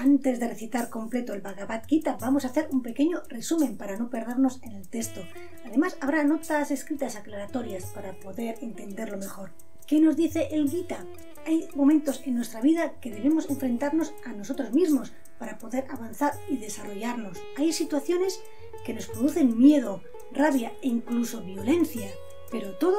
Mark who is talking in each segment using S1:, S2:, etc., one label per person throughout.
S1: Antes de recitar completo el Bhagavad Gita, vamos a hacer un pequeño resumen para no perdernos en el texto. Además, habrá notas escritas aclaratorias para poder entenderlo mejor. ¿Qué nos dice el Gita? Hay momentos en nuestra vida que debemos enfrentarnos a nosotros mismos para poder avanzar y desarrollarnos. Hay situaciones que nos producen miedo, rabia e incluso violencia, pero todo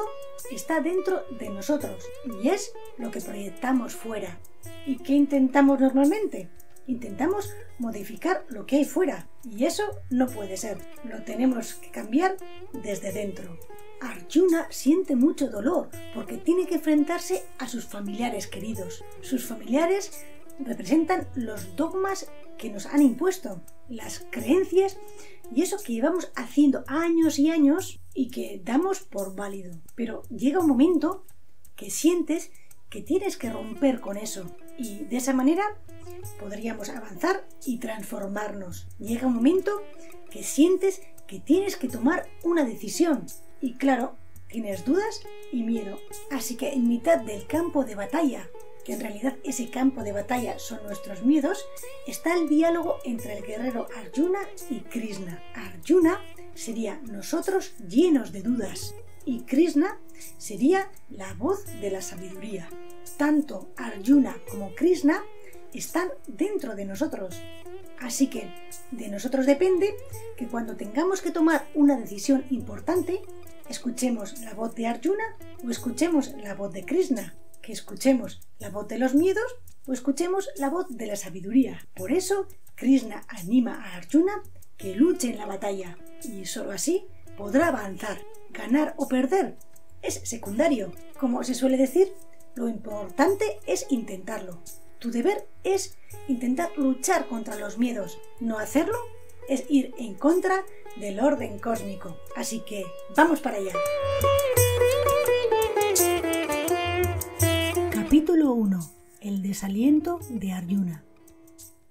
S1: está dentro de nosotros y es lo que proyectamos fuera. ¿Y qué intentamos normalmente? intentamos modificar lo que hay fuera y eso no puede ser, lo tenemos que cambiar desde dentro. Arjuna siente mucho dolor porque tiene que enfrentarse a sus familiares queridos. Sus familiares representan los dogmas que nos han impuesto, las creencias y eso que llevamos haciendo años y años y que damos por válido. Pero llega un momento que sientes que tienes que romper con eso y de esa manera podríamos avanzar y transformarnos. Llega un momento que sientes que tienes que tomar una decisión y claro, tienes dudas y miedo. Así que en mitad del campo de batalla, que en realidad ese campo de batalla son nuestros miedos, está el diálogo entre el guerrero Arjuna y Krishna. Arjuna sería nosotros llenos de dudas y Krishna sería la voz de la sabiduría. Tanto Arjuna como Krishna están dentro de nosotros. Así que de nosotros depende que cuando tengamos que tomar una decisión importante, escuchemos la voz de Arjuna o escuchemos la voz de Krishna, que escuchemos la voz de los miedos o escuchemos la voz de la sabiduría. Por eso, Krishna anima a Arjuna que luche en la batalla y sólo así podrá avanzar. Ganar o perder es secundario. Como se suele decir, lo importante es intentarlo. Tu deber es intentar luchar contra los miedos. No hacerlo es ir en contra del orden cósmico. Así que, vamos para allá. Capítulo 1. El desaliento de Arjuna.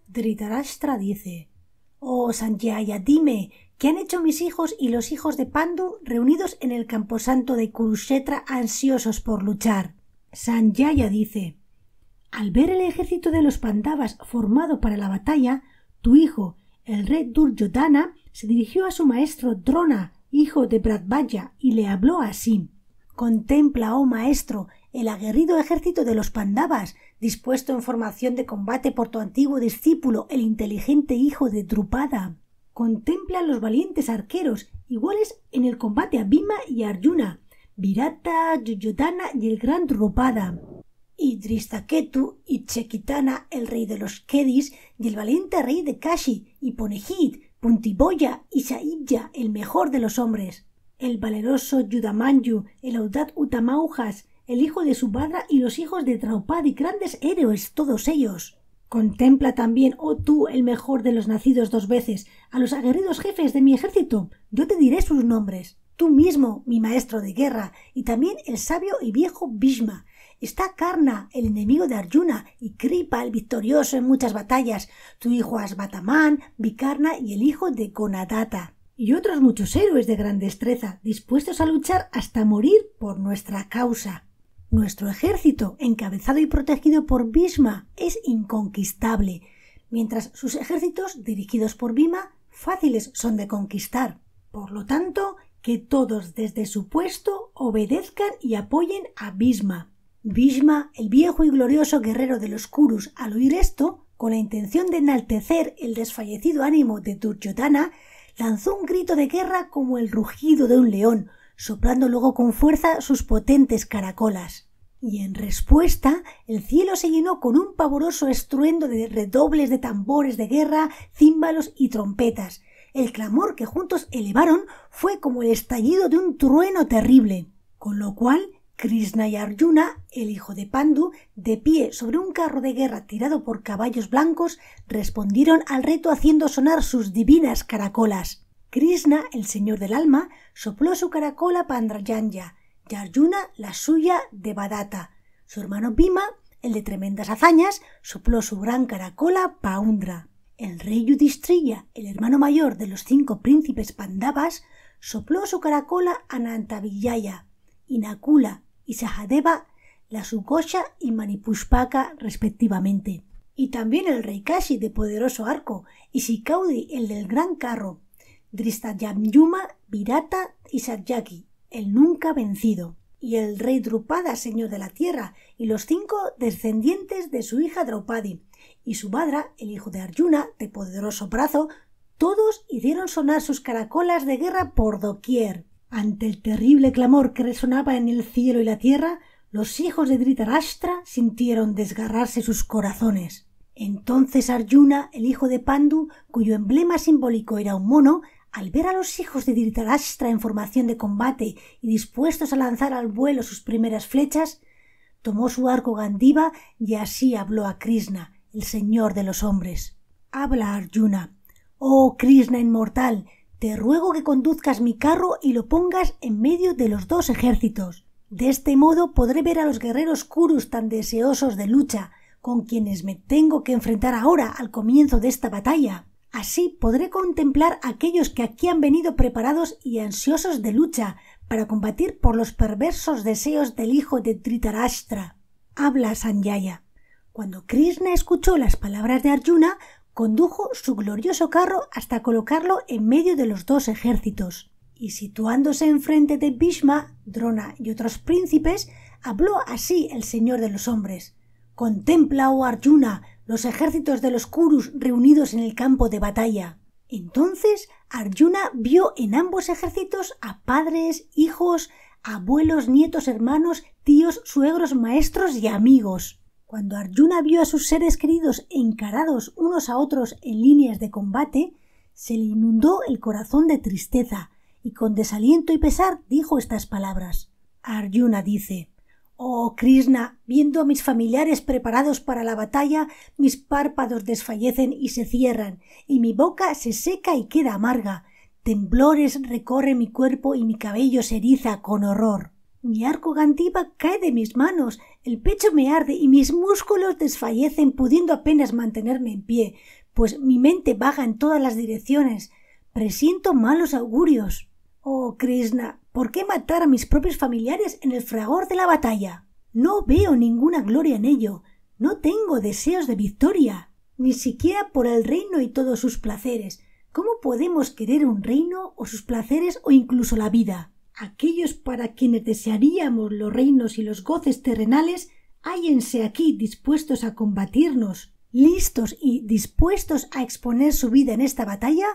S1: Dhritarashtra dice, Oh Sanjaya, dime, ¿qué han hecho mis hijos y los hijos de Pandu reunidos en el camposanto de Kurushetra ansiosos por luchar? Sanjaya dice, al ver el ejército de los Pandavas formado para la batalla, tu hijo, el rey Duryodhana, se dirigió a su maestro Drona, hijo de Bradvaya, y le habló así. Contempla, oh maestro, el aguerrido ejército de los Pandavas, dispuesto en formación de combate por tu antiguo discípulo, el inteligente hijo de Drupada. Contempla los valientes arqueros, iguales en el combate a Bhima y Arjuna, Virata, Yuyodhana y el gran Drupada y Dristaketu y Chequitana, el rey de los Kedis, y el valiente rey de Kashi, y Ponehit, Puntiboya y Shaidya, el mejor de los hombres, el valeroso Yudamanyu, el audaz Utamaujas, el hijo de Subadra y los hijos de y grandes héroes todos ellos. Contempla también, oh tú, el mejor de los nacidos dos veces, a los aguerridos jefes de mi ejército. Yo te diré sus nombres. Tú mismo, mi maestro de guerra, y también el sabio y viejo Bhishma, Está Karna, el enemigo de Arjuna, y Kripa, el victorioso en muchas batallas, tu hijo Asbatamán, Vikarna y el hijo de Konadata, Y otros muchos héroes de gran destreza, dispuestos a luchar hasta morir por nuestra causa. Nuestro ejército, encabezado y protegido por Bhisma, es inconquistable, mientras sus ejércitos, dirigidos por Bhima, fáciles son de conquistar. Por lo tanto, que todos desde su puesto obedezcan y apoyen a Bhisma. Bhishma, el viejo y glorioso guerrero de los Kurus, al oír esto, con la intención de enaltecer el desfallecido ánimo de Duryodhana, lanzó un grito de guerra como el rugido de un león, soplando luego con fuerza sus potentes caracolas. Y en respuesta, el cielo se llenó con un pavoroso estruendo de redobles de tambores de guerra, címbalos y trompetas. El clamor que juntos elevaron fue como el estallido de un trueno terrible, con lo cual Krishna y Arjuna, el hijo de Pandu, de pie sobre un carro de guerra tirado por caballos blancos, respondieron al reto haciendo sonar sus divinas caracolas. Krishna, el señor del alma, sopló su caracola Pandrayanya y Arjuna la suya de Badata. Su hermano Bhima, el de tremendas hazañas, sopló su gran caracola Paundra. El rey Yudhisthira, el hermano mayor de los cinco príncipes Pandavas, sopló su caracola Anantavillaya. Y Nakula, y Sahadeva, la Sukosha y Manipushpaka respectivamente. Y también el rey Kashi de poderoso arco y Sikaudi el del gran carro, Dristayamyuma, Virata y Satyaki, el nunca vencido. Y el rey Drupada, señor de la tierra, y los cinco descendientes de su hija Draupadi, y su madra, el hijo de Arjuna, de poderoso brazo, todos hicieron sonar sus caracolas de guerra por doquier. Ante el terrible clamor que resonaba en el cielo y la tierra, los hijos de Dhritarashtra sintieron desgarrarse sus corazones. Entonces Arjuna, el hijo de Pandu, cuyo emblema simbólico era un mono, al ver a los hijos de Dhritarashtra en formación de combate y dispuestos a lanzar al vuelo sus primeras flechas, tomó su arco Gandiva y así habló a Krishna, el señor de los hombres. Habla Arjuna. Oh Krishna inmortal, te ruego que conduzcas mi carro y lo pongas en medio de los dos ejércitos. De este modo podré ver a los guerreros Kurus tan deseosos de lucha, con quienes me tengo que enfrentar ahora al comienzo de esta batalla. Así podré contemplar a aquellos que aquí han venido preparados y ansiosos de lucha para combatir por los perversos deseos del hijo de Tritarashtra. Habla Sanjaya. Cuando Krishna escuchó las palabras de Arjuna, condujo su glorioso carro hasta colocarlo en medio de los dos ejércitos, y situándose enfrente de Bhishma, Drona y otros príncipes, habló así el Señor de los hombres. Contempla, oh Arjuna, los ejércitos de los Kurus reunidos en el campo de batalla. Entonces Arjuna vio en ambos ejércitos a padres, hijos, abuelos, nietos, hermanos, tíos, suegros, maestros y amigos. Cuando Arjuna vio a sus seres queridos encarados unos a otros en líneas de combate, se le inundó el corazón de tristeza y con desaliento y pesar dijo estas palabras. Arjuna dice Oh Krishna, viendo a mis familiares preparados para la batalla, mis párpados desfallecen y se cierran, y mi boca se seca y queda amarga. Temblores recorre mi cuerpo y mi cabello se eriza con horror. Mi arco gandiva cae de mis manos el pecho me arde y mis músculos desfallecen pudiendo apenas mantenerme en pie, pues mi mente vaga en todas las direcciones. Presiento malos augurios. Oh, Krishna, ¿por qué matar a mis propios familiares en el fragor de la batalla? No veo ninguna gloria en ello. No tengo deseos de victoria, ni siquiera por el reino y todos sus placeres. ¿Cómo podemos querer un reino o sus placeres o incluso la vida? aquellos para quienes desearíamos los reinos y los goces terrenales, hállense aquí dispuestos a combatirnos, listos y dispuestos a exponer su vida en esta batalla,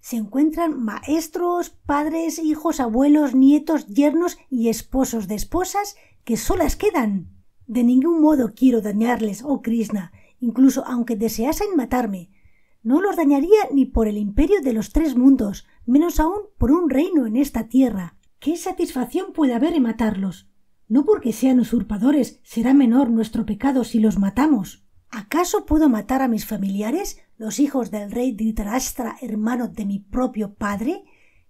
S1: se encuentran maestros, padres, hijos, abuelos, nietos, yernos y esposos de esposas que solas quedan. De ningún modo quiero dañarles, oh Krishna, incluso aunque deseasen matarme. No los dañaría ni por el imperio de los tres mundos, menos aún por un reino en esta tierra. ¿Qué satisfacción puede haber en matarlos? No porque sean usurpadores será menor nuestro pecado si los matamos. ¿Acaso puedo matar a mis familiares, los hijos del rey Dhritarashtra, hermano de mi propio padre?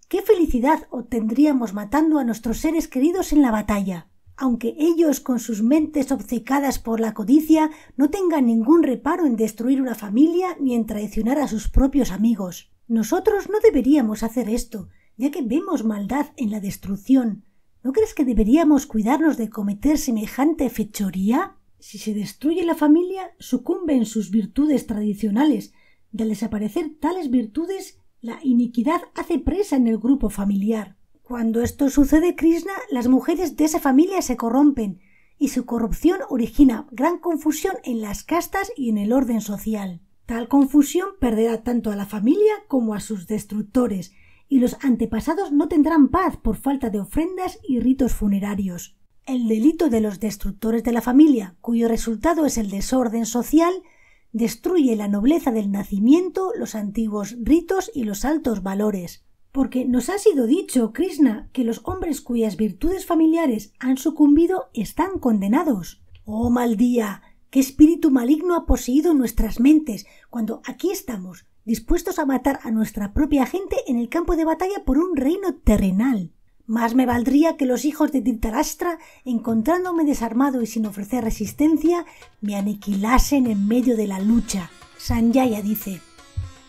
S1: ¿Qué felicidad obtendríamos matando a nuestros seres queridos en la batalla? Aunque ellos, con sus mentes obcecadas por la codicia, no tengan ningún reparo en destruir una familia ni en traicionar a sus propios amigos. Nosotros no deberíamos hacer esto, ya que vemos maldad en la destrucción, ¿no crees que deberíamos cuidarnos de cometer semejante fechoría? Si se destruye la familia, sucumben sus virtudes tradicionales, y al desaparecer tales virtudes, la iniquidad hace presa en el grupo familiar. Cuando esto sucede, Krishna, las mujeres de esa familia se corrompen, y su corrupción origina gran confusión en las castas y en el orden social. Tal confusión perderá tanto a la familia como a sus destructores, y los antepasados no tendrán paz por falta de ofrendas y ritos funerarios. El delito de los destructores de la familia, cuyo resultado es el desorden social, destruye la nobleza del nacimiento, los antiguos ritos y los altos valores. Porque nos ha sido dicho, Krishna, que los hombres cuyas virtudes familiares han sucumbido están condenados. Oh mal día, qué espíritu maligno ha poseído nuestras mentes cuando aquí estamos, dispuestos a matar a nuestra propia gente en el campo de batalla por un reino terrenal. Más me valdría que los hijos de Tintarastra, encontrándome desarmado y sin ofrecer resistencia, me aniquilasen en medio de la lucha. Sanjaya dice: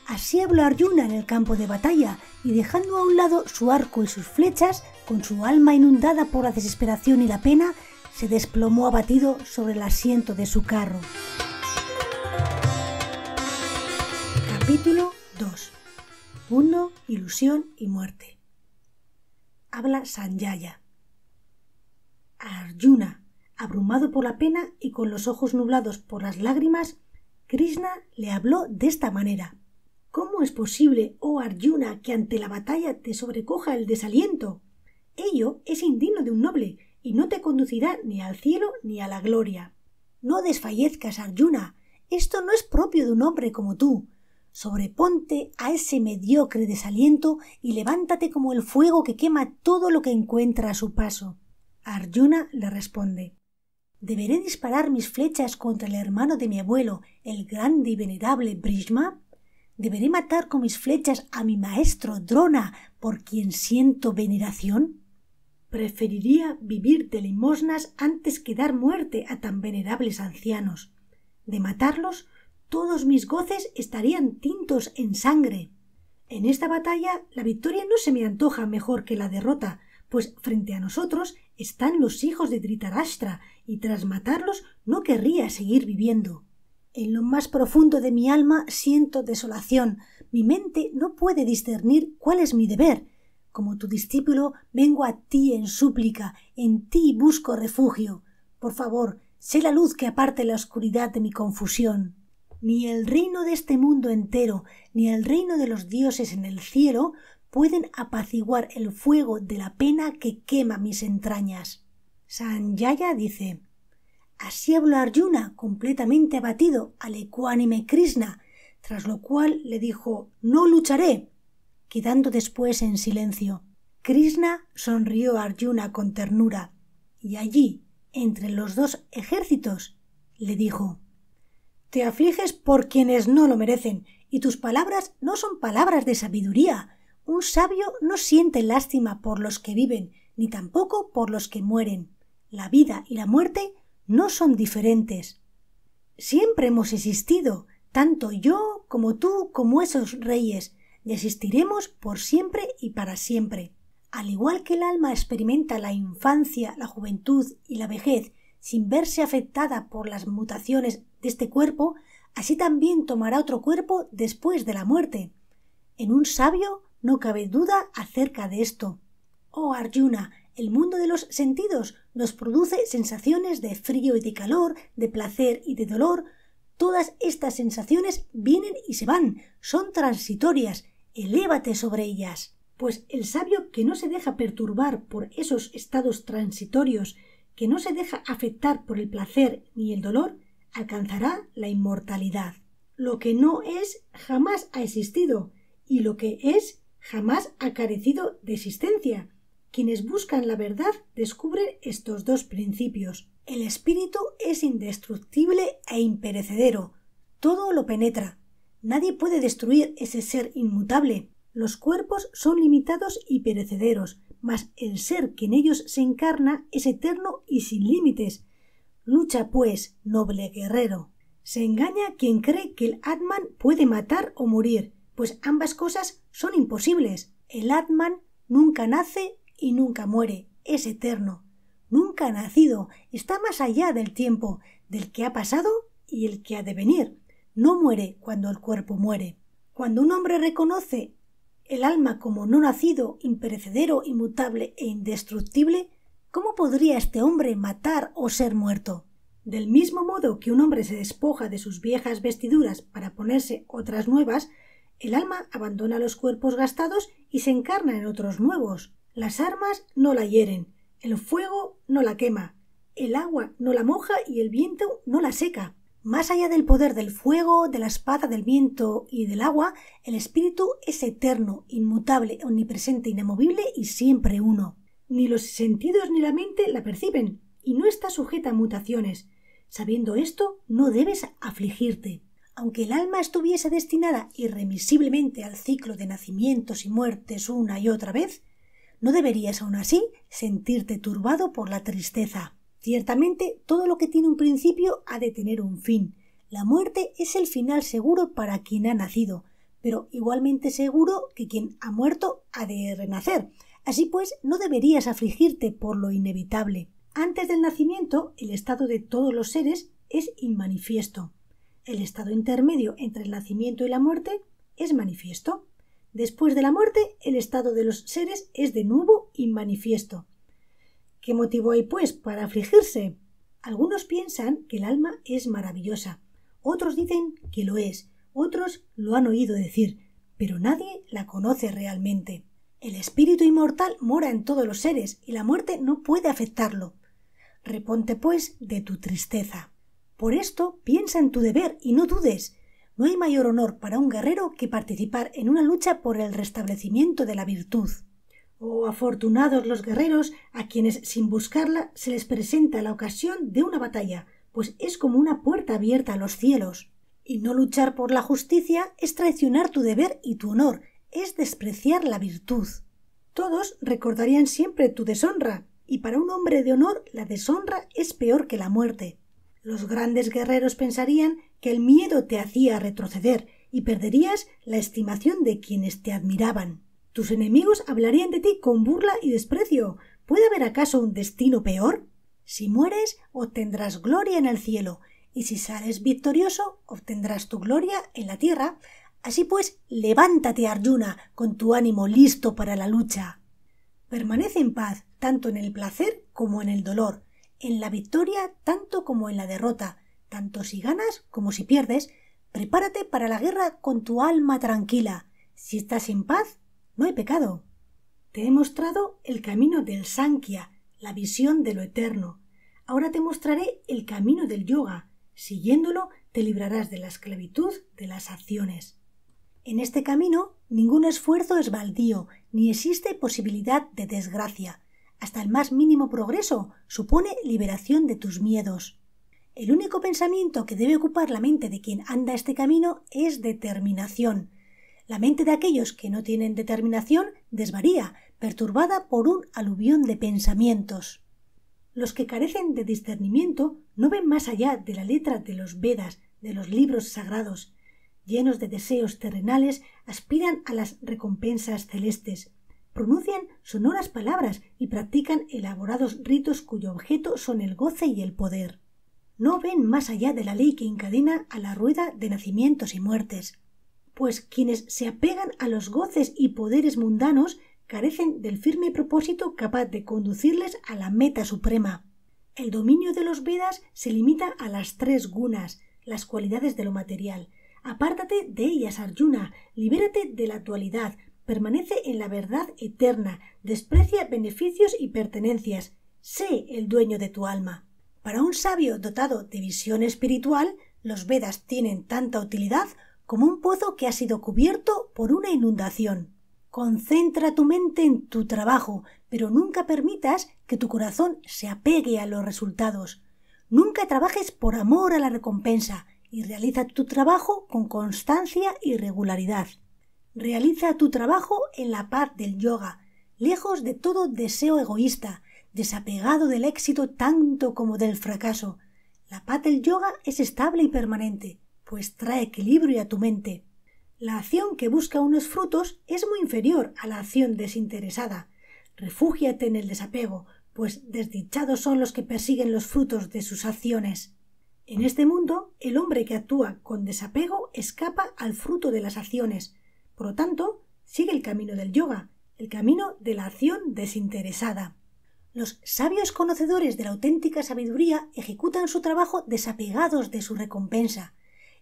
S1: Así habló Arjuna en el campo de batalla, y dejando a un lado su arco y sus flechas, con su alma inundada por la desesperación y la pena, se desplomó abatido sobre el asiento de su carro. Capítulo 2. Mundo, ilusión y muerte. Habla Sanjaya. Arjuna, abrumado por la pena y con los ojos nublados por las lágrimas, Krishna le habló de esta manera. ¿Cómo es posible, oh Arjuna, que ante la batalla te sobrecoja el desaliento? Ello es indigno de un noble y no te conducirá ni al cielo ni a la gloria. No desfallezcas, Arjuna. Esto no es propio de un hombre como tú. Sobreponte a ese mediocre desaliento y levántate como el fuego que quema todo lo que encuentra a su paso. Arjuna le responde ¿Deberé disparar mis flechas contra el hermano de mi abuelo, el grande y venerable Brisma? ¿Deberé matar con mis flechas a mi maestro Drona, por quien siento veneración? Preferiría vivir de limosnas antes que dar muerte a tan venerables ancianos. De matarlos, todos mis goces estarían tintos en sangre. En esta batalla la victoria no se me antoja mejor que la derrota, pues frente a nosotros están los hijos de Dritarashtra, y tras matarlos no querría seguir viviendo. En lo más profundo de mi alma siento desolación. Mi mente no puede discernir cuál es mi deber. Como tu discípulo, vengo a ti en súplica, en ti busco refugio. Por favor, sé la luz que aparte la oscuridad de mi confusión. Ni el reino de este mundo entero, ni el reino de los dioses en el cielo pueden apaciguar el fuego de la pena que quema mis entrañas. Sanjaya dice Así habló Arjuna, completamente abatido, al ecuánime Krishna, tras lo cual le dijo No lucharé, quedando después en silencio. Krishna sonrió a Arjuna con ternura, y allí, entre los dos ejércitos, le dijo te afliges por quienes no lo merecen, y tus palabras no son palabras de sabiduría. Un sabio no siente lástima por los que viven, ni tampoco por los que mueren. La vida y la muerte no son diferentes. Siempre hemos existido, tanto yo como tú como esos reyes, y existiremos por siempre y para siempre. Al igual que el alma experimenta la infancia, la juventud y la vejez sin verse afectada por las mutaciones de este cuerpo, así también tomará otro cuerpo después de la muerte. En un sabio no cabe duda acerca de esto. Oh Arjuna, el mundo de los sentidos nos produce sensaciones de frío y de calor, de placer y de dolor. Todas estas sensaciones vienen y se van, son transitorias. Elévate sobre ellas. Pues el sabio que no se deja perturbar por esos estados transitorios, que no se deja afectar por el placer ni el dolor, alcanzará la inmortalidad, lo que no es jamás ha existido y lo que es jamás ha carecido de existencia. Quienes buscan la verdad descubren estos dos principios. El espíritu es indestructible e imperecedero, todo lo penetra. Nadie puede destruir ese ser inmutable. Los cuerpos son limitados y perecederos, mas el ser que en ellos se encarna es eterno y sin límites, Lucha, pues, noble guerrero. Se engaña quien cree que el Atman puede matar o morir, pues ambas cosas son imposibles. El Atman nunca nace y nunca muere, es eterno. Nunca ha nacido, está más allá del tiempo, del que ha pasado y el que ha de venir. No muere cuando el cuerpo muere. Cuando un hombre reconoce el alma como no nacido, imperecedero, inmutable e indestructible, ¿Cómo podría este hombre matar o ser muerto? Del mismo modo que un hombre se despoja de sus viejas vestiduras para ponerse otras nuevas, el alma abandona los cuerpos gastados y se encarna en otros nuevos. Las armas no la hieren, el fuego no la quema, el agua no la moja y el viento no la seca. Más allá del poder del fuego, de la espada, del viento y del agua, el espíritu es eterno, inmutable, omnipresente, inamovible y siempre uno ni los sentidos ni la mente la perciben y no está sujeta a mutaciones. Sabiendo esto, no debes afligirte. Aunque el alma estuviese destinada irremisiblemente al ciclo de nacimientos y muertes una y otra vez, no deberías aún así sentirte turbado por la tristeza. Ciertamente, todo lo que tiene un principio ha de tener un fin. La muerte es el final seguro para quien ha nacido, pero igualmente seguro que quien ha muerto ha de renacer Así pues, no deberías afligirte por lo inevitable. Antes del nacimiento, el estado de todos los seres es inmanifiesto. El estado intermedio entre el nacimiento y la muerte es manifiesto. Después de la muerte, el estado de los seres es de nuevo inmanifiesto. ¿Qué motivo hay, pues, para afligirse? Algunos piensan que el alma es maravillosa, otros dicen que lo es, otros lo han oído decir, pero nadie la conoce realmente. El espíritu inmortal mora en todos los seres y la muerte no puede afectarlo. Reponte, pues, de tu tristeza. Por esto, piensa en tu deber y no dudes. No hay mayor honor para un guerrero que participar en una lucha por el restablecimiento de la virtud. Oh, afortunados los guerreros a quienes sin buscarla se les presenta la ocasión de una batalla, pues es como una puerta abierta a los cielos. Y no luchar por la justicia es traicionar tu deber y tu honor, es despreciar la virtud. Todos recordarían siempre tu deshonra, y para un hombre de honor la deshonra es peor que la muerte. Los grandes guerreros pensarían que el miedo te hacía retroceder y perderías la estimación de quienes te admiraban. Tus enemigos hablarían de ti con burla y desprecio. ¿Puede haber acaso un destino peor? Si mueres, obtendrás gloria en el cielo, y si sales victorioso, obtendrás tu gloria en la tierra, Así pues, levántate, Arjuna, con tu ánimo listo para la lucha. Permanece en paz, tanto en el placer como en el dolor, en la victoria tanto como en la derrota, tanto si ganas como si pierdes. Prepárate para la guerra con tu alma tranquila. Si estás en paz, no hay pecado. Te he mostrado el camino del Sankhya, la visión de lo eterno. Ahora te mostraré el camino del yoga. Siguiéndolo, te librarás de la esclavitud de las acciones. En este camino ningún esfuerzo es baldío, ni existe posibilidad de desgracia. Hasta el más mínimo progreso supone liberación de tus miedos. El único pensamiento que debe ocupar la mente de quien anda este camino es determinación. La mente de aquellos que no tienen determinación desvaría, perturbada por un aluvión de pensamientos. Los que carecen de discernimiento no ven más allá de la letra de los Vedas, de los libros sagrados, llenos de deseos terrenales, aspiran a las recompensas celestes, pronuncian sonoras palabras y practican elaborados ritos cuyo objeto son el goce y el poder. No ven más allá de la ley que encadena a la rueda de nacimientos y muertes, pues quienes se apegan a los goces y poderes mundanos carecen del firme propósito capaz de conducirles a la meta suprema. El dominio de los Vedas se limita a las tres gunas, las cualidades de lo material, Apártate de ellas, Arjuna, libérate de la actualidad. permanece en la verdad eterna, desprecia beneficios y pertenencias, sé el dueño de tu alma. Para un sabio dotado de visión espiritual, los Vedas tienen tanta utilidad como un pozo que ha sido cubierto por una inundación. Concentra tu mente en tu trabajo, pero nunca permitas que tu corazón se apegue a los resultados. Nunca trabajes por amor a la recompensa, y realiza tu trabajo con constancia y regularidad. Realiza tu trabajo en la paz del yoga, lejos de todo deseo egoísta, desapegado del éxito tanto como del fracaso. La paz del yoga es estable y permanente, pues trae equilibrio a tu mente. La acción que busca unos frutos es muy inferior a la acción desinteresada. Refúgiate en el desapego, pues desdichados son los que persiguen los frutos de sus acciones. En este mundo, el hombre que actúa con desapego escapa al fruto de las acciones. Por lo tanto, sigue el camino del yoga, el camino de la acción desinteresada. Los sabios conocedores de la auténtica sabiduría ejecutan su trabajo desapegados de su recompensa,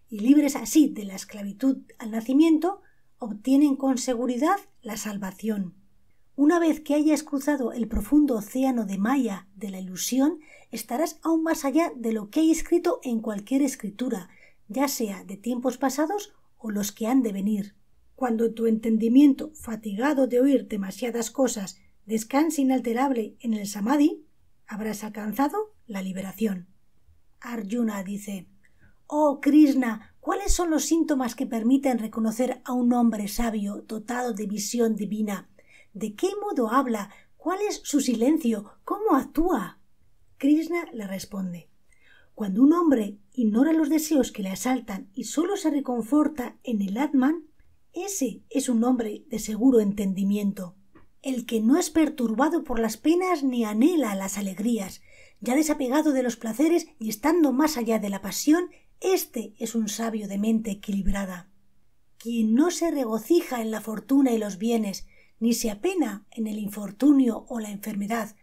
S1: y libres así de la esclavitud al nacimiento, obtienen con seguridad la salvación. Una vez que hayas cruzado el profundo océano de Maya de la ilusión, estarás aún más allá de lo que hay escrito en cualquier escritura, ya sea de tiempos pasados o los que han de venir. Cuando tu entendimiento, fatigado de oír demasiadas cosas, descanse inalterable en el samadhi, habrás alcanzado la liberación. Arjuna dice Oh Krishna, ¿cuáles son los síntomas que permiten reconocer a un hombre sabio dotado de visión divina, ¿De qué modo habla? ¿Cuál es su silencio? ¿Cómo actúa? Krishna le responde Cuando un hombre ignora los deseos que le asaltan y solo se reconforta en el Atman, ese es un hombre de seguro entendimiento. El que no es perturbado por las penas ni anhela las alegrías, ya desapegado de los placeres y estando más allá de la pasión, este es un sabio de mente equilibrada. Quien no se regocija en la fortuna y los bienes, ni se apena en el infortunio o la enfermedad,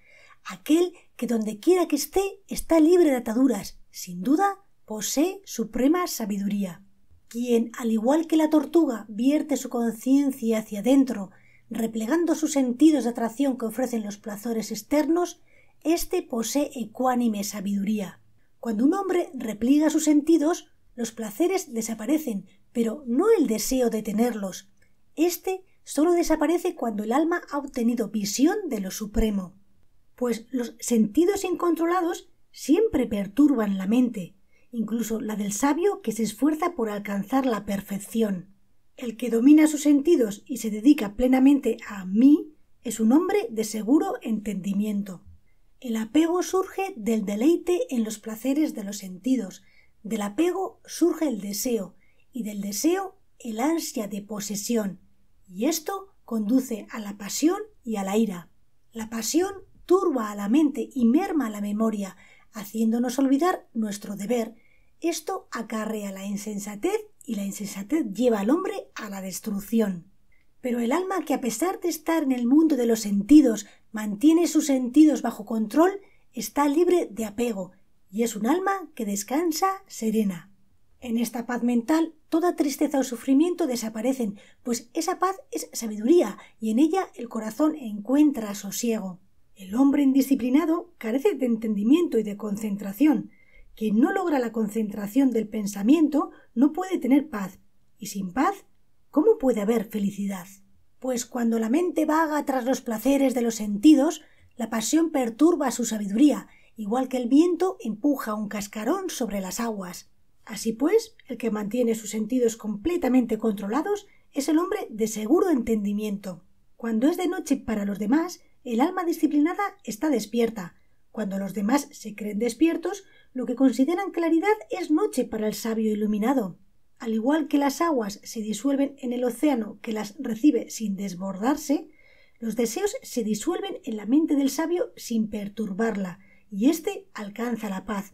S1: aquel que donde quiera que esté está libre de ataduras, sin duda posee suprema sabiduría. Quien, al igual que la tortuga, vierte su conciencia hacia adentro, replegando sus sentidos de atracción que ofrecen los placeres externos, éste posee ecuánime sabiduría. Cuando un hombre repliega sus sentidos, los placeres desaparecen, pero no el deseo de tenerlos. Este solo desaparece cuando el alma ha obtenido visión de lo supremo, pues los sentidos incontrolados siempre perturban la mente, incluso la del sabio que se esfuerza por alcanzar la perfección. El que domina sus sentidos y se dedica plenamente a mí es un hombre de seguro entendimiento. El apego surge del deleite en los placeres de los sentidos, del apego surge el deseo, y del deseo el ansia de posesión, y esto conduce a la pasión y a la ira. La pasión turba a la mente y merma la memoria, haciéndonos olvidar nuestro deber. Esto acarrea la insensatez y la insensatez lleva al hombre a la destrucción. Pero el alma que a pesar de estar en el mundo de los sentidos mantiene sus sentidos bajo control, está libre de apego, y es un alma que descansa serena. En esta paz mental, toda tristeza o sufrimiento desaparecen, pues esa paz es sabiduría y en ella el corazón encuentra sosiego. El hombre indisciplinado carece de entendimiento y de concentración. Quien no logra la concentración del pensamiento no puede tener paz, y sin paz, ¿cómo puede haber felicidad? Pues cuando la mente vaga tras los placeres de los sentidos, la pasión perturba su sabiduría, igual que el viento empuja un cascarón sobre las aguas. Así pues, el que mantiene sus sentidos completamente controlados es el hombre de seguro entendimiento. Cuando es de noche para los demás, el alma disciplinada está despierta. Cuando los demás se creen despiertos, lo que consideran claridad es noche para el sabio iluminado. Al igual que las aguas se disuelven en el océano que las recibe sin desbordarse, los deseos se disuelven en la mente del sabio sin perturbarla, y éste alcanza la paz,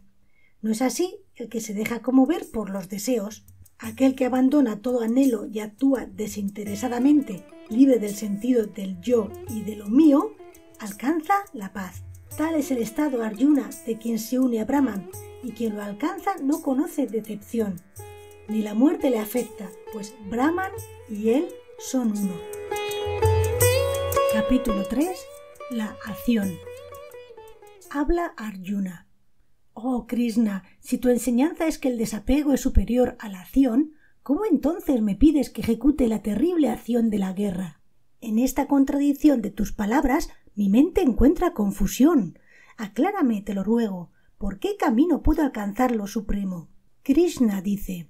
S1: no es así el que se deja conmover por los deseos, aquel que abandona todo anhelo y actúa desinteresadamente, libre del sentido del yo y de lo mío, alcanza la paz. Tal es el estado Arjuna de quien se une a Brahman, y quien lo alcanza no conoce decepción. Ni la muerte le afecta, pues Brahman y él son uno. Capítulo 3. La acción. Habla Arjuna. Oh, Krishna, si tu enseñanza es que el desapego es superior a la acción, ¿cómo entonces me pides que ejecute la terrible acción de la guerra? En esta contradicción de tus palabras mi mente encuentra confusión. Aclárame, te lo ruego, ¿por qué camino puedo alcanzar lo supremo? Krishna dice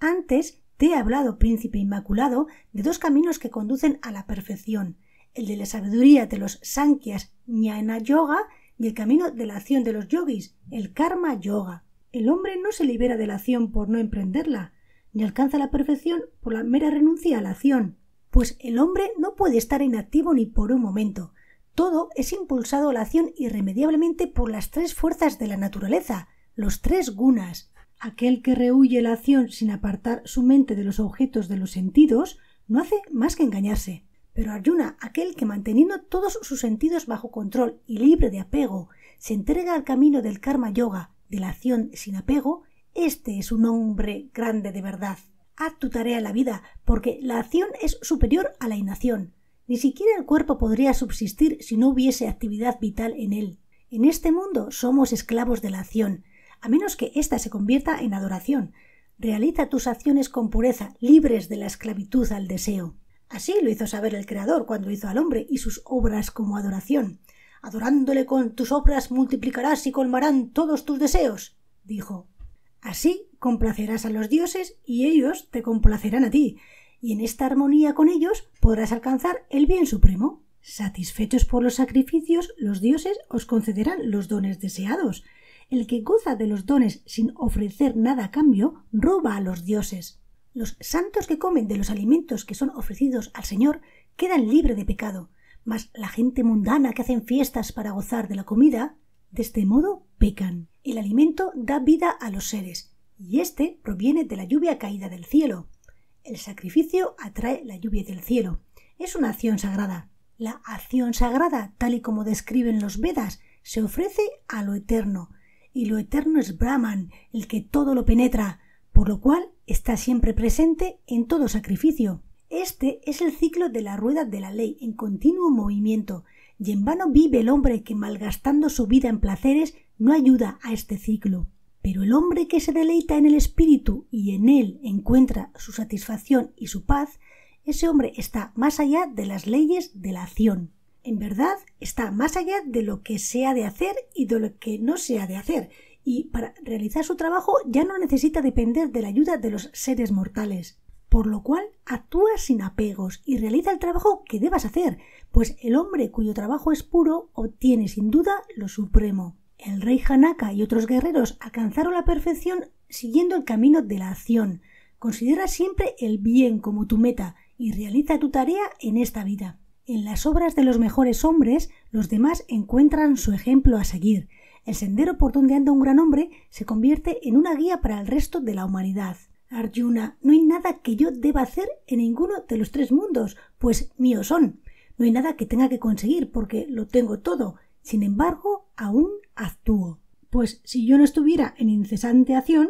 S1: Antes te he hablado, príncipe inmaculado, de dos caminos que conducen a la perfección, el de la sabiduría de los Sankyas Jnana Yoga y el camino de la acción de los yogis, el karma yoga. El hombre no se libera de la acción por no emprenderla, ni alcanza la perfección por la mera renuncia a la acción, pues el hombre no puede estar inactivo ni por un momento. Todo es impulsado a la acción irremediablemente por las tres fuerzas de la naturaleza, los tres gunas. Aquel que rehuye la acción sin apartar su mente de los objetos de los sentidos no hace más que engañarse. Pero Arjuna, aquel que manteniendo todos sus sentidos bajo control y libre de apego, se entrega al camino del karma yoga, de la acción sin apego, este es un hombre grande de verdad. Haz tu tarea en la vida, porque la acción es superior a la inacción. Ni siquiera el cuerpo podría subsistir si no hubiese actividad vital en él. En este mundo somos esclavos de la acción, a menos que ésta se convierta en adoración. Realiza tus acciones con pureza, libres de la esclavitud al deseo. Así lo hizo saber el Creador cuando hizo al hombre y sus obras como adoración. Adorándole con tus obras multiplicarás y colmarán todos tus deseos, dijo. Así complacerás a los dioses y ellos te complacerán a ti, y en esta armonía con ellos podrás alcanzar el bien supremo. Satisfechos por los sacrificios, los dioses os concederán los dones deseados. El que goza de los dones sin ofrecer nada a cambio, roba a los dioses. Los santos que comen de los alimentos que son ofrecidos al Señor quedan libres de pecado, mas la gente mundana que hacen fiestas para gozar de la comida, de este modo pecan. El alimento da vida a los seres, y este proviene de la lluvia caída del cielo. El sacrificio atrae la lluvia del cielo. Es una acción sagrada. La acción sagrada, tal y como describen los Vedas, se ofrece a lo eterno, y lo eterno es Brahman, el que todo lo penetra, por lo cual está siempre presente en todo sacrificio. Este es el ciclo de la rueda de la ley en continuo movimiento, y en vano vive el hombre que malgastando su vida en placeres no ayuda a este ciclo. Pero el hombre que se deleita en el espíritu y en él encuentra su satisfacción y su paz, ese hombre está más allá de las leyes de la acción. En verdad, está más allá de lo que se ha de hacer y de lo que no se ha de hacer, y para realizar su trabajo ya no necesita depender de la ayuda de los seres mortales. Por lo cual actúa sin apegos y realiza el trabajo que debas hacer, pues el hombre cuyo trabajo es puro obtiene sin duda lo supremo. El rey Hanaka y otros guerreros alcanzaron la perfección siguiendo el camino de la acción. Considera siempre el bien como tu meta y realiza tu tarea en esta vida. En las obras de los mejores hombres, los demás encuentran su ejemplo a seguir, el sendero por donde anda un gran hombre se convierte en una guía para el resto de la humanidad. Arjuna, no hay nada que yo deba hacer en ninguno de los tres mundos, pues míos son. No hay nada que tenga que conseguir, porque lo tengo todo. Sin embargo, aún actúo. Pues si yo no estuviera en incesante acción,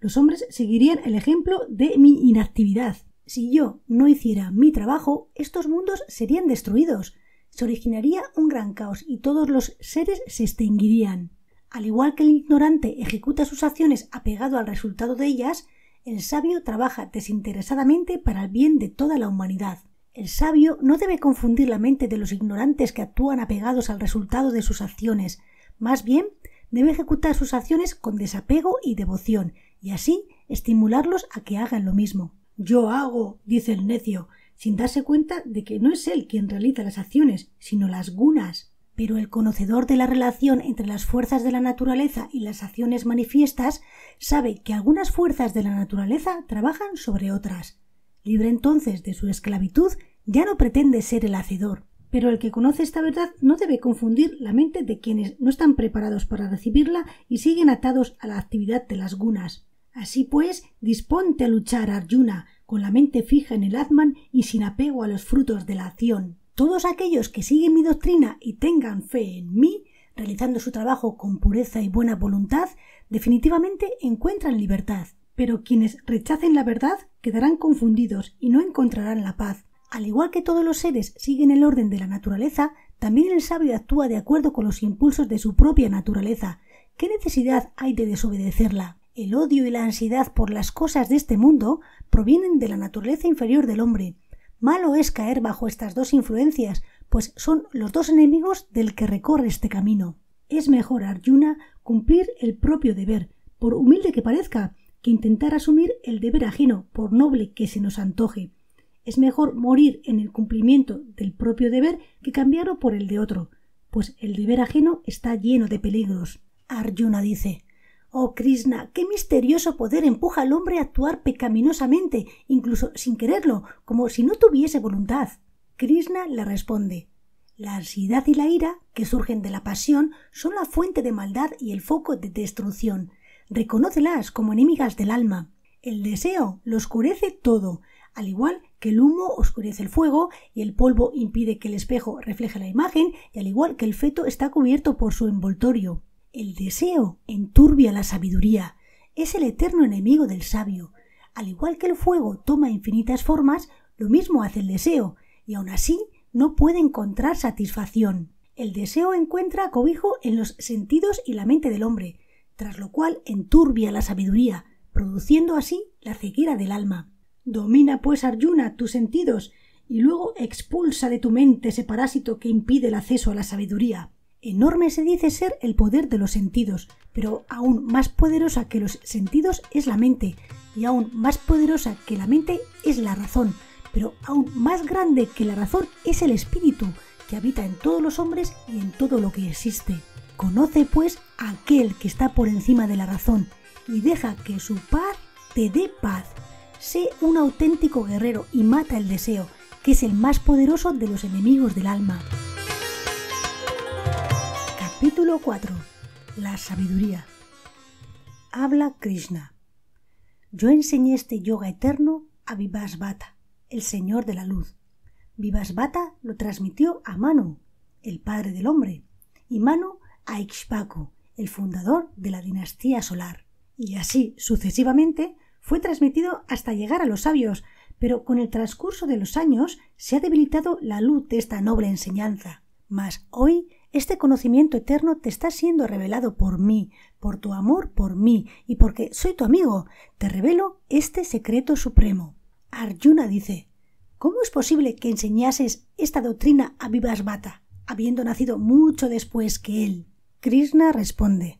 S1: los hombres seguirían el ejemplo de mi inactividad. Si yo no hiciera mi trabajo, estos mundos serían destruidos. Se originaría un gran caos y todos los seres se extinguirían. Al igual que el ignorante ejecuta sus acciones apegado al resultado de ellas, el sabio trabaja desinteresadamente para el bien de toda la humanidad. El sabio no debe confundir la mente de los ignorantes que actúan apegados al resultado de sus acciones, más bien debe ejecutar sus acciones con desapego y devoción, y así estimularlos a que hagan lo mismo. Yo hago, dice el necio, sin darse cuenta de que no es él quien realiza las acciones, sino las gunas pero el conocedor de la relación entre las fuerzas de la naturaleza y las acciones manifiestas sabe que algunas fuerzas de la naturaleza trabajan sobre otras. Libre entonces de su esclavitud, ya no pretende ser el hacedor. Pero el que conoce esta verdad no debe confundir la mente de quienes no están preparados para recibirla y siguen atados a la actividad de las gunas. Así pues, disponte a luchar, Arjuna, con la mente fija en el Atman y sin apego a los frutos de la acción. Todos aquellos que siguen mi doctrina y tengan fe en mí, realizando su trabajo con pureza y buena voluntad, definitivamente encuentran libertad. Pero quienes rechacen la verdad quedarán confundidos y no encontrarán la paz. Al igual que todos los seres siguen el orden de la naturaleza, también el sabio actúa de acuerdo con los impulsos de su propia naturaleza. ¿Qué necesidad hay de desobedecerla? El odio y la ansiedad por las cosas de este mundo provienen de la naturaleza inferior del hombre, Malo es caer bajo estas dos influencias, pues son los dos enemigos del que recorre este camino. Es mejor, Arjuna, cumplir el propio deber, por humilde que parezca, que intentar asumir el deber ajeno, por noble que se nos antoje. Es mejor morir en el cumplimiento del propio deber que cambiarlo por el de otro, pues el deber ajeno está lleno de peligros. Arjuna dice Oh Krishna, qué misterioso poder empuja al hombre a actuar pecaminosamente, incluso sin quererlo, como si no tuviese voluntad. Krishna le responde La ansiedad y la ira, que surgen de la pasión, son la fuente de maldad y el foco de destrucción. Reconócelas como enemigas del alma. El deseo lo oscurece todo, al igual que el humo oscurece el fuego y el polvo impide que el espejo refleje la imagen, y al igual que el feto está cubierto por su envoltorio. El deseo enturbia la sabiduría, es el eterno enemigo del sabio. Al igual que el fuego toma infinitas formas, lo mismo hace el deseo, y aun así no puede encontrar satisfacción. El deseo encuentra cobijo en los sentidos y la mente del hombre, tras lo cual enturbia la sabiduría, produciendo así la ceguera del alma. Domina pues Arjuna tus sentidos y luego expulsa de tu mente ese parásito que impide el acceso a la sabiduría. Enorme se dice ser el poder de los sentidos, pero aún más poderosa que los sentidos es la mente, y aún más poderosa que la mente es la razón, pero aún más grande que la razón es el espíritu, que habita en todos los hombres y en todo lo que existe. Conoce pues aquel que está por encima de la razón, y deja que su paz te dé paz. Sé un auténtico guerrero y mata el deseo, que es el más poderoso de los enemigos del alma. Capítulo 4. La sabiduría. Habla Krishna. Yo enseñé este yoga eterno a Vivasvata, el señor de la luz. Vivasvata lo transmitió a Manu, el padre del hombre, y Manu a Ikshvaku, el fundador de la dinastía solar. Y así sucesivamente fue transmitido hasta llegar a los sabios, pero con el transcurso de los años se ha debilitado la luz de esta noble enseñanza. Mas hoy este conocimiento eterno te está siendo revelado por mí, por tu amor por mí y porque soy tu amigo. Te revelo este secreto supremo. Arjuna dice, ¿Cómo es posible que enseñases esta doctrina a Vivasvata, habiendo nacido mucho después que él? Krishna responde,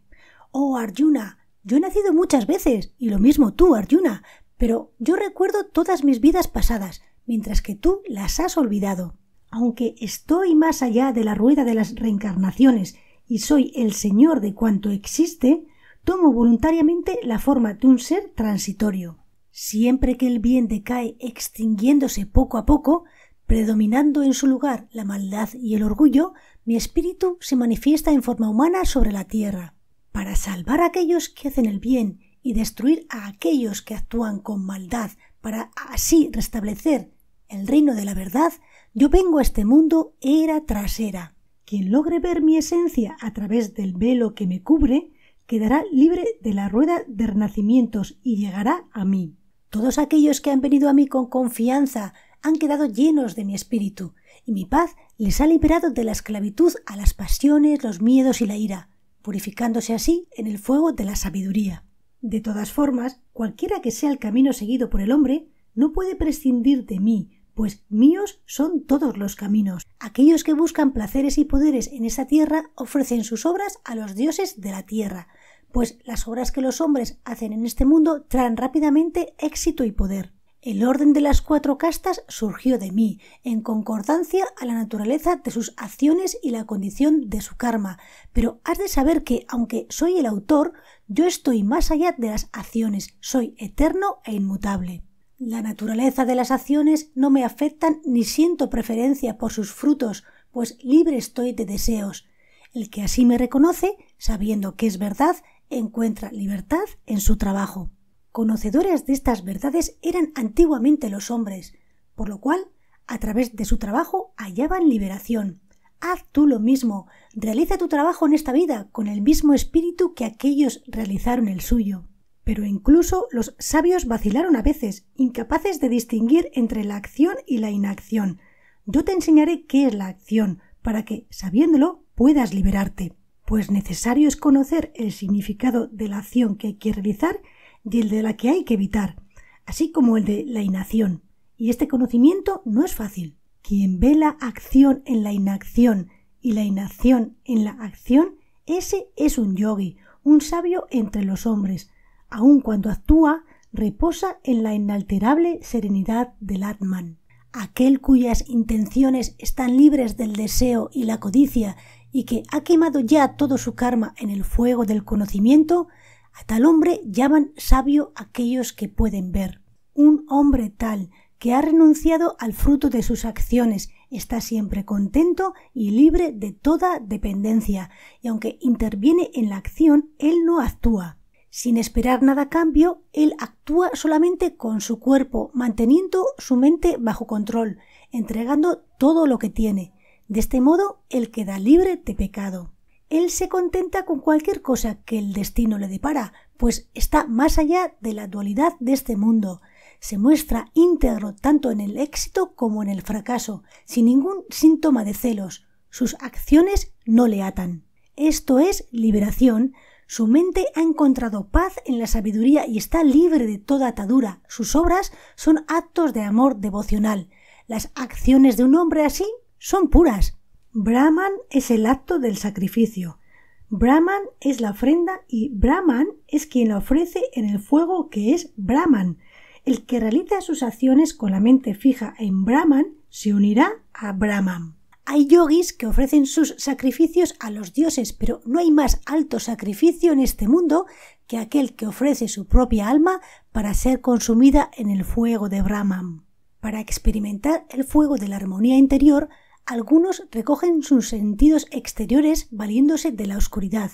S1: Oh Arjuna, yo he nacido muchas veces, y lo mismo tú, Arjuna, pero yo recuerdo todas mis vidas pasadas, mientras que tú las has olvidado aunque estoy más allá de la rueda de las reencarnaciones y soy el Señor de cuanto existe, tomo voluntariamente la forma de un ser transitorio. Siempre que el bien decae extinguiéndose poco a poco, predominando en su lugar la maldad y el orgullo, mi espíritu se manifiesta en forma humana sobre la tierra, para salvar a aquellos que hacen el bien y destruir a aquellos que actúan con maldad, para así restablecer el reino de la verdad yo vengo a este mundo era tras era. Quien logre ver mi esencia a través del velo que me cubre, quedará libre de la rueda de renacimientos y llegará a mí. Todos aquellos que han venido a mí con confianza han quedado llenos de mi espíritu, y mi paz les ha liberado de la esclavitud a las pasiones, los miedos y la ira, purificándose así en el fuego de la sabiduría. De todas formas, cualquiera que sea el camino seguido por el hombre, no puede prescindir de mí, pues míos son todos los caminos. Aquellos que buscan placeres y poderes en esa tierra ofrecen sus obras a los dioses de la tierra, pues las obras que los hombres hacen en este mundo traen rápidamente éxito y poder. El orden de las cuatro castas surgió de mí, en concordancia a la naturaleza de sus acciones y la condición de su karma, pero has de saber que, aunque soy el autor, yo estoy más allá de las acciones, soy eterno e inmutable. La naturaleza de las acciones no me afectan ni siento preferencia por sus frutos, pues libre estoy de deseos. El que así me reconoce, sabiendo que es verdad, encuentra libertad en su trabajo. Conocedores de estas verdades eran antiguamente los hombres, por lo cual, a través de su trabajo hallaban liberación. Haz tú lo mismo, realiza tu trabajo en esta vida con el mismo espíritu que aquellos realizaron el suyo. Pero incluso los sabios vacilaron a veces, incapaces de distinguir entre la acción y la inacción. Yo te enseñaré qué es la acción, para que, sabiéndolo, puedas liberarte. Pues necesario es conocer el significado de la acción que hay que realizar y el de la que hay que evitar, así como el de la inacción. Y este conocimiento no es fácil. Quien ve la acción en la inacción y la inacción en la acción, ese es un yogi, un sabio entre los hombres, aun cuando actúa, reposa en la inalterable serenidad del Atman. Aquel cuyas intenciones están libres del deseo y la codicia y que ha quemado ya todo su karma en el fuego del conocimiento, a tal hombre llaman sabio aquellos que pueden ver. Un hombre tal que ha renunciado al fruto de sus acciones, está siempre contento y libre de toda dependencia, y aunque interviene en la acción, él no actúa. Sin esperar nada a cambio, él actúa solamente con su cuerpo, manteniendo su mente bajo control, entregando todo lo que tiene. De este modo, él queda libre de pecado. Él se contenta con cualquier cosa que el destino le depara, pues está más allá de la dualidad de este mundo. Se muestra íntegro tanto en el éxito como en el fracaso, sin ningún síntoma de celos. Sus acciones no le atan. Esto es liberación, su mente ha encontrado paz en la sabiduría y está libre de toda atadura. Sus obras son actos de amor devocional. Las acciones de un hombre así son puras. Brahman es el acto del sacrificio. Brahman es la ofrenda y Brahman es quien la ofrece en el fuego que es Brahman. El que realiza sus acciones con la mente fija en Brahman se unirá a Brahman. Hay yogis que ofrecen sus sacrificios a los dioses, pero no hay más alto sacrificio en este mundo que aquel que ofrece su propia alma para ser consumida en el fuego de Brahman. Para experimentar el fuego de la armonía interior, algunos recogen sus sentidos exteriores valiéndose de la oscuridad,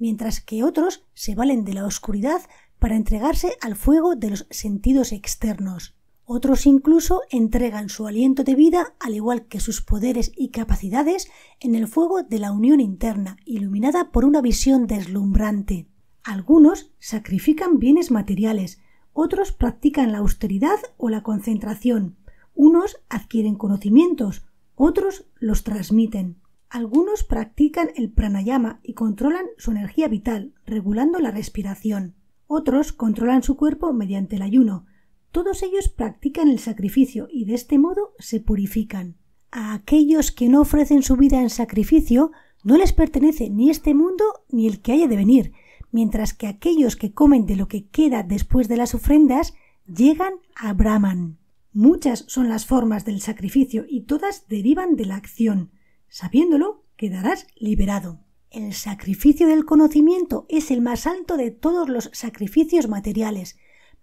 S1: mientras que otros se valen de la oscuridad para entregarse al fuego de los sentidos externos. Otros incluso entregan su aliento de vida, al igual que sus poderes y capacidades, en el fuego de la unión interna, iluminada por una visión deslumbrante. Algunos sacrifican bienes materiales, otros practican la austeridad o la concentración, unos adquieren conocimientos, otros los transmiten. Algunos practican el pranayama y controlan su energía vital, regulando la respiración. Otros controlan su cuerpo mediante el ayuno, todos ellos practican el sacrificio y de este modo se purifican. A aquellos que no ofrecen su vida en sacrificio no les pertenece ni este mundo ni el que haya de venir, mientras que aquellos que comen de lo que queda después de las ofrendas llegan a Brahman. Muchas son las formas del sacrificio y todas derivan de la acción. Sabiéndolo, quedarás liberado. El sacrificio del conocimiento es el más alto de todos los sacrificios materiales,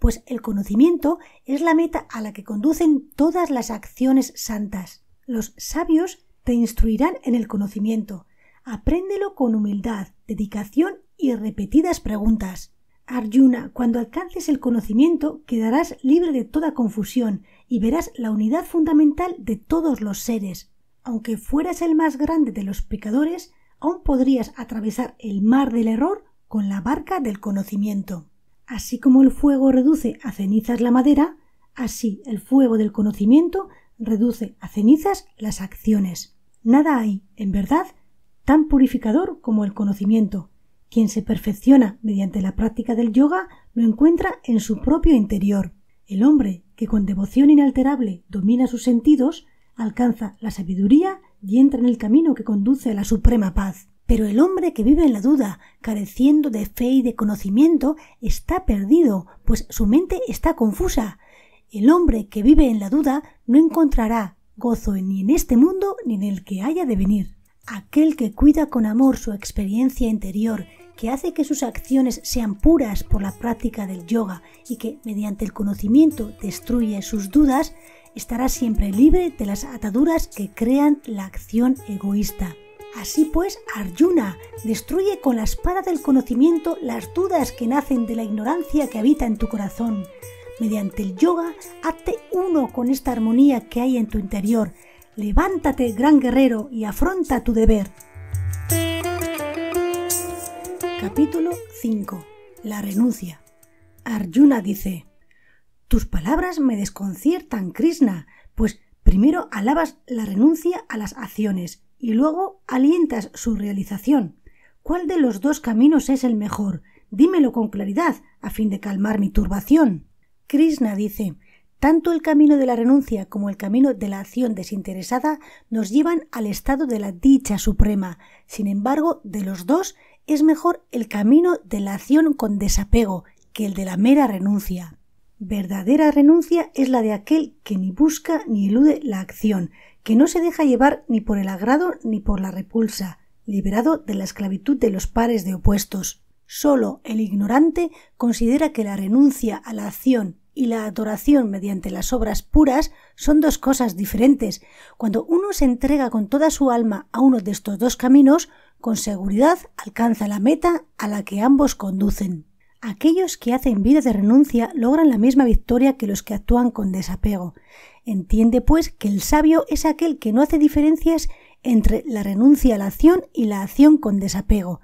S1: pues el conocimiento es la meta a la que conducen todas las acciones santas. Los sabios te instruirán en el conocimiento. Apréndelo con humildad, dedicación y repetidas preguntas. Arjuna, cuando alcances el conocimiento quedarás libre de toda confusión y verás la unidad fundamental de todos los seres. Aunque fueras el más grande de los pecadores, aún podrías atravesar el mar del error con la barca del conocimiento. Así como el fuego reduce a cenizas la madera, así el fuego del conocimiento reduce a cenizas las acciones. Nada hay, en verdad, tan purificador como el conocimiento. Quien se perfecciona mediante la práctica del yoga lo encuentra en su propio interior. El hombre que con devoción inalterable domina sus sentidos, alcanza la sabiduría y entra en el camino que conduce a la suprema paz. Pero el hombre que vive en la duda, careciendo de fe y de conocimiento, está perdido, pues su mente está confusa. El hombre que vive en la duda no encontrará gozo ni en este mundo ni en el que haya de venir. Aquel que cuida con amor su experiencia interior, que hace que sus acciones sean puras por la práctica del yoga y que mediante el conocimiento destruye sus dudas, estará siempre libre de las ataduras que crean la acción egoísta. Así pues, Arjuna destruye con la espada del conocimiento las dudas que nacen de la ignorancia que habita en tu corazón. Mediante el yoga, hazte uno con esta armonía que hay en tu interior. Levántate, gran guerrero, y afronta tu deber. Capítulo 5. La renuncia. Arjuna dice, Tus palabras me desconciertan, Krishna, pues primero alabas la renuncia a las acciones, y luego alientas su realización. ¿Cuál de los dos caminos es el mejor? Dímelo con claridad, a fin de calmar mi turbación. Krishna dice tanto el camino de la renuncia como el camino de la acción desinteresada nos llevan al estado de la dicha suprema. Sin embargo, de los dos es mejor el camino de la acción con desapego que el de la mera renuncia. Verdadera renuncia es la de aquel que ni busca ni elude la acción, que no se deja llevar ni por el agrado ni por la repulsa, liberado de la esclavitud de los pares de opuestos. Solo el ignorante considera que la renuncia a la acción y la adoración mediante las obras puras son dos cosas diferentes. Cuando uno se entrega con toda su alma a uno de estos dos caminos, con seguridad alcanza la meta a la que ambos conducen. Aquellos que hacen vida de renuncia logran la misma victoria que los que actúan con desapego. Entiende pues que el sabio es aquel que no hace diferencias entre la renuncia a la acción y la acción con desapego.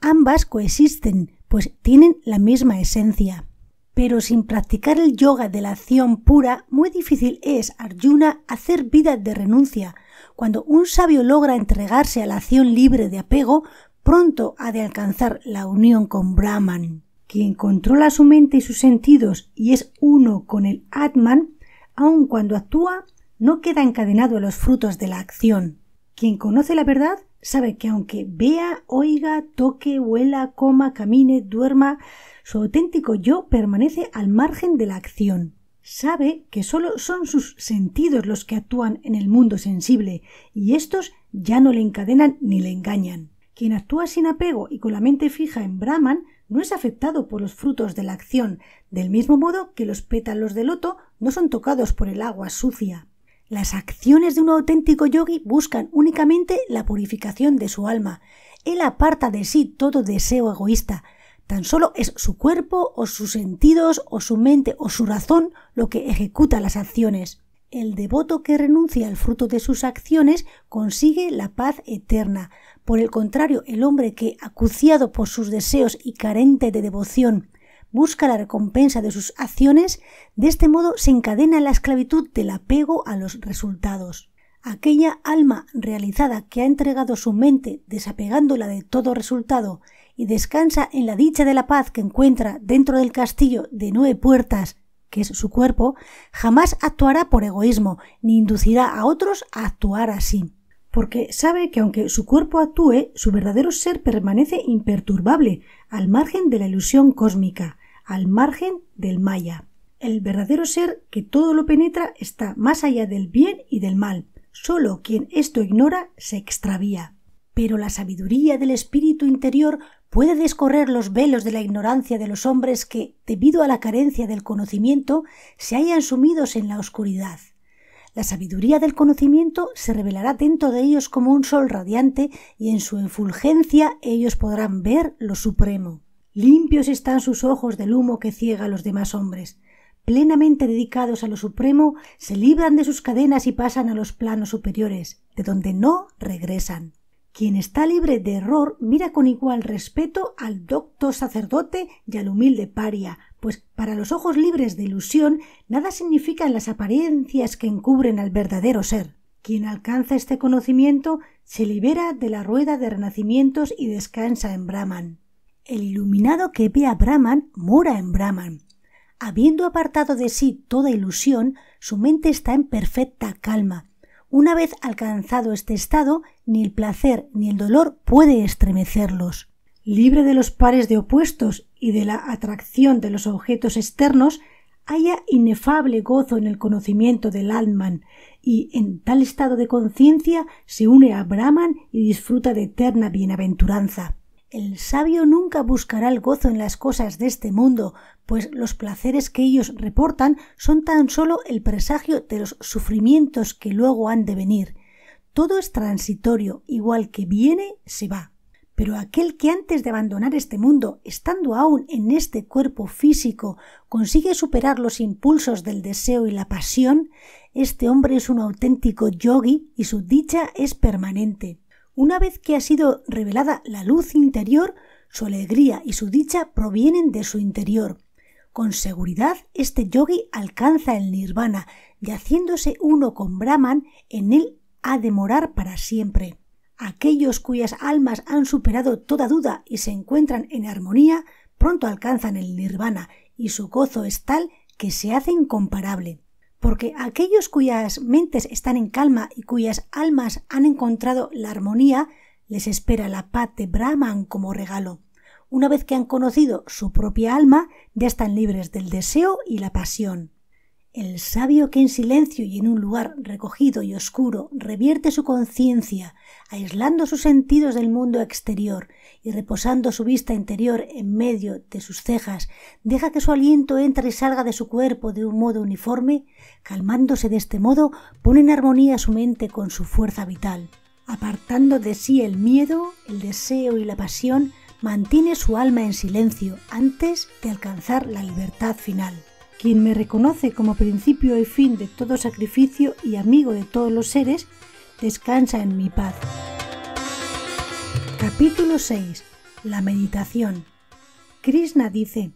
S1: Ambas coexisten, pues tienen la misma esencia. Pero sin practicar el yoga de la acción pura, muy difícil es, Arjuna, hacer vida de renuncia. Cuando un sabio logra entregarse a la acción libre de apego, pronto ha de alcanzar la unión con Brahman. Quien controla su mente y sus sentidos y es uno con el Atman, aun cuando actúa, no queda encadenado a los frutos de la acción. Quien conoce la verdad sabe que aunque vea, oiga, toque, huela, coma, camine, duerma, su auténtico yo permanece al margen de la acción. Sabe que solo son sus sentidos los que actúan en el mundo sensible, y estos ya no le encadenan ni le engañan. Quien actúa sin apego y con la mente fija en Brahman no es afectado por los frutos de la acción, del mismo modo que los pétalos de loto no son tocados por el agua sucia. Las acciones de un auténtico yogi buscan únicamente la purificación de su alma. Él aparta de sí todo deseo egoísta. Tan solo es su cuerpo o sus sentidos o su mente o su razón lo que ejecuta las acciones. El devoto que renuncia al fruto de sus acciones consigue la paz eterna, por el contrario, el hombre que, acuciado por sus deseos y carente de devoción, busca la recompensa de sus acciones, de este modo se encadena en la esclavitud del apego a los resultados. Aquella alma realizada que ha entregado su mente desapegándola de todo resultado y descansa en la dicha de la paz que encuentra dentro del castillo de nueve puertas, que es su cuerpo, jamás actuará por egoísmo, ni inducirá a otros a actuar así porque sabe que aunque su cuerpo actúe, su verdadero ser permanece imperturbable, al margen de la ilusión cósmica, al margen del Maya. El verdadero ser que todo lo penetra está más allá del bien y del mal. Solo quien esto ignora se extravía. Pero la sabiduría del espíritu interior puede descorrer los velos de la ignorancia de los hombres que, debido a la carencia del conocimiento, se hayan sumidos en la oscuridad. La sabiduría del conocimiento se revelará dentro de ellos como un sol radiante y en su enfulgencia ellos podrán ver lo supremo. Limpios están sus ojos del humo que ciega a los demás hombres. Plenamente dedicados a lo supremo, se libran de sus cadenas y pasan a los planos superiores, de donde no regresan. Quien está libre de error mira con igual respeto al docto sacerdote y al humilde paria, pues para los ojos libres de ilusión nada significan las apariencias que encubren al verdadero ser. Quien alcanza este conocimiento se libera de la rueda de renacimientos y descansa en Brahman. El iluminado que ve a Brahman mora en Brahman. Habiendo apartado de sí toda ilusión, su mente está en perfecta calma. Una vez alcanzado este estado, ni el placer ni el dolor puede estremecerlos. Libre de los pares de opuestos y de la atracción de los objetos externos, haya inefable gozo en el conocimiento del alman y en tal estado de conciencia se une a Brahman y disfruta de eterna bienaventuranza. El sabio nunca buscará el gozo en las cosas de este mundo, pues los placeres que ellos reportan son tan solo el presagio de los sufrimientos que luego han de venir, todo es transitorio, igual que viene, se va. Pero aquel que antes de abandonar este mundo, estando aún en este cuerpo físico, consigue superar los impulsos del deseo y la pasión, este hombre es un auténtico yogi y su dicha es permanente. Una vez que ha sido revelada la luz interior, su alegría y su dicha provienen de su interior. Con seguridad, este yogi alcanza el nirvana yaciéndose uno con Brahman, en él a demorar para siempre. Aquellos cuyas almas han superado toda duda y se encuentran en armonía, pronto alcanzan el nirvana y su gozo es tal que se hace incomparable. Porque aquellos cuyas mentes están en calma y cuyas almas han encontrado la armonía, les espera la paz de Brahman como regalo. Una vez que han conocido su propia alma, ya están libres del deseo y la pasión. El sabio que en silencio y en un lugar recogido y oscuro revierte su conciencia, aislando sus sentidos del mundo exterior y reposando su vista interior en medio de sus cejas, deja que su aliento entre y salga de su cuerpo de un modo uniforme, calmándose de este modo, pone en armonía su mente con su fuerza vital. Apartando de sí el miedo, el deseo y la pasión, mantiene su alma en silencio antes de alcanzar la libertad final quien me reconoce como principio y fin de todo sacrificio y amigo de todos los seres, descansa en mi paz. Capítulo 6. La meditación. Krishna dice,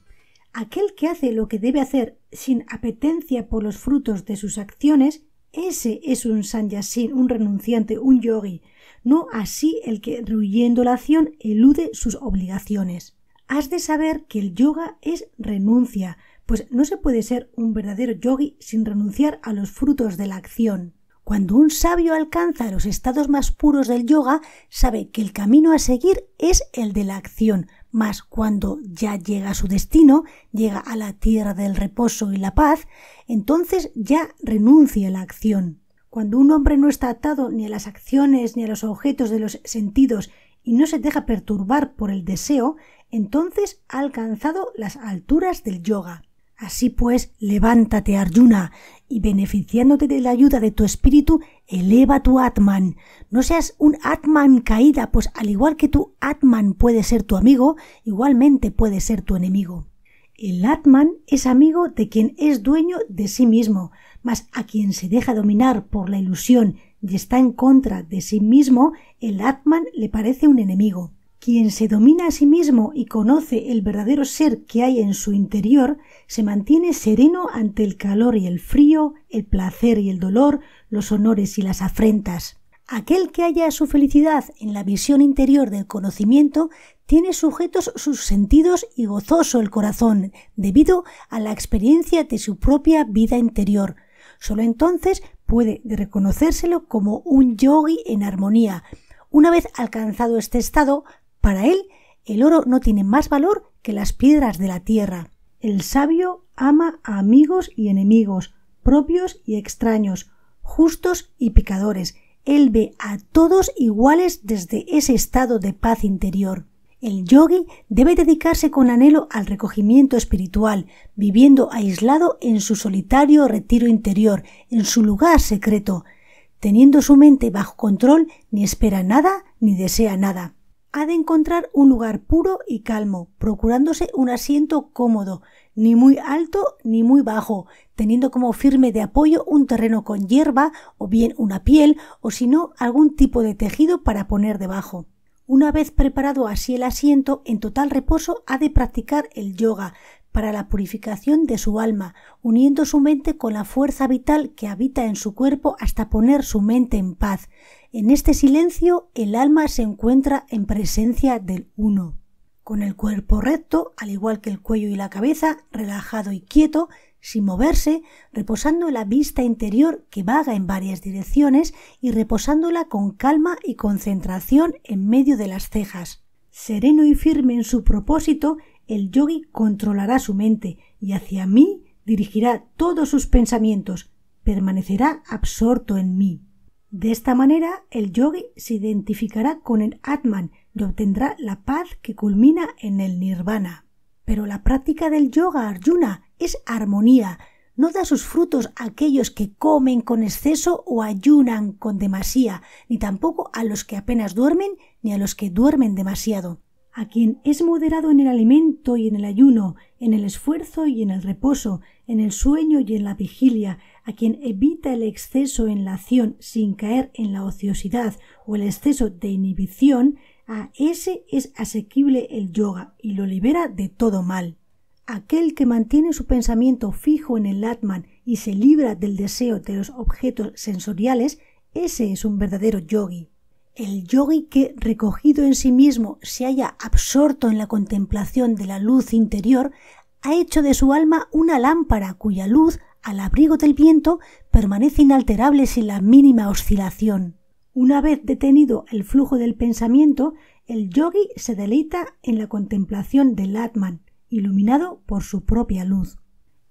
S1: aquel que hace lo que debe hacer sin apetencia por los frutos de sus acciones, ese es un sanyasin, un renunciante, un yogi, no así el que ruyendo la acción elude sus obligaciones. Has de saber que el yoga es renuncia, pues no se puede ser un verdadero yogi sin renunciar a los frutos de la acción. Cuando un sabio alcanza los estados más puros del yoga, sabe que el camino a seguir es el de la acción, mas cuando ya llega a su destino, llega a la tierra del reposo y la paz, entonces ya renuncia a la acción. Cuando un hombre no está atado ni a las acciones ni a los objetos de los sentidos y no se deja perturbar por el deseo, entonces ha alcanzado las alturas del yoga. Así pues, levántate, Arjuna, y beneficiándote de la ayuda de tu espíritu, eleva tu Atman. No seas un Atman caída, pues al igual que tu Atman puede ser tu amigo, igualmente puede ser tu enemigo. El Atman es amigo de quien es dueño de sí mismo, mas a quien se deja dominar por la ilusión y está en contra de sí mismo, el Atman le parece un enemigo. Quien se domina a sí mismo y conoce el verdadero ser que hay en su interior, se mantiene sereno ante el calor y el frío, el placer y el dolor, los honores y las afrentas. Aquel que haya su felicidad en la visión interior del conocimiento tiene sujetos sus sentidos y gozoso el corazón, debido a la experiencia de su propia vida interior. Solo entonces puede reconocérselo como un yogi en armonía, una vez alcanzado este estado, para él, el oro no tiene más valor que las piedras de la tierra. El sabio ama a amigos y enemigos, propios y extraños, justos y picadores. Él ve a todos iguales desde ese estado de paz interior. El yogi debe dedicarse con anhelo al recogimiento espiritual, viviendo aislado en su solitario retiro interior, en su lugar secreto. Teniendo su mente bajo control, ni espera nada ni desea nada ha de encontrar un lugar puro y calmo, procurándose un asiento cómodo, ni muy alto ni muy bajo, teniendo como firme de apoyo un terreno con hierba o bien una piel o si no algún tipo de tejido para poner debajo. Una vez preparado así el asiento, en total reposo ha de practicar el yoga para la purificación de su alma, uniendo su mente con la fuerza vital que habita en su cuerpo hasta poner su mente en paz. En este silencio el alma se encuentra en presencia del uno. Con el cuerpo recto, al igual que el cuello y la cabeza, relajado y quieto, sin moverse, reposando la vista interior que vaga en varias direcciones y reposándola con calma y concentración en medio de las cejas. Sereno y firme en su propósito, el yogi controlará su mente y hacia mí dirigirá todos sus pensamientos, permanecerá absorto en mí. De esta manera, el yogi se identificará con el Atman y obtendrá la paz que culmina en el nirvana. Pero la práctica del yoga Arjuna es armonía, no da sus frutos a aquellos que comen con exceso o ayunan con demasía, ni tampoco a los que apenas duermen ni a los que duermen demasiado. A quien es moderado en el alimento y en el ayuno, en el esfuerzo y en el reposo, en el sueño y en la vigilia, a quien evita el exceso en la acción sin caer en la ociosidad o el exceso de inhibición, a ese es asequible el yoga y lo libera de todo mal. Aquel que mantiene su pensamiento fijo en el Atman y se libra del deseo de los objetos sensoriales, ese es un verdadero yogi. El yogi que, recogido en sí mismo, se haya absorto en la contemplación de la luz interior, ha hecho de su alma una lámpara cuya luz al abrigo del viento, permanece inalterable sin la mínima oscilación. Una vez detenido el flujo del pensamiento, el yogi se deleita en la contemplación del Atman, iluminado por su propia luz.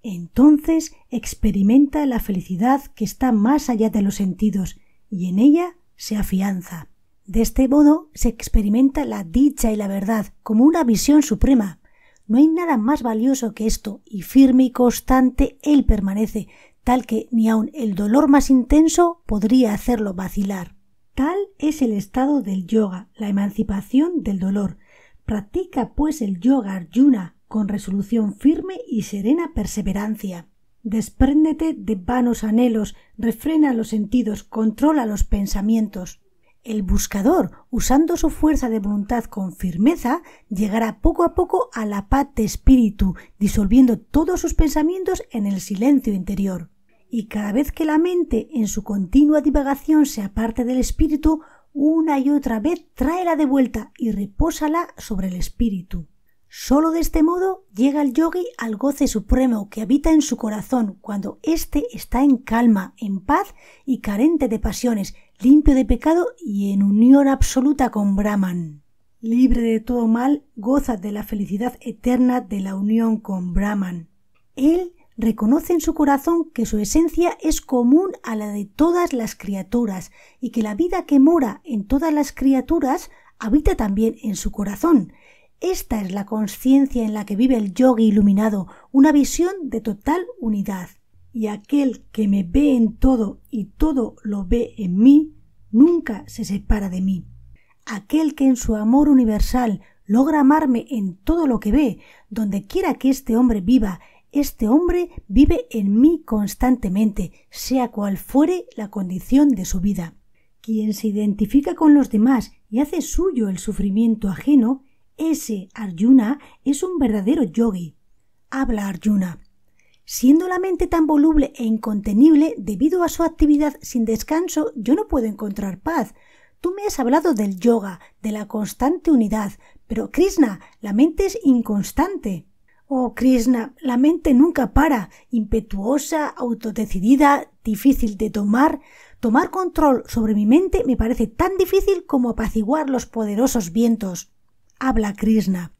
S1: Entonces experimenta la felicidad que está más allá de los sentidos y en ella se afianza. De este modo se experimenta la dicha y la verdad como una visión suprema, no hay nada más valioso que esto, y firme y constante él permanece, tal que ni aun el dolor más intenso podría hacerlo vacilar. Tal es el estado del yoga, la emancipación del dolor. Practica pues el yoga Arjuna con resolución firme y serena perseverancia. Despréndete de vanos anhelos, refrena los sentidos, controla los pensamientos. El buscador, usando su fuerza de voluntad con firmeza, llegará poco a poco a la paz de espíritu, disolviendo todos sus pensamientos en el silencio interior. Y cada vez que la mente en su continua divagación se aparte del espíritu, una y otra vez tráela de vuelta y repósala sobre el espíritu. Solo de este modo llega el yogi al goce supremo que habita en su corazón cuando éste está en calma, en paz y carente de pasiones, limpio de pecado y en unión absoluta con Brahman. Libre de todo mal, goza de la felicidad eterna de la unión con Brahman. Él reconoce en su corazón que su esencia es común a la de todas las criaturas y que la vida que mora en todas las criaturas habita también en su corazón. Esta es la conciencia en la que vive el yogi iluminado, una visión de total unidad y aquel que me ve en todo y todo lo ve en mí, nunca se separa de mí. Aquel que en su amor universal logra amarme en todo lo que ve, donde quiera que este hombre viva, este hombre vive en mí constantemente, sea cual fuere la condición de su vida. Quien se identifica con los demás y hace suyo el sufrimiento ajeno, ese Arjuna es un verdadero yogi. Habla Arjuna. Siendo la mente tan voluble e incontenible debido a su actividad sin descanso, yo no puedo encontrar paz. Tú me has hablado del yoga, de la constante unidad, pero Krishna, la mente es inconstante. Oh Krishna, la mente nunca para, impetuosa, autodecidida, difícil de tomar. Tomar control sobre mi mente me parece tan difícil como apaciguar los poderosos vientos. Habla Krishna.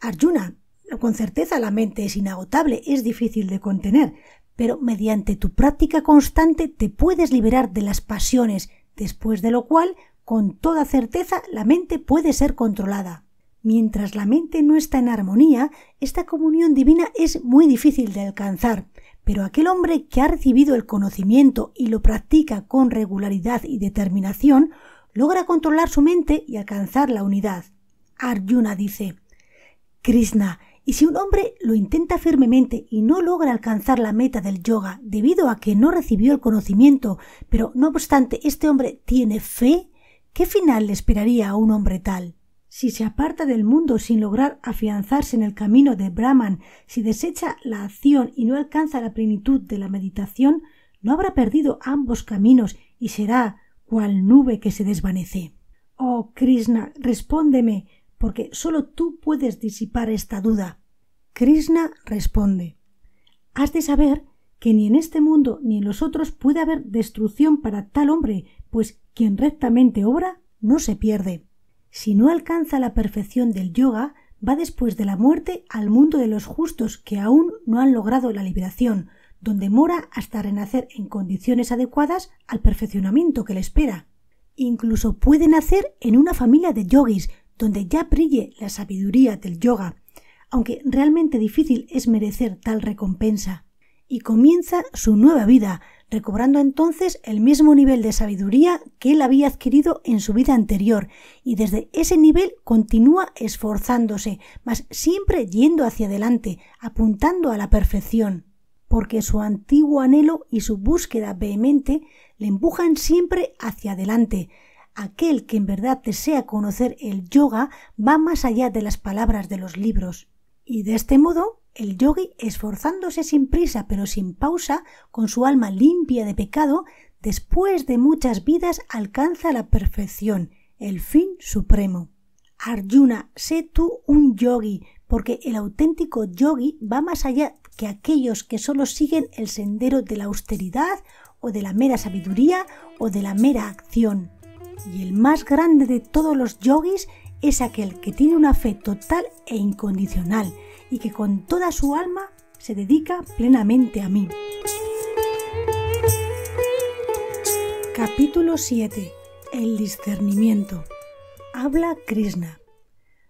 S1: Arjuna, con certeza la mente es inagotable, es difícil de contener, pero mediante tu práctica constante te puedes liberar de las pasiones, después de lo cual, con toda certeza, la mente puede ser controlada. Mientras la mente no está en armonía, esta comunión divina es muy difícil de alcanzar, pero aquel hombre que ha recibido el conocimiento y lo practica con regularidad y determinación, logra controlar su mente y alcanzar la unidad. Arjuna dice Krishna, y si un hombre lo intenta firmemente y no logra alcanzar la meta del yoga debido a que no recibió el conocimiento, pero no obstante este hombre tiene fe, ¿qué final le esperaría a un hombre tal? Si se aparta del mundo sin lograr afianzarse en el camino de Brahman, si desecha la acción y no alcanza la plenitud de la meditación, no habrá perdido ambos caminos y será cual nube que se desvanece. Oh Krishna, respóndeme, porque solo tú puedes disipar esta duda. Krishna responde Has de saber que ni en este mundo ni en los otros puede haber destrucción para tal hombre, pues quien rectamente obra no se pierde. Si no alcanza la perfección del yoga, va después de la muerte al mundo de los justos que aún no han logrado la liberación, donde mora hasta renacer en condiciones adecuadas al perfeccionamiento que le espera. Incluso puede nacer en una familia de yogis, donde ya brille la sabiduría del yoga, aunque realmente difícil es merecer tal recompensa, y comienza su nueva vida, recobrando entonces el mismo nivel de sabiduría que él había adquirido en su vida anterior, y desde ese nivel continúa esforzándose, mas siempre yendo hacia adelante, apuntando a la perfección, porque su antiguo anhelo y su búsqueda vehemente le empujan siempre hacia adelante, aquel que en verdad desea conocer el yoga va más allá de las palabras de los libros. Y de este modo, el yogi, esforzándose sin prisa pero sin pausa, con su alma limpia de pecado, después de muchas vidas alcanza la perfección, el fin supremo. Arjuna, sé tú un yogi, porque el auténtico yogi va más allá que aquellos que solo siguen el sendero de la austeridad o de la mera sabiduría o de la mera acción y el más grande de todos los yogis es aquel que tiene una fe total e incondicional y que con toda su alma se dedica plenamente a mí. Capítulo 7. El discernimiento. Habla Krishna.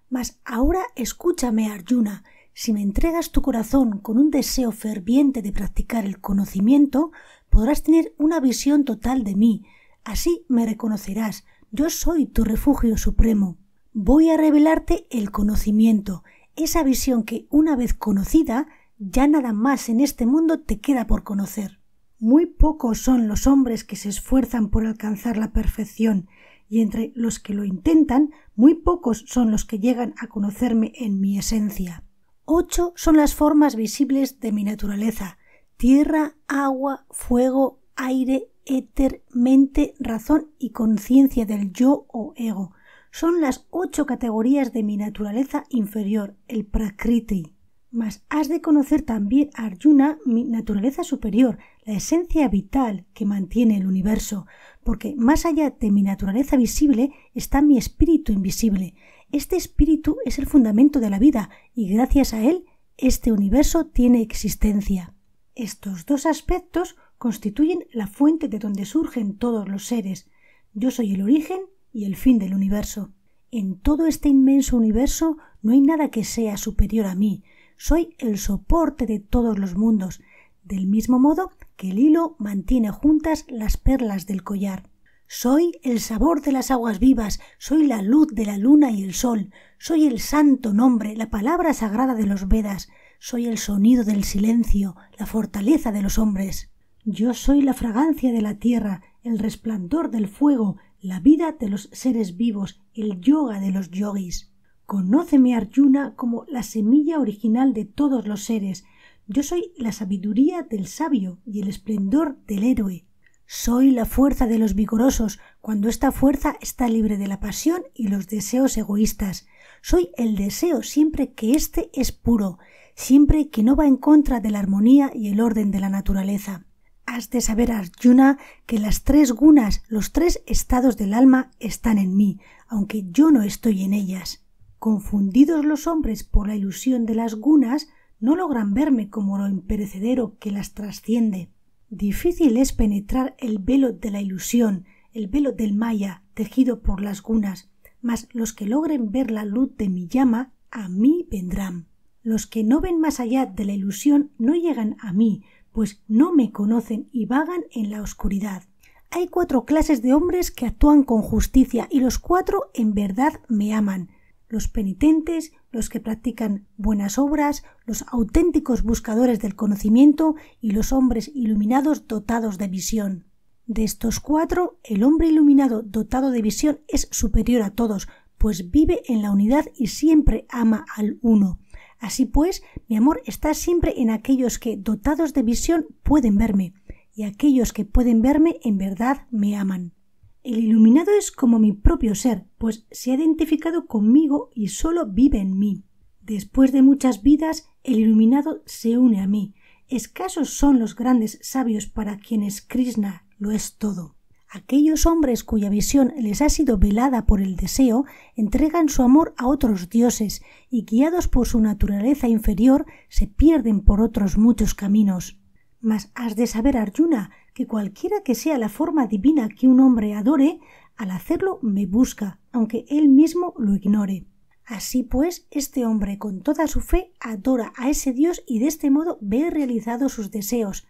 S1: Mas ahora escúchame, Arjuna, si me entregas tu corazón con un deseo ferviente de practicar el conocimiento, podrás tener una visión total de mí Así me reconocerás, yo soy tu refugio supremo. Voy a revelarte el conocimiento, esa visión que una vez conocida, ya nada más en este mundo te queda por conocer. Muy pocos son los hombres que se esfuerzan por alcanzar la perfección, y entre los que lo intentan, muy pocos son los que llegan a conocerme en mi esencia. Ocho son las formas visibles de mi naturaleza tierra, agua, fuego, aire éter, mente, razón y conciencia del yo o ego. Son las ocho categorías de mi naturaleza inferior, el prakriti. Mas has de conocer también a Arjuna, mi naturaleza superior, la esencia vital que mantiene el universo, porque más allá de mi naturaleza visible está mi espíritu invisible. Este espíritu es el fundamento de la vida y gracias a él este universo tiene existencia. Estos dos aspectos constituyen la fuente de donde surgen todos los seres. Yo soy el origen y el fin del universo. En todo este inmenso universo no hay nada que sea superior a mí. Soy el soporte de todos los mundos, del mismo modo que el hilo mantiene juntas las perlas del collar. Soy el sabor de las aguas vivas, soy la luz de la luna y el sol, soy el santo nombre, la palabra sagrada de los Vedas, soy el sonido del silencio, la fortaleza de los hombres. Yo soy la fragancia de la tierra, el resplandor del fuego, la vida de los seres vivos, el yoga de los yogis. Conóceme Arjuna como la semilla original de todos los seres. Yo soy la sabiduría del sabio y el esplendor del héroe. Soy la fuerza de los vigorosos, cuando esta fuerza está libre de la pasión y los deseos egoístas. Soy el deseo siempre que éste es puro, siempre que no va en contra de la armonía y el orden de la naturaleza. Has de saber, Arjuna, que las tres gunas, los tres estados del alma, están en mí, aunque yo no estoy en ellas. Confundidos los hombres por la ilusión de las gunas, no logran verme como lo imperecedero que las trasciende. Difícil es penetrar el velo de la ilusión, el velo del maya, tejido por las gunas, mas los que logren ver la luz de mi llama, a mí vendrán. Los que no ven más allá de la ilusión no llegan a mí, pues no me conocen y vagan en la oscuridad. Hay cuatro clases de hombres que actúan con justicia y los cuatro en verdad me aman los penitentes, los que practican buenas obras, los auténticos buscadores del conocimiento y los hombres iluminados dotados de visión. De estos cuatro, el hombre iluminado dotado de visión es superior a todos, pues vive en la unidad y siempre ama al uno. Así pues, mi amor está siempre en aquellos que, dotados de visión, pueden verme, y aquellos que pueden verme en verdad me aman. El iluminado es como mi propio ser, pues se ha identificado conmigo y solo vive en mí. Después de muchas vidas, el iluminado se une a mí. Escasos son los grandes sabios para quienes Krishna lo es todo. Aquellos hombres cuya visión les ha sido velada por el deseo entregan su amor a otros dioses y guiados por su naturaleza inferior se pierden por otros muchos caminos. Mas has de saber, Arjuna, que cualquiera que sea la forma divina que un hombre adore, al hacerlo me busca, aunque él mismo lo ignore. Así pues, este hombre con toda su fe adora a ese Dios y de este modo ve realizados sus deseos.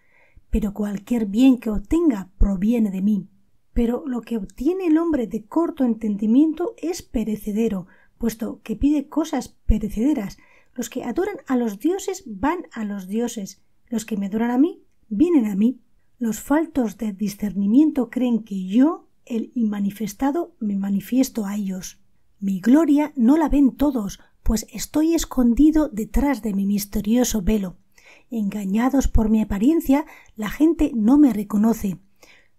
S1: Pero cualquier bien que obtenga proviene de mí. Pero lo que obtiene el hombre de corto entendimiento es perecedero, puesto que pide cosas perecederas. Los que adoran a los dioses van a los dioses, los que me adoran a mí vienen a mí. Los faltos de discernimiento creen que yo, el inmanifestado, me manifiesto a ellos. Mi gloria no la ven todos, pues estoy escondido detrás de mi misterioso velo. Engañados por mi apariencia, la gente no me reconoce.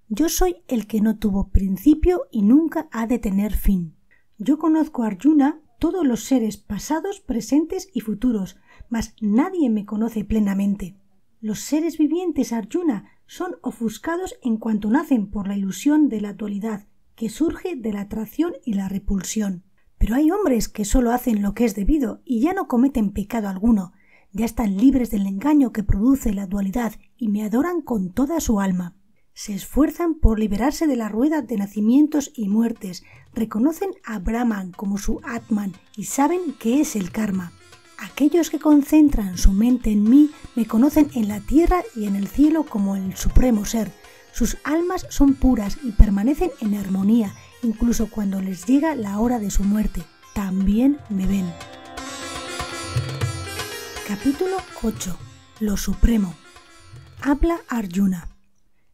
S1: Yo soy el que no tuvo principio y nunca ha de tener fin. Yo conozco a Arjuna todos los seres pasados, presentes y futuros, mas nadie me conoce plenamente. Los seres vivientes Arjuna son ofuscados en cuanto nacen por la ilusión de la dualidad que surge de la atracción y la repulsión. Pero hay hombres que solo hacen lo que es debido y ya no cometen pecado alguno, ya están libres del engaño que produce la dualidad y me adoran con toda su alma se esfuerzan por liberarse de la rueda de nacimientos y muertes, reconocen a Brahman como su Atman y saben que es el karma. Aquellos que concentran su mente en mí me conocen en la tierra y en el cielo como el supremo ser. Sus almas son puras y permanecen en armonía, incluso cuando les llega la hora de su muerte. También me ven. Capítulo 8. Lo Supremo. Habla Arjuna.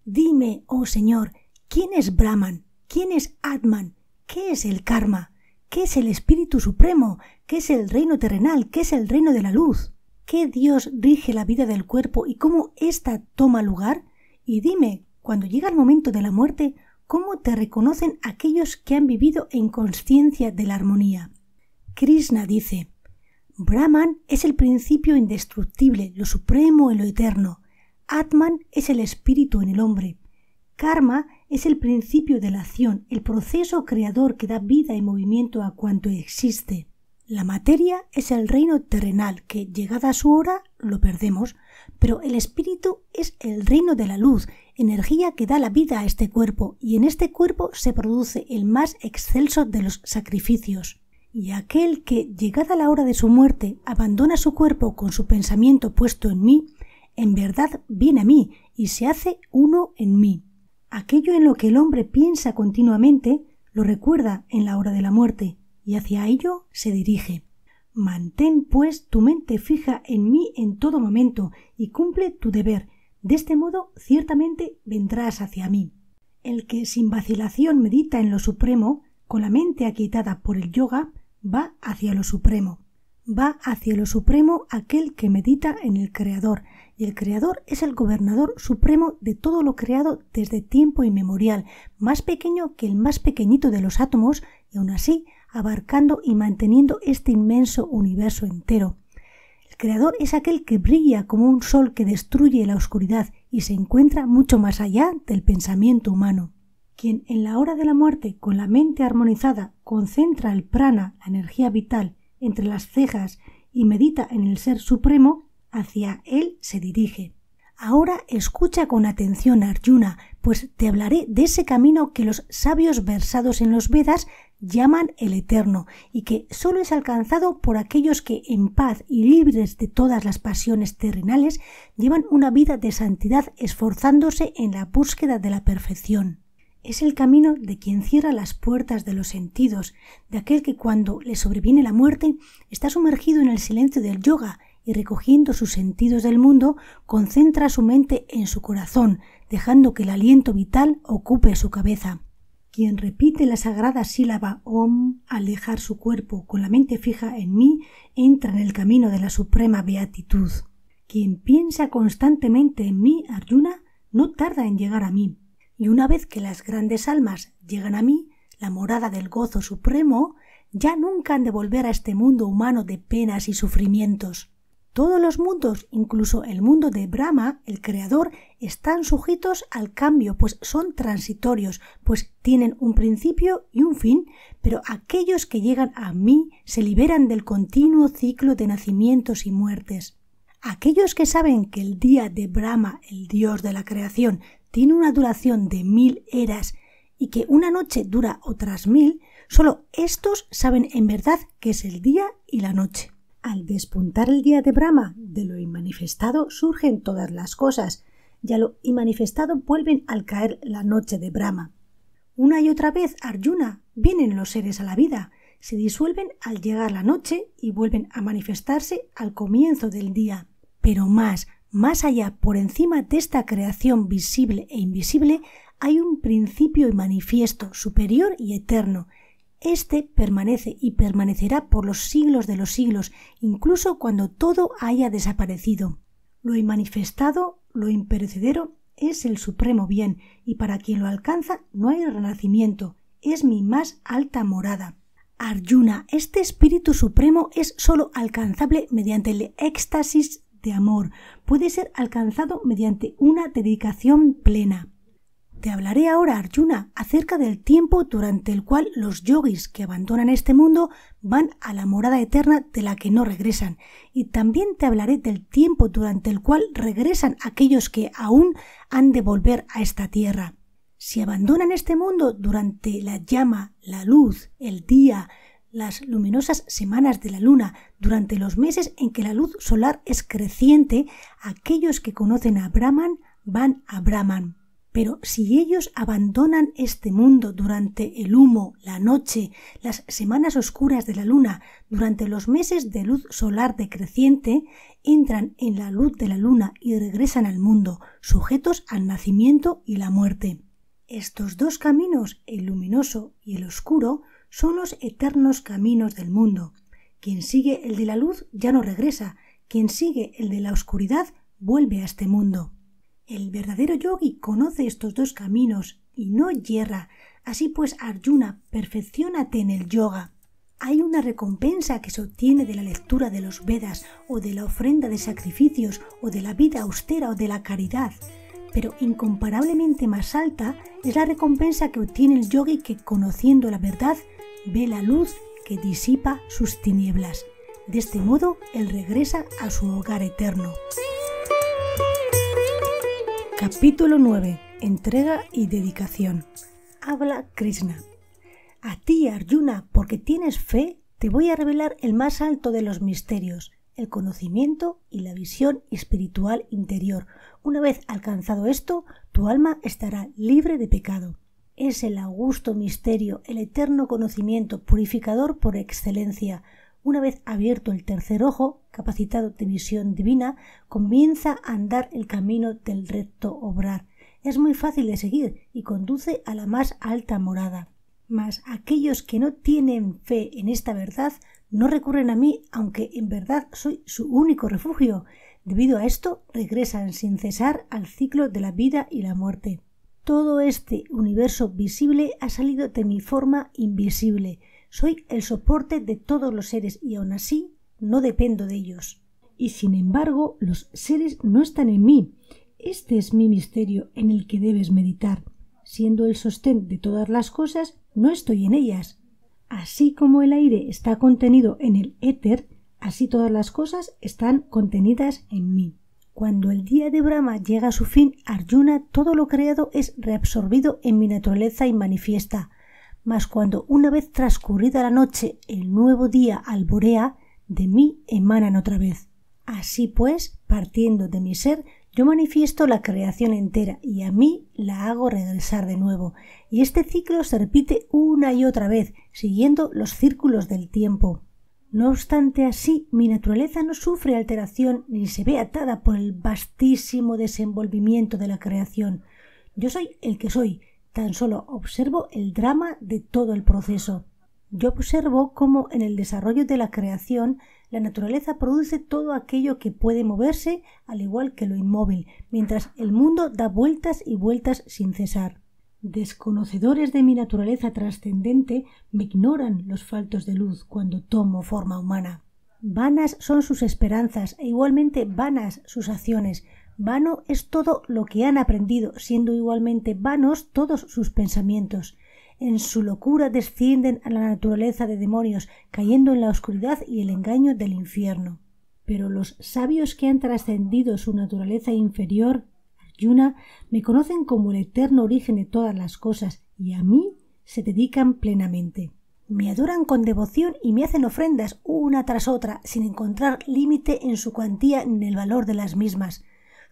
S1: Dime, oh Señor, ¿quién es Brahman? ¿Quién es Atman? ¿Qué es el karma? ¿Qué es el Espíritu Supremo? ¿Qué es el reino terrenal? ¿Qué es el reino de la luz? ¿Qué Dios rige la vida del cuerpo y cómo ésta toma lugar? Y dime, cuando llega el momento de la muerte, ¿cómo te reconocen aquellos que han vivido en conciencia de la armonía? Krishna dice, Brahman es el principio indestructible, lo supremo y lo eterno. Atman es el espíritu en el hombre. Karma es el principio de la acción, el proceso creador que da vida y movimiento a cuanto existe. La materia es el reino terrenal que, llegada su hora, lo perdemos, pero el espíritu es el reino de la luz, energía que da la vida a este cuerpo, y en este cuerpo se produce el más excelso de los sacrificios. Y aquel que, llegada la hora de su muerte, abandona su cuerpo con su pensamiento puesto en mí, en verdad viene a mí y se hace uno en mí. Aquello en lo que el hombre piensa continuamente lo recuerda en la hora de la muerte y hacia ello se dirige. Mantén, pues, tu mente fija en mí en todo momento y cumple tu deber. De este modo ciertamente vendrás hacia mí. El que sin vacilación medita en lo supremo, con la mente aquietada por el yoga, va hacia lo supremo. Va hacia lo supremo aquel que medita en el Creador, y el Creador es el gobernador supremo de todo lo creado desde tiempo inmemorial, más pequeño que el más pequeñito de los átomos, y aún así abarcando y manteniendo este inmenso universo entero. El Creador es aquel que brilla como un sol que destruye la oscuridad y se encuentra mucho más allá del pensamiento humano. Quien en la hora de la muerte, con la mente armonizada, concentra el prana, la energía vital, entre las cejas y medita en el Ser Supremo, hacia él se dirige. Ahora escucha con atención, Arjuna, pues te hablaré de ese camino que los sabios versados en los Vedas llaman el eterno, y que solo es alcanzado por aquellos que, en paz y libres de todas las pasiones terrenales, llevan una vida de santidad esforzándose en la búsqueda de la perfección. Es el camino de quien cierra las puertas de los sentidos, de aquel que cuando le sobreviene la muerte está sumergido en el silencio del yoga, y recogiendo sus sentidos del mundo, concentra su mente en su corazón, dejando que el aliento vital ocupe su cabeza. Quien repite la sagrada sílaba Om al dejar su cuerpo con la mente fija en mí, entra en el camino de la suprema beatitud. Quien piensa constantemente en mí, Arjuna, no tarda en llegar a mí. Y una vez que las grandes almas llegan a mí, la morada del gozo supremo, ya nunca han de volver a este mundo humano de penas y sufrimientos. Todos los mundos, incluso el mundo de Brahma, el creador, están sujetos al cambio, pues son transitorios, pues tienen un principio y un fin, pero aquellos que llegan a mí se liberan del continuo ciclo de nacimientos y muertes. Aquellos que saben que el día de Brahma, el dios de la creación, tiene una duración de mil eras y que una noche dura otras mil, solo estos saben en verdad que es el día y la noche. Al despuntar el día de Brahma, de lo inmanifestado surgen todas las cosas, y a lo inmanifestado vuelven al caer la noche de Brahma. Una y otra vez, Arjuna, vienen los seres a la vida, se disuelven al llegar la noche y vuelven a manifestarse al comienzo del día. Pero más, más allá, por encima de esta creación visible e invisible, hay un principio y manifiesto superior y eterno, este permanece y permanecerá por los siglos de los siglos, incluso cuando todo haya desaparecido. Lo inmanifestado, lo imperecedero, es el supremo bien, y para quien lo alcanza no hay renacimiento, es mi más alta morada. Arjuna, este espíritu supremo es sólo alcanzable mediante el éxtasis de amor, puede ser alcanzado mediante una dedicación plena. Te hablaré ahora, Arjuna, acerca del tiempo durante el cual los yogis que abandonan este mundo van a la morada eterna de la que no regresan. Y también te hablaré del tiempo durante el cual regresan aquellos que aún han de volver a esta tierra. Si abandonan este mundo durante la llama, la luz, el día, las luminosas semanas de la luna, durante los meses en que la luz solar es creciente, aquellos que conocen a Brahman van a Brahman pero si ellos abandonan este mundo durante el humo, la noche, las semanas oscuras de la luna, durante los meses de luz solar decreciente, entran en la luz de la luna y regresan al mundo, sujetos al nacimiento y la muerte. Estos dos caminos, el luminoso y el oscuro, son los eternos caminos del mundo. Quien sigue el de la luz ya no regresa, quien sigue el de la oscuridad vuelve a este mundo. El verdadero yogi conoce estos dos caminos y no yerra. Así pues, Arjuna, perfeccionate en el yoga. Hay una recompensa que se obtiene de la lectura de los Vedas o de la ofrenda de sacrificios o de la vida austera o de la caridad pero incomparablemente más alta es la recompensa que obtiene el yogi que, conociendo la verdad, ve la luz que disipa sus tinieblas. De este modo, él regresa a su hogar eterno. Capítulo 9. Entrega y dedicación. Habla Krishna. A ti, Arjuna, porque tienes fe, te voy a revelar el más alto de los misterios, el conocimiento y la visión espiritual interior. Una vez alcanzado esto, tu alma estará libre de pecado. Es el augusto misterio, el eterno conocimiento purificador por excelencia. Una vez abierto el tercer ojo, capacitado de visión divina, comienza a andar el camino del recto obrar. Es muy fácil de seguir y conduce a la más alta morada. Mas aquellos que no tienen fe en esta verdad no recurren a mí, aunque en verdad soy su único refugio. Debido a esto, regresan sin cesar al ciclo de la vida y la muerte. Todo este universo visible ha salido de mi forma invisible. Soy el soporte de todos los seres y aun así no dependo de ellos. Y sin embargo, los seres no están en mí. Este es mi misterio en el que debes meditar. Siendo el sostén de todas las cosas, no estoy en ellas. Así como el aire está contenido en el éter, así todas las cosas están contenidas en mí. Cuando el día de Brahma llega a su fin, Arjuna, todo lo creado es reabsorbido en mi naturaleza y manifiesta. Mas cuando una vez transcurrida la noche el nuevo día alborea, de mí emanan otra vez. Así pues, partiendo de mi ser, yo manifiesto la creación entera y a mí la hago regresar de nuevo, y este ciclo se repite una y otra vez, siguiendo los círculos del tiempo. No obstante así, mi naturaleza no sufre alteración ni se ve atada por el vastísimo desenvolvimiento de la creación. Yo soy el que soy, tan solo observo el drama de todo el proceso. Yo observo cómo en el desarrollo de la creación la naturaleza produce todo aquello que puede moverse, al igual que lo inmóvil, mientras el mundo da vueltas y vueltas sin cesar. Desconocedores de mi naturaleza trascendente, me ignoran los faltos de luz cuando tomo forma humana. Vanas son sus esperanzas e igualmente vanas sus acciones. Vano es todo lo que han aprendido, siendo igualmente vanos todos sus pensamientos en su locura descienden a la naturaleza de demonios, cayendo en la oscuridad y el engaño del infierno. Pero los sabios que han trascendido su naturaleza inferior, Arjuna, me conocen como el eterno origen de todas las cosas y a mí se dedican plenamente. Me adoran con devoción y me hacen ofrendas una tras otra, sin encontrar límite en su cuantía ni en el valor de las mismas.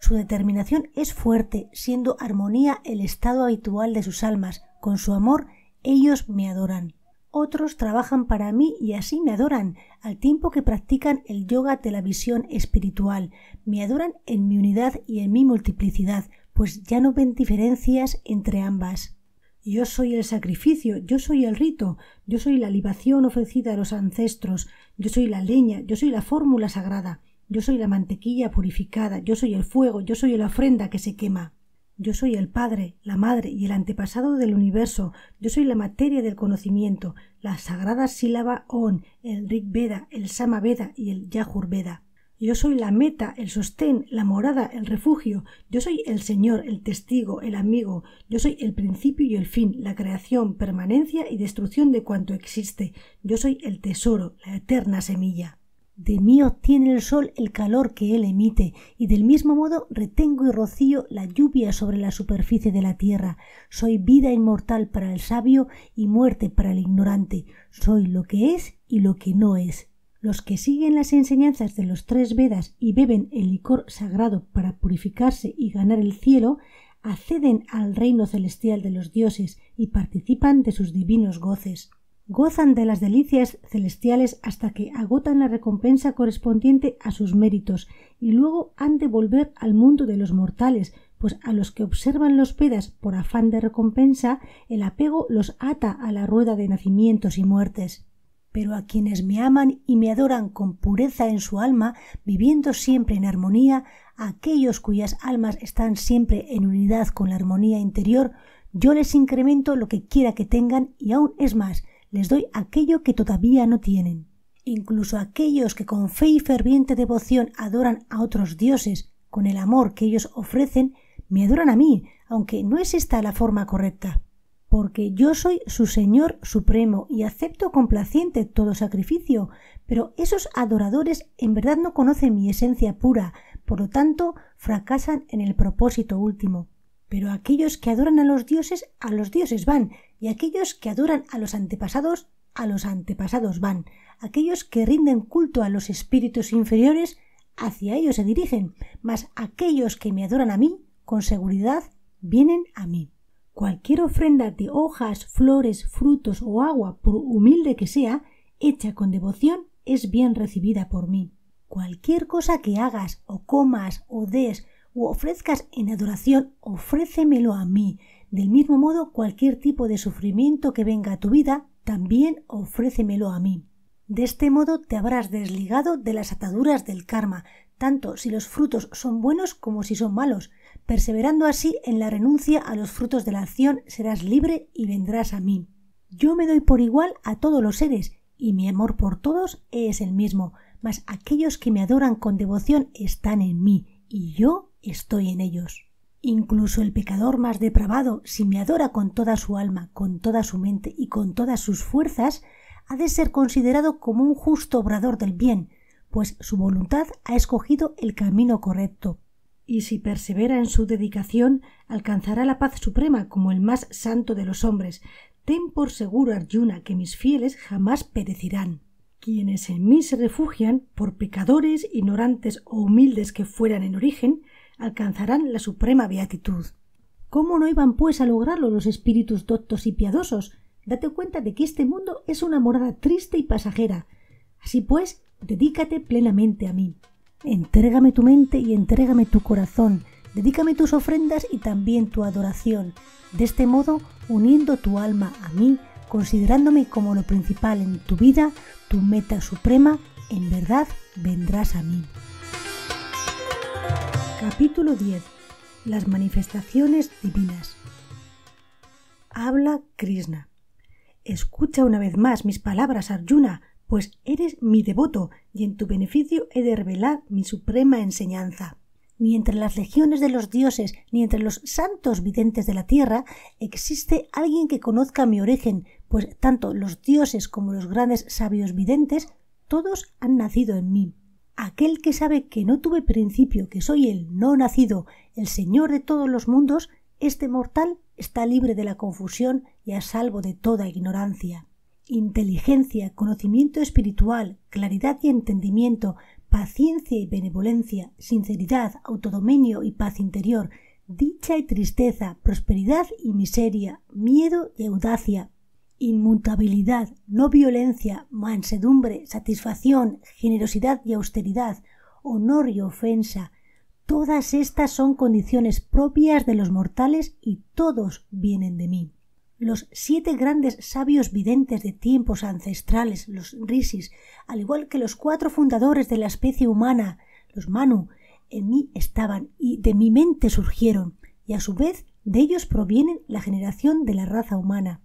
S1: Su determinación es fuerte, siendo armonía el estado habitual de sus almas. Con su amor ellos me adoran. Otros trabajan para mí y así me adoran, al tiempo que practican el yoga de la visión espiritual. Me adoran en mi unidad y en mi multiplicidad, pues ya no ven diferencias entre ambas. Yo soy el sacrificio, yo soy el rito, yo soy la libación ofrecida a los ancestros, yo soy la leña, yo soy la fórmula sagrada, yo soy la mantequilla purificada, yo soy el fuego, yo soy la ofrenda que se quema. Yo soy el Padre, la Madre y el antepasado del universo. Yo soy la materia del conocimiento, la sagrada sílaba On, el Rig Veda, el Sama Veda y el Yajur Veda. Yo soy la meta, el sostén, la morada, el refugio. Yo soy el Señor, el testigo, el amigo. Yo soy el principio y el fin, la creación, permanencia y destrucción de cuanto existe. Yo soy el tesoro, la eterna semilla. De mí obtiene el sol el calor que él emite, y del mismo modo retengo y rocío la lluvia sobre la superficie de la tierra. Soy vida inmortal para el sabio y muerte para el ignorante. Soy lo que es y lo que no es. Los que siguen las enseñanzas de los tres Vedas y beben el licor sagrado para purificarse y ganar el cielo, acceden al reino celestial de los dioses y participan de sus divinos goces gozan de las delicias celestiales hasta que agotan la recompensa correspondiente a sus méritos, y luego han de volver al mundo de los mortales, pues a los que observan los pedas por afán de recompensa, el apego los ata a la rueda de nacimientos y muertes. Pero a quienes me aman y me adoran con pureza en su alma, viviendo siempre en armonía, aquellos cuyas almas están siempre en unidad con la armonía interior, yo les incremento lo que quiera que tengan y aún es más, les doy aquello que todavía no tienen. Incluso aquellos que con fe y ferviente devoción adoran a otros dioses con el amor que ellos ofrecen, me adoran a mí, aunque no es esta la forma correcta. Porque yo soy su Señor Supremo y acepto complaciente todo sacrificio, pero esos adoradores en verdad no conocen mi esencia pura, por lo tanto fracasan en el propósito último. Pero aquellos que adoran a los dioses, a los dioses van, y aquellos que adoran a los antepasados, a los antepasados van. Aquellos que rinden culto a los espíritus inferiores, hacia ellos se dirigen, mas aquellos que me adoran a mí, con seguridad, vienen a mí. Cualquier ofrenda de hojas, flores, frutos o agua, por humilde que sea, hecha con devoción, es bien recibida por mí. Cualquier cosa que hagas o comas o des ofrezcas en adoración, ofrécemelo a mí. Del mismo modo, cualquier tipo de sufrimiento que venga a tu vida, también ofrécemelo a mí. De este modo te habrás desligado de las ataduras del karma, tanto si los frutos son buenos como si son malos. Perseverando así en la renuncia a los frutos de la acción, serás libre y vendrás a mí. Yo me doy por igual a todos los seres, y mi amor por todos es el mismo, mas aquellos que me adoran con devoción están en mí, y yo Estoy en ellos. Incluso el pecador más depravado, si me adora con toda su alma, con toda su mente y con todas sus fuerzas, ha de ser considerado como un justo obrador del bien, pues su voluntad ha escogido el camino correcto. Y si persevera en su dedicación, alcanzará la paz suprema como el más santo de los hombres. Ten por seguro, Arjuna, que mis fieles jamás perecerán. Quienes en mí se refugian, por pecadores, ignorantes o humildes que fueran en origen, alcanzarán la suprema beatitud. ¿Cómo no iban pues a lograrlo los espíritus doctos y piadosos? Date cuenta de que este mundo es una morada triste y pasajera. Así pues, dedícate plenamente a mí. Entrégame tu mente y entrégame tu corazón. Dedícame tus ofrendas y también tu adoración. De este modo, uniendo tu alma a mí, considerándome como lo principal en tu vida, tu meta suprema, en verdad vendrás a mí. Capítulo 10. Las manifestaciones divinas. Habla Krishna. Escucha una vez más mis palabras, Arjuna, pues eres mi devoto y en tu beneficio he de revelar mi suprema enseñanza. Ni entre las legiones de los dioses ni entre los santos videntes de la tierra existe alguien que conozca mi origen, pues tanto los dioses como los grandes sabios videntes, todos han nacido en mí aquel que sabe que no tuve principio, que soy el no nacido, el Señor de todos los mundos, este mortal está libre de la confusión y a salvo de toda ignorancia. Inteligencia, conocimiento espiritual, claridad y entendimiento, paciencia y benevolencia, sinceridad, autodominio y paz interior, dicha y tristeza, prosperidad y miseria, miedo y audacia, inmutabilidad, no violencia, mansedumbre, satisfacción, generosidad y austeridad, honor y ofensa, todas estas son condiciones propias de los mortales y todos vienen de mí. Los siete grandes sabios videntes de tiempos ancestrales, los Risis, al igual que los cuatro fundadores de la especie humana, los manu, en mí estaban y de mi mente surgieron, y a su vez de ellos proviene la generación de la raza humana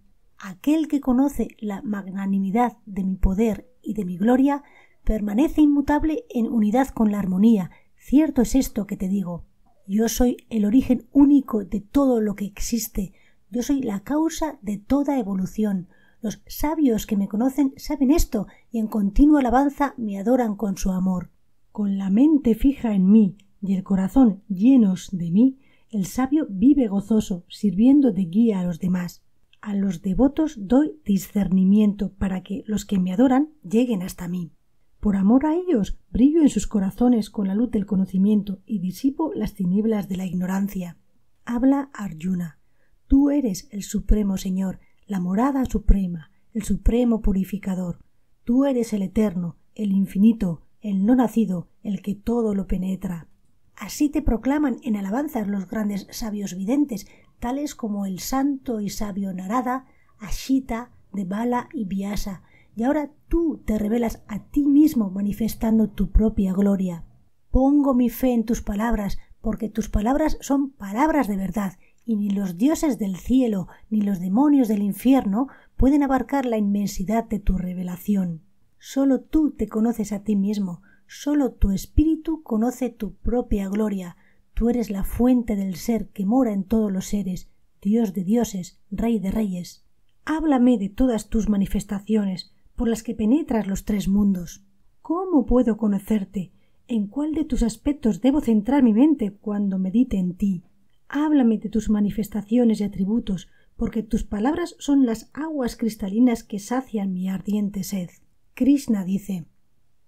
S1: aquel que conoce la magnanimidad de mi poder y de mi gloria, permanece inmutable en unidad con la armonía. Cierto es esto que te digo. Yo soy el origen único de todo lo que existe. Yo soy la causa de toda evolución. Los sabios que me conocen saben esto y en continua alabanza me adoran con su amor. Con la mente fija en mí y el corazón llenos de mí, el sabio vive gozoso, sirviendo de guía a los demás a los devotos doy discernimiento para que los que me adoran lleguen hasta mí. Por amor a ellos brillo en sus corazones con la luz del conocimiento y disipo las tinieblas de la ignorancia. Habla Arjuna. Tú eres el Supremo Señor, la morada suprema, el Supremo Purificador. Tú eres el Eterno, el Infinito, el no nacido, el que todo lo penetra. Así te proclaman en alabanzas los grandes sabios videntes, tales como el santo y sabio Narada, Ashita, Debala y Vyasa, y ahora tú te revelas a ti mismo manifestando tu propia gloria. Pongo mi fe en tus palabras, porque tus palabras son palabras de verdad, y ni los dioses del cielo ni los demonios del infierno pueden abarcar la inmensidad de tu revelación. Solo tú te conoces a ti mismo, solo tu espíritu conoce tu propia gloria, Tú eres la fuente del ser que mora en todos los seres, Dios de dioses, Rey de reyes. Háblame de todas tus manifestaciones, por las que penetras los tres mundos. ¿Cómo puedo conocerte? ¿En cuál de tus aspectos debo centrar mi mente cuando medite en ti? Háblame de tus manifestaciones y atributos, porque tus palabras son las aguas cristalinas que sacian mi ardiente sed. Krishna dice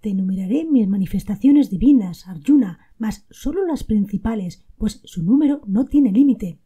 S1: Te enumeraré mis manifestaciones divinas, Arjuna, mas solo las principales, pues su número no tiene límite.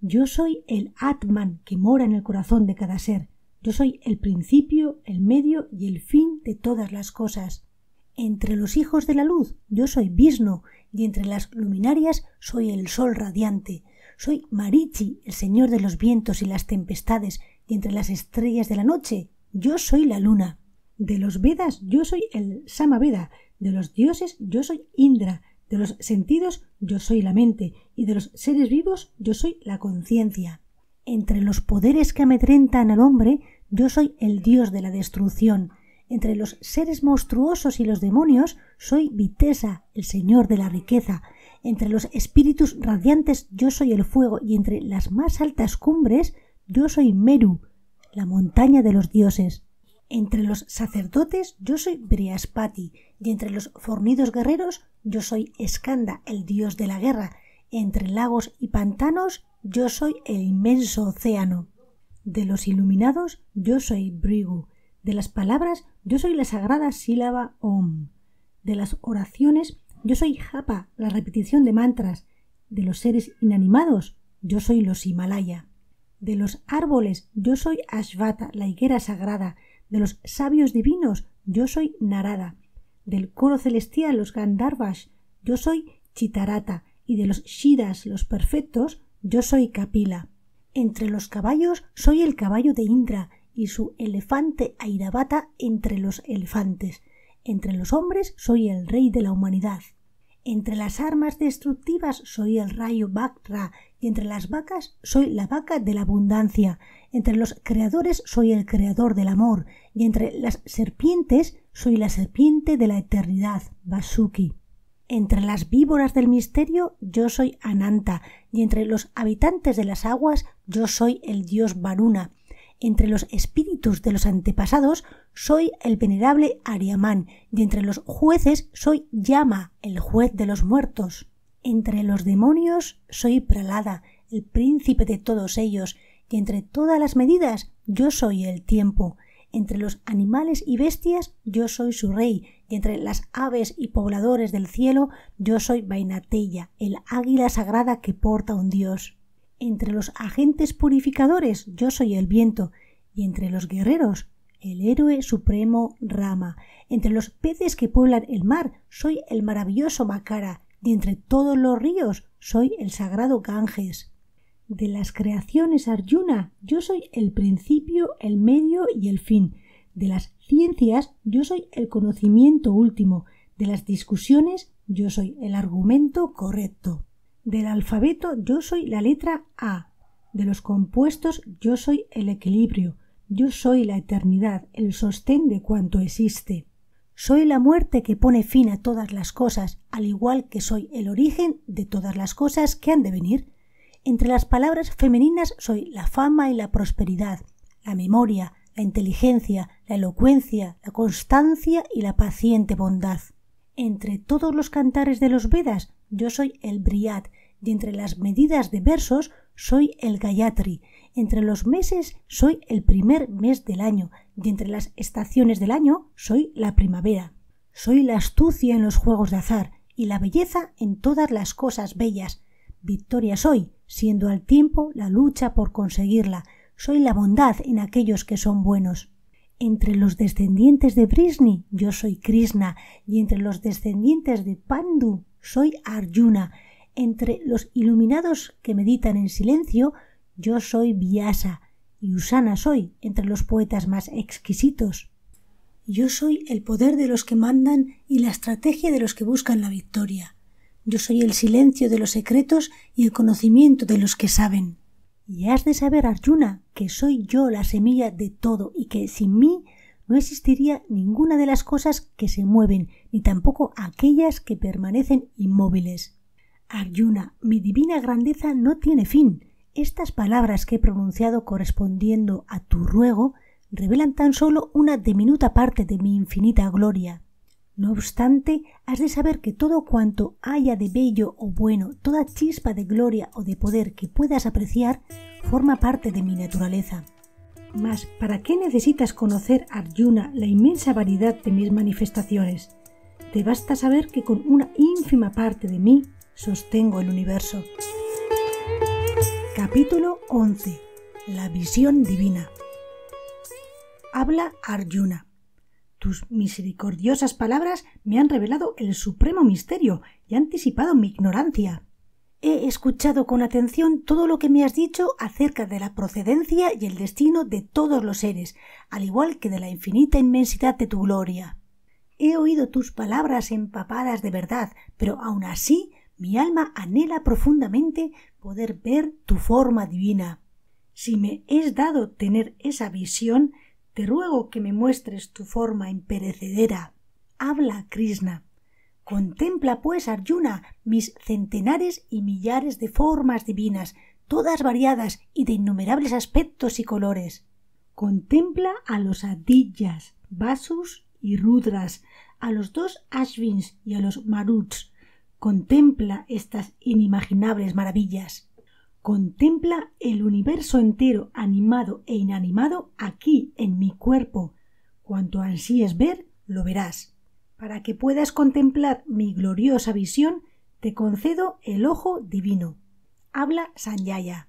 S1: Yo soy el Atman que mora en el corazón de cada ser. Yo soy el principio, el medio y el fin de todas las cosas. Entre los hijos de la luz yo soy Vishnu y entre las luminarias soy el sol radiante. Soy Marichi, el señor de los vientos y las tempestades, y entre las estrellas de la noche yo soy la luna. De los Vedas yo soy el Samaveda, de los dioses yo soy Indra, de los sentidos yo soy la mente y de los seres vivos yo soy la conciencia. Entre los poderes que amedrentan al hombre yo soy el dios de la destrucción. Entre los seres monstruosos y los demonios soy Vitesa, el señor de la riqueza. Entre los espíritus radiantes yo soy el fuego y entre las más altas cumbres yo soy Meru, la montaña de los dioses. Entre los sacerdotes yo soy Briaspati, y entre los fornidos guerreros yo soy Skanda, el dios de la guerra. Entre lagos y pantanos yo soy el inmenso océano. De los iluminados yo soy Brigu. De las palabras yo soy la sagrada sílaba Om. De las oraciones yo soy Japa, la repetición de mantras. De los seres inanimados yo soy los Himalaya. De los árboles yo soy Ashvata, la higuera sagrada de los sabios divinos, yo soy Narada, del coro celestial, los Gandharvas, yo soy Chitarata, y de los Shidas, los perfectos, yo soy Kapila. Entre los caballos soy el caballo de Indra, y su elefante Airavata entre los elefantes. Entre los hombres soy el rey de la humanidad. Entre las armas destructivas soy el rayo Bakra y entre las vacas soy la vaca de la abundancia, entre los creadores soy el creador del amor, y entre las serpientes soy la serpiente de la eternidad, Vasuki. Entre las víboras del misterio yo soy Ananta, y entre los habitantes de las aguas yo soy el dios Varuna. Entre los espíritus de los antepasados soy el venerable Ariamán, y entre los jueces soy Yama, el juez de los muertos. Entre los demonios soy Pralada, el príncipe de todos ellos, y entre todas las medidas yo soy el tiempo. Entre los animales y bestias yo soy su rey, y entre las aves y pobladores del cielo yo soy Vainatella, el águila sagrada que porta un dios. Entre los agentes purificadores yo soy el viento, y entre los guerreros el héroe supremo Rama. Entre los peces que pueblan el mar soy el maravilloso Macara, de entre todos los ríos soy el sagrado Ganges. De las creaciones Arjuna yo soy el principio, el medio y el fin. De las ciencias yo soy el conocimiento último. De las discusiones yo soy el argumento correcto. Del alfabeto yo soy la letra A. De los compuestos yo soy el equilibrio. Yo soy la eternidad, el sostén de cuanto existe. Soy la muerte que pone fin a todas las cosas, al igual que soy el origen de todas las cosas que han de venir. Entre las palabras femeninas soy la fama y la prosperidad, la memoria, la inteligencia, la elocuencia, la constancia y la paciente bondad. Entre todos los cantares de los Vedas yo soy el Brihat, y entre las medidas de versos soy el Gayatri, entre los meses soy el primer mes del año y entre las estaciones del año soy la primavera. Soy la astucia en los juegos de azar y la belleza en todas las cosas bellas. Victoria soy, siendo al tiempo la lucha por conseguirla. Soy la bondad en aquellos que son buenos. Entre los descendientes de Brisni yo soy Krishna y entre los descendientes de Pandu soy Arjuna. Entre los iluminados que meditan en silencio yo soy Vyasa y Usana soy entre los poetas más exquisitos. Yo soy el poder de los que mandan y la estrategia de los que buscan la victoria. Yo soy el silencio de los secretos y el conocimiento de los que saben. Y has de saber, Arjuna, que soy yo la semilla de todo y que sin mí no existiría ninguna de las cosas que se mueven, ni tampoco aquellas que permanecen inmóviles. Arjuna, mi divina grandeza no tiene fin. Estas palabras que he pronunciado correspondiendo a tu ruego revelan tan solo una diminuta parte de mi infinita gloria. No obstante, has de saber que todo cuanto haya de bello o bueno, toda chispa de gloria o de poder que puedas apreciar, forma parte de mi naturaleza. Mas, ¿para qué necesitas conocer, Arjuna, la inmensa variedad de mis manifestaciones? Te basta saber que con una ínfima parte de mí sostengo el universo. Capítulo 11. La visión divina. Habla Arjuna. Tus misericordiosas palabras me han revelado el supremo misterio y han anticipado mi ignorancia. He escuchado con atención todo lo que me has dicho acerca de la procedencia y el destino de todos los seres, al igual que de la infinita inmensidad de tu gloria. He oído tus palabras empapadas de verdad, pero aun así mi alma anhela profundamente poder ver tu forma divina. Si me es dado tener esa visión, te ruego que me muestres tu forma imperecedera. Habla, Krishna. Contempla, pues, Arjuna, mis centenares y millares de formas divinas, todas variadas y de innumerables aspectos y colores. Contempla a los Adiyas, vasus y rudras, a los dos ashvins y a los maruts, Contempla estas inimaginables maravillas. Contempla el universo entero, animado e inanimado, aquí en mi cuerpo. Cuanto ansíes ver, lo verás. Para que puedas contemplar mi gloriosa visión, te concedo el ojo divino. Habla Sanjaya.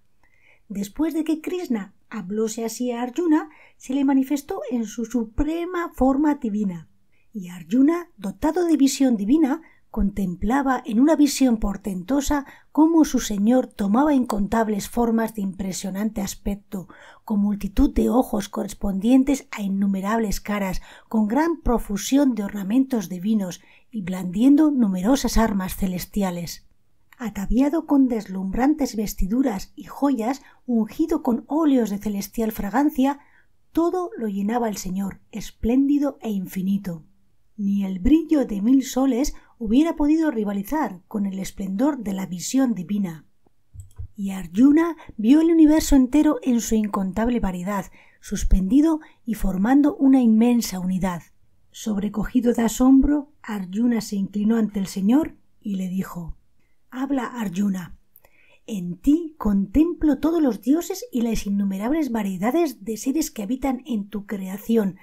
S1: Después de que Krishna hablóse así a Arjuna, se le manifestó en su suprema forma divina. Y Arjuna, dotado de visión divina, contemplaba en una visión portentosa cómo su señor tomaba incontables formas de impresionante aspecto, con multitud de ojos correspondientes a innumerables caras, con gran profusión de ornamentos divinos y blandiendo numerosas armas celestiales ataviado con deslumbrantes vestiduras y joyas, ungido con óleos de celestial fragancia, todo lo llenaba el Señor, espléndido e infinito. Ni el brillo de mil soles hubiera podido rivalizar con el esplendor de la visión divina. Y Arjuna vio el universo entero en su incontable variedad, suspendido y formando una inmensa unidad. Sobrecogido de asombro, Arjuna se inclinó ante el Señor y le dijo Habla, Arjuna. En ti contemplo todos los dioses y las innumerables variedades de seres que habitan en tu creación,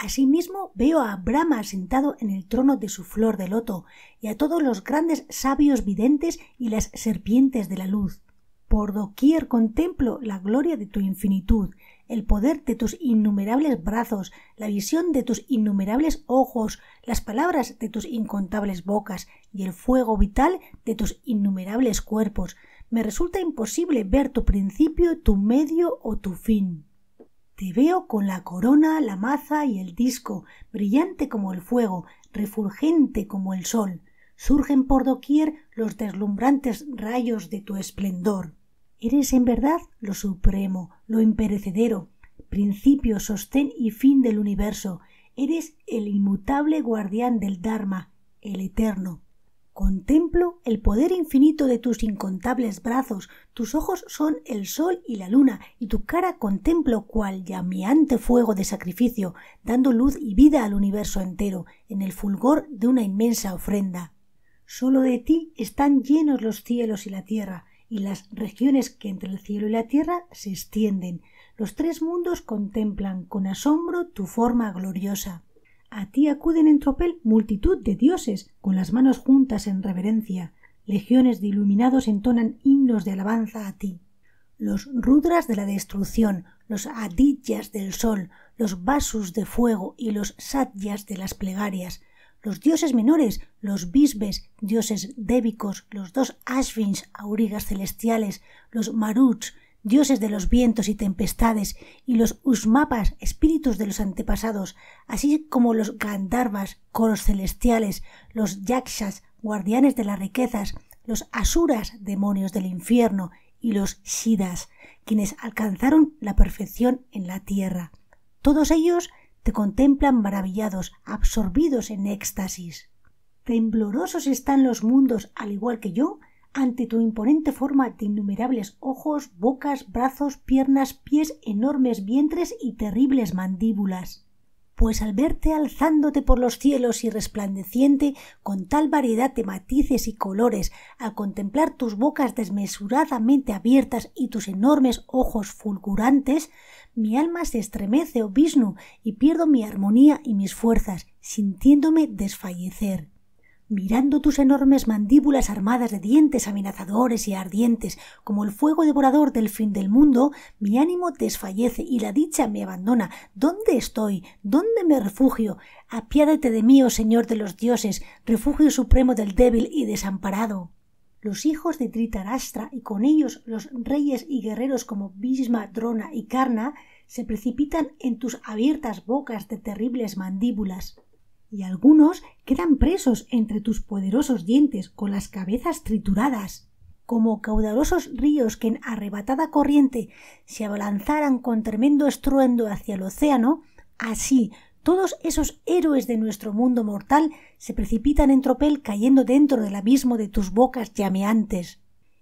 S1: Asimismo veo a Brahma sentado en el trono de su flor de loto, y a todos los grandes sabios videntes y las serpientes de la luz. Por doquier contemplo la gloria de tu infinitud, el poder de tus innumerables brazos, la visión de tus innumerables ojos, las palabras de tus incontables bocas y el fuego vital de tus innumerables cuerpos. Me resulta imposible ver tu principio, tu medio o tu fin. Te veo con la corona, la maza y el disco, brillante como el fuego, refulgente como el sol. Surgen por doquier los deslumbrantes rayos de tu esplendor. Eres en verdad lo supremo, lo imperecedero, principio, sostén y fin del universo. Eres el inmutable guardián del Dharma, el eterno. Contemplo el poder infinito de tus incontables brazos, tus ojos son el sol y la luna, y tu cara contemplo cual llameante fuego de sacrificio, dando luz y vida al universo entero, en el fulgor de una inmensa ofrenda. Sólo de ti están llenos los cielos y la tierra, y las regiones que entre el cielo y la tierra se extienden. Los tres mundos contemplan con asombro tu forma gloriosa. A ti acuden en tropel multitud de dioses, con las manos juntas en reverencia. Legiones de iluminados entonan himnos de alabanza a ti. Los rudras de la destrucción, los adityas del sol, los vasus de fuego y los satyas de las plegarias, los dioses menores, los bisbes, dioses débicos, los dos ashvins, aurigas celestiales, los maruts, dioses de los vientos y tempestades, y los Usmapas, espíritus de los antepasados, así como los Gandharvas, coros celestiales, los Yakshas, guardianes de las riquezas, los Asuras, demonios del infierno, y los Shidas, quienes alcanzaron la perfección en la tierra. Todos ellos te contemplan maravillados, absorbidos en éxtasis. Temblorosos están los mundos, al igual que yo, ante tu imponente forma de innumerables ojos, bocas, brazos, piernas, pies, enormes vientres y terribles mandíbulas. Pues al verte alzándote por los cielos y resplandeciente con tal variedad de matices y colores, al contemplar tus bocas desmesuradamente abiertas y tus enormes ojos fulgurantes, mi alma se estremece, oh Vishnu, y pierdo mi armonía y mis fuerzas, sintiéndome desfallecer mirando tus enormes mandíbulas armadas de dientes amenazadores y ardientes, como el fuego devorador del fin del mundo, mi ánimo desfallece y la dicha me abandona. ¿Dónde estoy? ¿Dónde me refugio? Apiádate de mí, oh Señor de los dioses, refugio supremo del débil y desamparado. Los hijos de Tritarastra y con ellos los reyes y guerreros como bisma Drona y Karna se precipitan en tus abiertas bocas de terribles mandíbulas y algunos quedan presos entre tus poderosos dientes con las cabezas trituradas, como caudalosos ríos que en arrebatada corriente se abalanzaran con tremendo estruendo hacia el océano, así todos esos héroes de nuestro mundo mortal se precipitan en tropel cayendo dentro del abismo de tus bocas llameantes.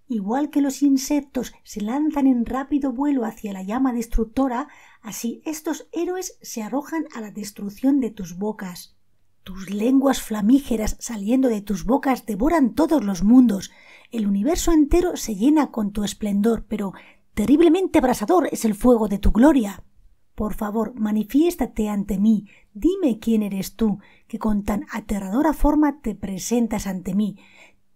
S1: Igual que los insectos se lanzan en rápido vuelo hacia la llama destructora, así estos héroes se arrojan a la destrucción de tus bocas. Tus lenguas flamígeras saliendo de tus bocas devoran todos los mundos. El universo entero se llena con tu esplendor, pero terriblemente abrasador es el fuego de tu gloria. Por favor, manifiéstate ante mí, dime quién eres tú, que con tan aterradora forma te presentas ante mí.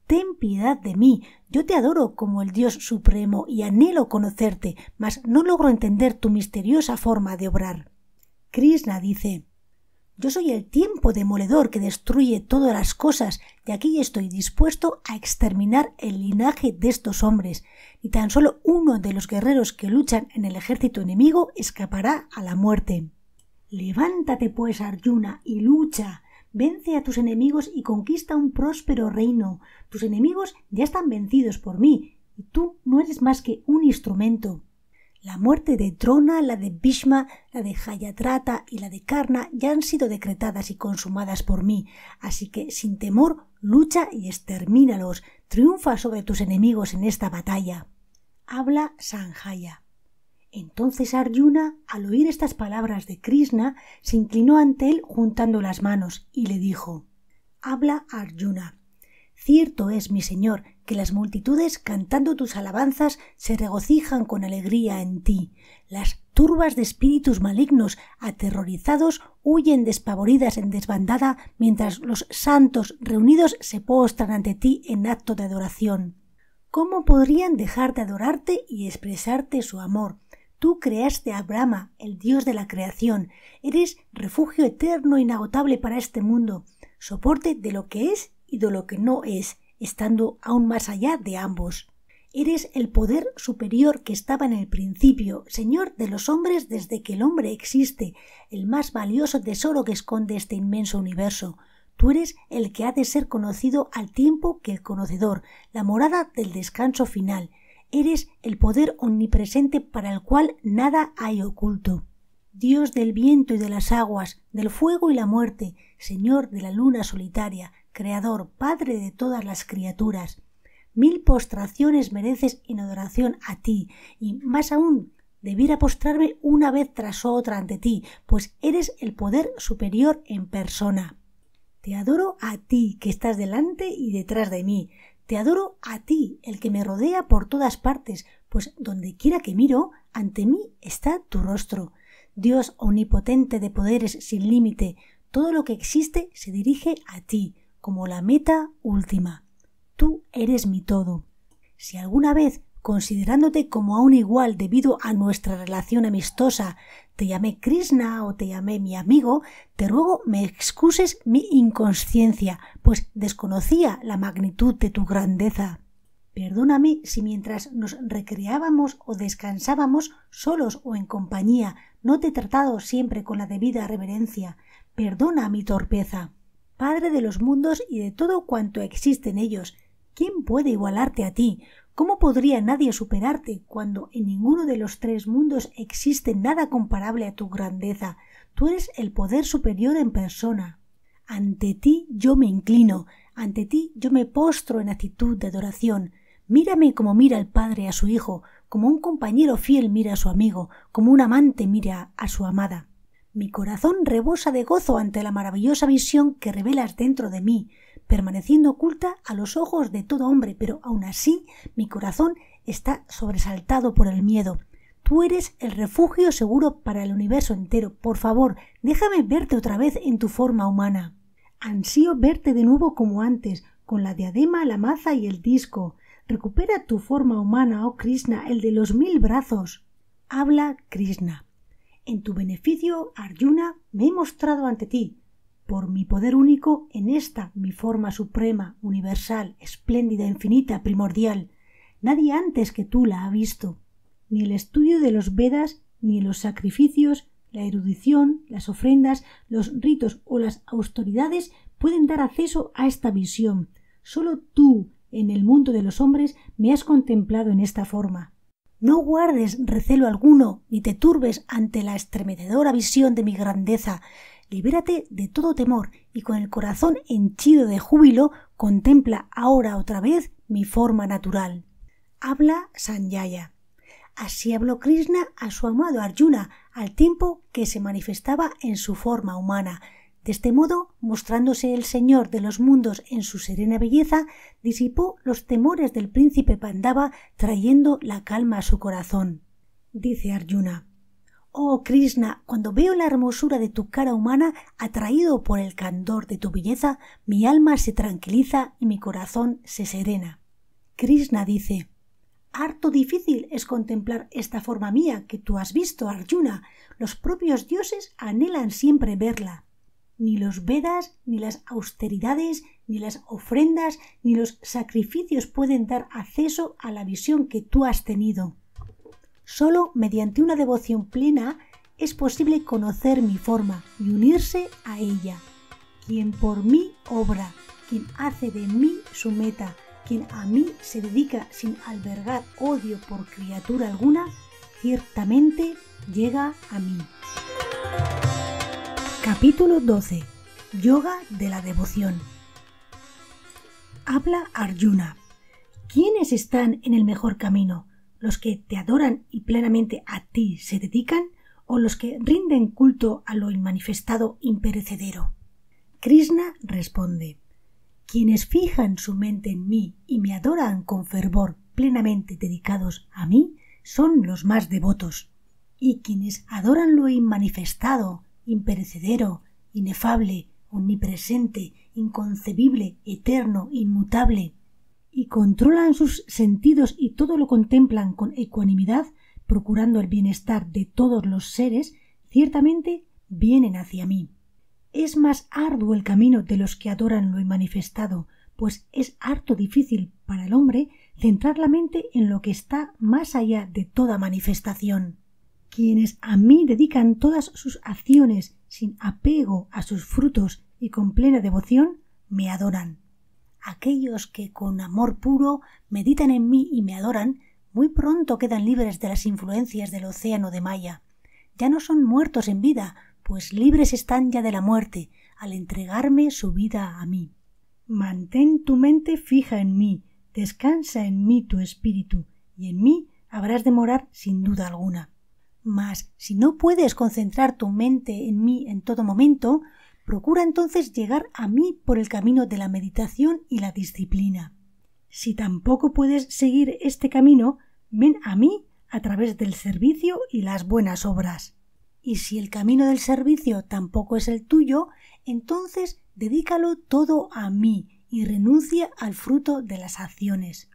S1: Ten piedad de mí, yo te adoro como el Dios Supremo y anhelo conocerte, mas no logro entender tu misteriosa forma de obrar. Krishna dice yo soy el tiempo demoledor que destruye todas las cosas, y aquí estoy dispuesto a exterminar el linaje de estos hombres. Y tan solo uno de los guerreros que luchan en el ejército enemigo escapará a la muerte. Levántate, pues, Arjuna, y lucha. Vence a tus enemigos y conquista un próspero reino. Tus enemigos ya están vencidos por mí, y tú no eres más que un instrumento. La muerte de Trona, la de Bhishma, la de Hayatrata y la de Karna ya han sido decretadas y consumadas por mí, así que sin temor lucha y extermínalos, triunfa sobre tus enemigos en esta batalla. Habla Sanjaya. Entonces Arjuna, al oír estas palabras de Krishna, se inclinó ante él juntando las manos y le dijo Habla Arjuna, Cierto es, mi Señor, que las multitudes cantando tus alabanzas se regocijan con alegría en ti. Las turbas de espíritus malignos, aterrorizados, huyen despavoridas en desbandada, mientras los santos reunidos se postran ante ti en acto de adoración. ¿Cómo podrían dejar de adorarte y expresarte su amor? Tú creaste a Brahma, el dios de la creación. Eres refugio eterno e inagotable para este mundo, soporte de lo que es y de lo que no es, estando aún más allá de ambos. Eres el poder superior que estaba en el principio, Señor de los hombres desde que el hombre existe, el más valioso tesoro que esconde este inmenso universo. Tú eres el que ha de ser conocido al tiempo que el conocedor, la morada del descanso final. Eres el poder omnipresente para el cual nada hay oculto. Dios del viento y de las aguas, del fuego y la muerte, Señor de la luna solitaria, Creador, Padre de todas las criaturas, mil postraciones mereces en adoración a ti, y más aún debiera postrarme una vez tras otra ante ti, pues eres el poder superior en persona. Te adoro a ti, que estás delante y detrás de mí. Te adoro a ti, el que me rodea por todas partes, pues donde quiera que miro, ante mí está tu rostro. Dios omnipotente de poderes sin límite, todo lo que existe se dirige a ti como la meta última. Tú eres mi todo. Si alguna vez, considerándote como a un igual debido a nuestra relación amistosa, te llamé Krishna o te llamé mi amigo, te ruego me excuses mi inconsciencia, pues desconocía la magnitud de tu grandeza. Perdóname si mientras nos recreábamos o descansábamos solos o en compañía no te he tratado siempre con la debida reverencia. Perdona mi torpeza. Padre de los mundos y de todo cuanto existe en ellos, ¿quién puede igualarte a ti? ¿Cómo podría nadie superarte cuando en ninguno de los tres mundos existe nada comparable a tu grandeza? Tú eres el poder superior en persona. Ante ti yo me inclino, ante ti yo me postro en actitud de adoración. Mírame como mira el padre a su hijo, como un compañero fiel mira a su amigo, como un amante mira a su amada. Mi corazón rebosa de gozo ante la maravillosa visión que revelas dentro de mí, permaneciendo oculta a los ojos de todo hombre, pero aún así mi corazón está sobresaltado por el miedo. Tú eres el refugio seguro para el universo entero. Por favor, déjame verte otra vez en tu forma humana. Ansío verte de nuevo como antes, con la diadema, la maza y el disco. Recupera tu forma humana, oh Krishna, el de los mil brazos. Habla Krishna. En tu beneficio, Arjuna, me he mostrado ante ti, por mi poder único en esta mi forma suprema, universal, espléndida, infinita, primordial. Nadie antes que tú la ha visto. Ni el estudio de los Vedas, ni los sacrificios, la erudición, las ofrendas, los ritos o las austeridades pueden dar acceso a esta visión. Solo tú, en el mundo de los hombres, me has contemplado en esta forma. No guardes recelo alguno, ni te turbes ante la estremecedora visión de mi grandeza. Libérate de todo temor y con el corazón henchido de júbilo contempla ahora otra vez mi forma natural. Habla Sanjaya. Así habló Krishna a su amado Arjuna al tiempo que se manifestaba en su forma humana. De este modo, mostrándose el Señor de los mundos en su serena belleza, disipó los temores del príncipe Pandava, trayendo la calma a su corazón. Dice Arjuna Oh Krishna, cuando veo la hermosura de tu cara humana, atraído por el candor de tu belleza, mi alma se tranquiliza y mi corazón se serena. Krishna dice Harto difícil es contemplar esta forma mía que tú has visto, Arjuna. Los propios dioses anhelan siempre verla ni los Vedas, ni las austeridades, ni las ofrendas, ni los sacrificios pueden dar acceso a la visión que tú has tenido. Solo mediante una devoción plena es posible conocer mi forma y unirse a ella. Quien por mí obra, quien hace de mí su meta, quien a mí se dedica sin albergar odio por criatura alguna, ciertamente llega a mí. Capítulo 12. Yoga de la devoción. Habla Arjuna. ¿Quiénes están en el mejor camino? ¿Los que te adoran y plenamente a ti se dedican? ¿O los que rinden culto a lo inmanifestado imperecedero? Krishna responde Quienes fijan su mente en mí y me adoran con fervor plenamente dedicados a mí son los más devotos. Y quienes adoran lo inmanifestado imperecedero, inefable, omnipresente, inconcebible, eterno, inmutable, y controlan sus sentidos y todo lo contemplan con ecuanimidad, procurando el bienestar de todos los seres, ciertamente vienen hacia mí. Es más arduo el camino de los que adoran lo inmanifestado, pues es harto difícil para el hombre centrar la mente en lo que está más allá de toda manifestación quienes a mí dedican todas sus acciones sin apego a sus frutos y con plena devoción, me adoran. Aquellos que con amor puro meditan en mí y me adoran, muy pronto quedan libres de las influencias del océano de Maya. Ya no son muertos en vida, pues libres están ya de la muerte, al entregarme su vida a mí. Mantén tu mente fija en mí, descansa en mí tu espíritu, y en mí habrás de morar sin duda alguna. Mas, si no puedes concentrar tu mente en mí en todo momento, procura entonces llegar a mí por el camino de la meditación y la disciplina. Si tampoco puedes seguir este camino, ven a mí a través del servicio y las buenas obras. Y si el camino del servicio tampoco es el tuyo, entonces dedícalo todo a mí y renuncia al fruto de las acciones.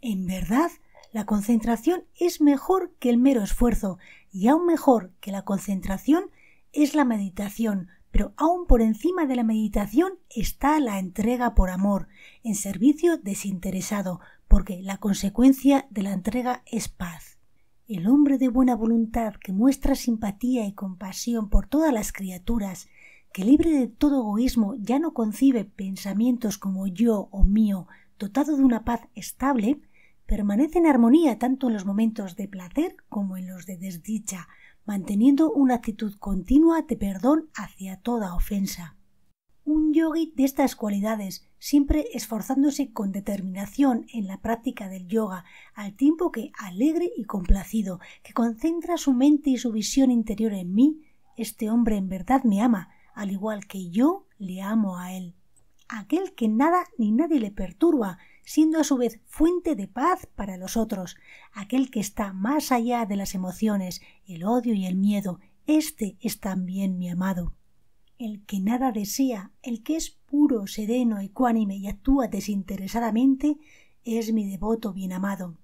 S1: En verdad, la concentración es mejor que el mero esfuerzo, y aún mejor que la concentración es la meditación, pero aún por encima de la meditación está la entrega por amor, en servicio desinteresado, porque la consecuencia de la entrega es paz. El hombre de buena voluntad que muestra simpatía y compasión por todas las criaturas, que libre de todo egoísmo ya no concibe pensamientos como yo o mío, dotado de una paz estable, permanece en armonía tanto en los momentos de placer como en los de desdicha, manteniendo una actitud continua de perdón hacia toda ofensa. Un yogi de estas cualidades, siempre esforzándose con determinación en la práctica del yoga, al tiempo que alegre y complacido, que concentra su mente y su visión interior en mí, este hombre en verdad me ama, al igual que yo le amo a él. Aquel que nada ni nadie le perturba, siendo a su vez fuente de paz para los otros, aquel que está más allá de las emociones, el odio y el miedo, este es también mi amado. El que nada desea, el que es puro, sereno, ecuánime y actúa desinteresadamente, es mi devoto bien amado.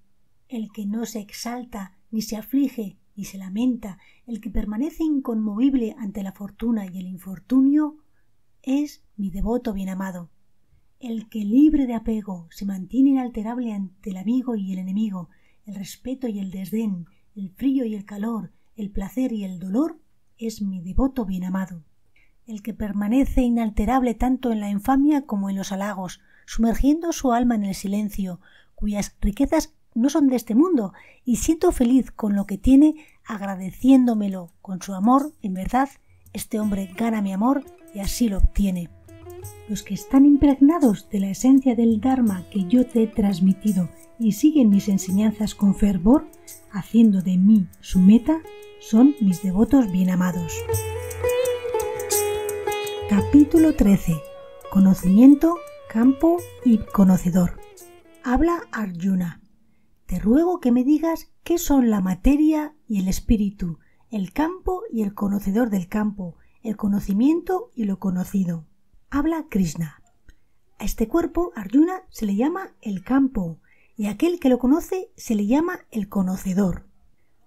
S1: El que no se exalta, ni se aflige, ni se lamenta, el que permanece inconmovible ante la fortuna y el infortunio, es mi devoto bien amado. El que libre de apego se mantiene inalterable ante el amigo y el enemigo, el respeto y el desdén, el frío y el calor, el placer y el dolor, es mi devoto bien amado. El que permanece inalterable tanto en la infamia como en los halagos, sumergiendo su alma en el silencio, cuyas riquezas no son de este mundo, y siento feliz con lo que tiene, agradeciéndomelo con su amor, en verdad, este hombre gana mi amor y así lo obtiene los que están impregnados de la esencia del Dharma que yo te he transmitido y siguen mis enseñanzas con fervor, haciendo de mí su meta, son mis devotos bien amados. Capítulo 13. Conocimiento, campo y conocedor. Habla Arjuna. Te ruego que me digas qué son la materia y el espíritu, el campo y el conocedor del campo, el conocimiento y lo conocido habla Krishna. A este cuerpo, Arjuna, se le llama el campo, y aquel que lo conoce se le llama el conocedor.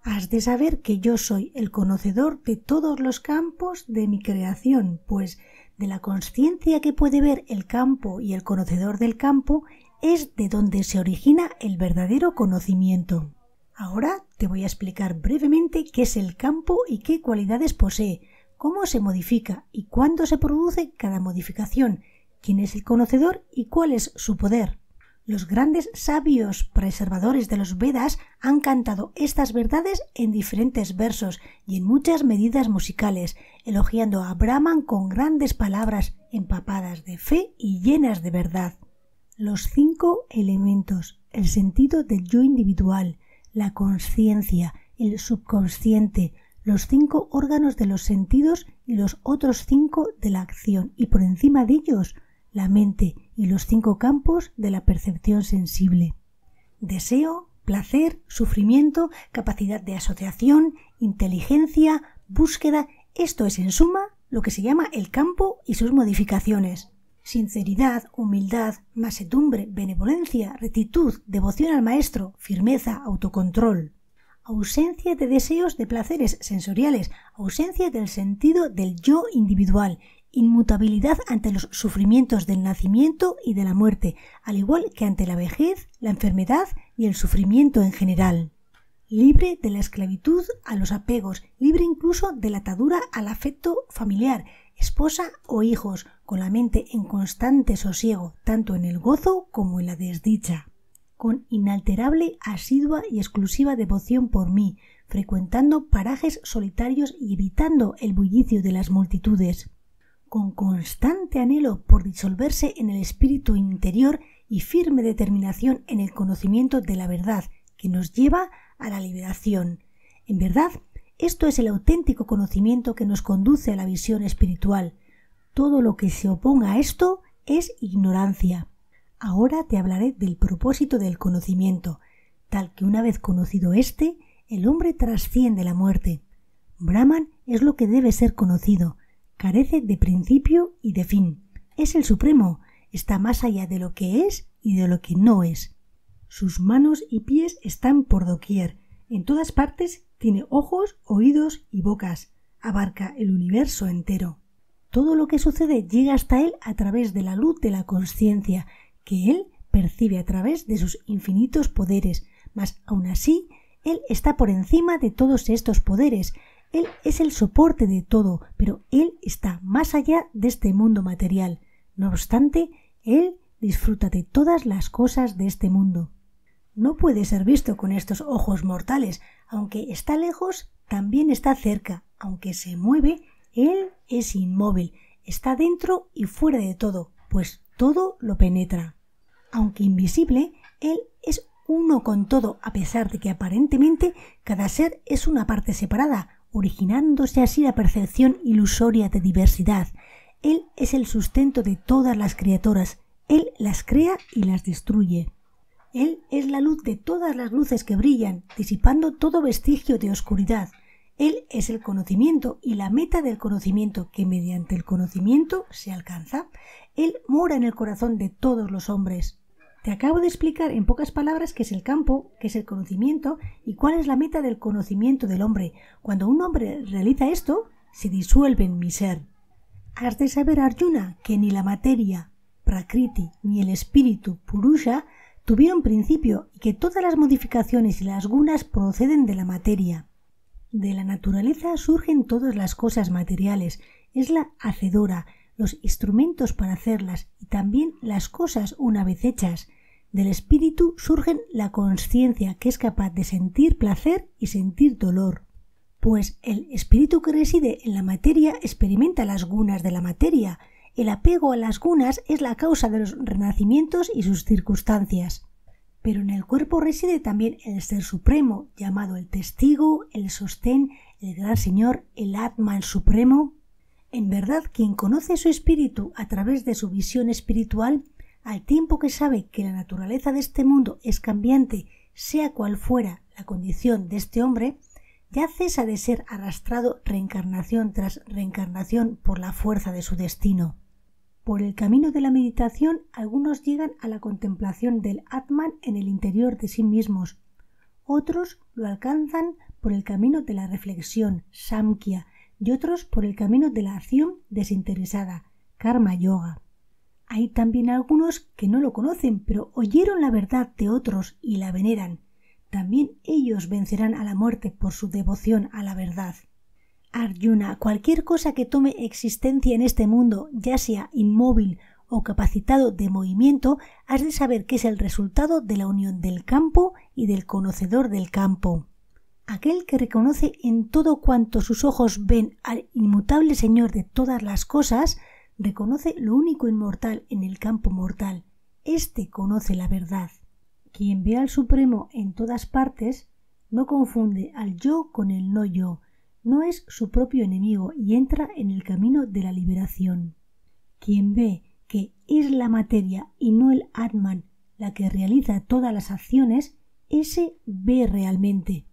S1: Has de saber que yo soy el conocedor de todos los campos de mi creación, pues de la conciencia que puede ver el campo y el conocedor del campo es de donde se origina el verdadero conocimiento. Ahora te voy a explicar brevemente qué es el campo y qué cualidades posee, cómo se modifica y cuándo se produce cada modificación, quién es el conocedor y cuál es su poder. Los grandes sabios preservadores de los Vedas han cantado estas verdades en diferentes versos y en muchas medidas musicales, elogiando a Brahman con grandes palabras empapadas de fe y llenas de verdad. Los cinco elementos, el sentido del yo individual, la conciencia, el subconsciente, los cinco órganos de los sentidos y los otros cinco de la acción, y por encima de ellos la mente y los cinco campos de la percepción sensible. Deseo, placer, sufrimiento, capacidad de asociación, inteligencia, búsqueda, esto es en suma lo que se llama el campo y sus modificaciones. Sinceridad, humildad, masedumbre, benevolencia, rectitud, devoción al maestro, firmeza, autocontrol ausencia de deseos de placeres sensoriales, ausencia del sentido del yo individual, inmutabilidad ante los sufrimientos del nacimiento y de la muerte, al igual que ante la vejez, la enfermedad y el sufrimiento en general. Libre de la esclavitud a los apegos, libre incluso de la atadura al afecto familiar, esposa o hijos, con la mente en constante sosiego, tanto en el gozo como en la desdicha con inalterable, asidua y exclusiva devoción por mí, frecuentando parajes solitarios y evitando el bullicio de las multitudes, con constante anhelo por disolverse en el espíritu interior y firme determinación en el conocimiento de la verdad que nos lleva a la liberación. En verdad, esto es el auténtico conocimiento que nos conduce a la visión espiritual. Todo lo que se oponga a esto es ignorancia. Ahora te hablaré del propósito del conocimiento, tal que una vez conocido éste, el hombre trasciende la muerte. Brahman es lo que debe ser conocido, carece de principio y de fin. Es el supremo, está más allá de lo que es y de lo que no es. Sus manos y pies están por doquier, en todas partes tiene ojos, oídos y bocas, abarca el universo entero. Todo lo que sucede llega hasta él a través de la luz de la conciencia que él percibe a través de sus infinitos poderes, mas aún así él está por encima de todos estos poderes, él es el soporte de todo, pero él está más allá de este mundo material. No obstante, él disfruta de todas las cosas de este mundo. No puede ser visto con estos ojos mortales, aunque está lejos, también está cerca, aunque se mueve, él es inmóvil, está dentro y fuera de todo, pues todo lo penetra. Aunque invisible, él es uno con todo, a pesar de que aparentemente cada ser es una parte separada, originándose así la percepción ilusoria de diversidad. Él es el sustento de todas las criaturas, Él las crea y las destruye. Él es la luz de todas las luces que brillan, disipando todo vestigio de oscuridad. Él es el conocimiento y la meta del conocimiento que mediante el conocimiento se alcanza. Él mora en el corazón de todos los hombres. Te acabo de explicar en pocas palabras qué es el campo, qué es el conocimiento y cuál es la meta del conocimiento del hombre. Cuando un hombre realiza esto, se disuelve en mi ser. Has de saber, Arjuna, que ni la materia, Prakriti, ni el espíritu, Purusha, tuvieron principio y que todas las modificaciones y las gunas proceden de la materia. De la naturaleza surgen todas las cosas materiales, es la hacedora, los instrumentos para hacerlas y también las cosas una vez hechas. Del espíritu surgen la conciencia que es capaz de sentir placer y sentir dolor. Pues el espíritu que reside en la materia experimenta las gunas de la materia. El apego a las gunas es la causa de los renacimientos y sus circunstancias pero en el cuerpo reside también el Ser Supremo, llamado el Testigo, el Sostén, el Gran Señor, el Atma, el Supremo. En verdad, quien conoce su espíritu a través de su visión espiritual, al tiempo que sabe que la naturaleza de este mundo es cambiante, sea cual fuera la condición de este hombre, ya cesa de ser arrastrado reencarnación tras reencarnación por la fuerza de su destino. Por el camino de la meditación algunos llegan a la contemplación del Atman en el interior de sí mismos, otros lo alcanzan por el camino de la reflexión, Samkhya, y otros por el camino de la acción desinteresada, Karma Yoga. Hay también algunos que no lo conocen, pero oyeron la verdad de otros y la veneran. También ellos vencerán a la muerte por su devoción a la verdad. Arjuna, cualquier cosa que tome existencia en este mundo, ya sea inmóvil o capacitado de movimiento, has de saber que es el resultado de la unión del campo y del conocedor del campo. Aquel que reconoce en todo cuanto sus ojos ven al inmutable Señor de todas las cosas, reconoce lo único inmortal en el campo mortal. Este conoce la verdad. Quien ve al Supremo en todas partes, no confunde al yo con el no yo, no es su propio enemigo y entra en el camino de la liberación. Quien ve que es la materia y no el Atman la que realiza todas las acciones, ese ve realmente.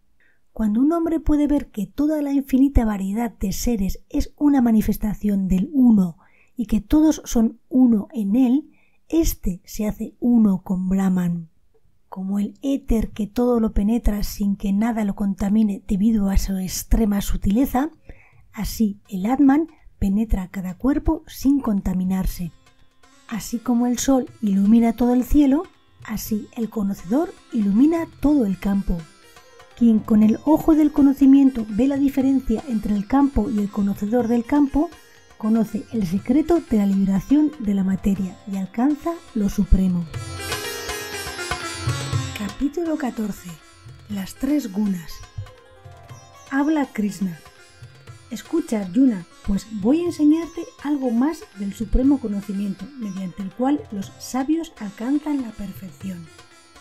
S1: Cuando un hombre puede ver que toda la infinita variedad de seres es una manifestación del uno y que todos son uno en él, éste se hace uno con Brahman como el éter que todo lo penetra sin que nada lo contamine debido a su extrema sutileza, así el Atman penetra cada cuerpo sin contaminarse. Así como el sol ilumina todo el cielo, así el conocedor ilumina todo el campo. Quien con el ojo del conocimiento ve la diferencia entre el campo y el conocedor del campo, conoce el secreto de la liberación de la materia y alcanza lo supremo. Capítulo 14. Las tres gunas. Habla Krishna. Escucha, Yuna, pues voy a enseñarte algo más del supremo conocimiento, mediante el cual los sabios alcanzan la perfección.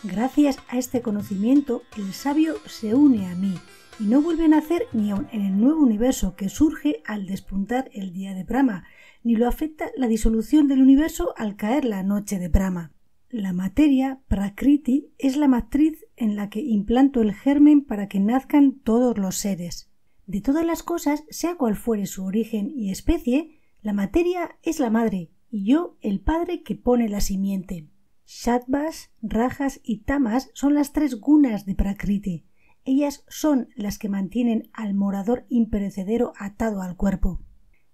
S1: Gracias a este conocimiento, el sabio se une a mí y no vuelve a nacer ni aún en el nuevo universo que surge al despuntar el día de Brahma, ni lo afecta la disolución del universo al caer la noche de Brahma. La materia, prakriti, es la matriz en la que implanto el germen para que nazcan todos los seres. De todas las cosas, sea cual fuere su origen y especie, la materia es la madre y yo el padre que pone la simiente. Shatvas, Rajas y Tamas son las tres gunas de Prakriti. Ellas son las que mantienen al morador imperecedero atado al cuerpo.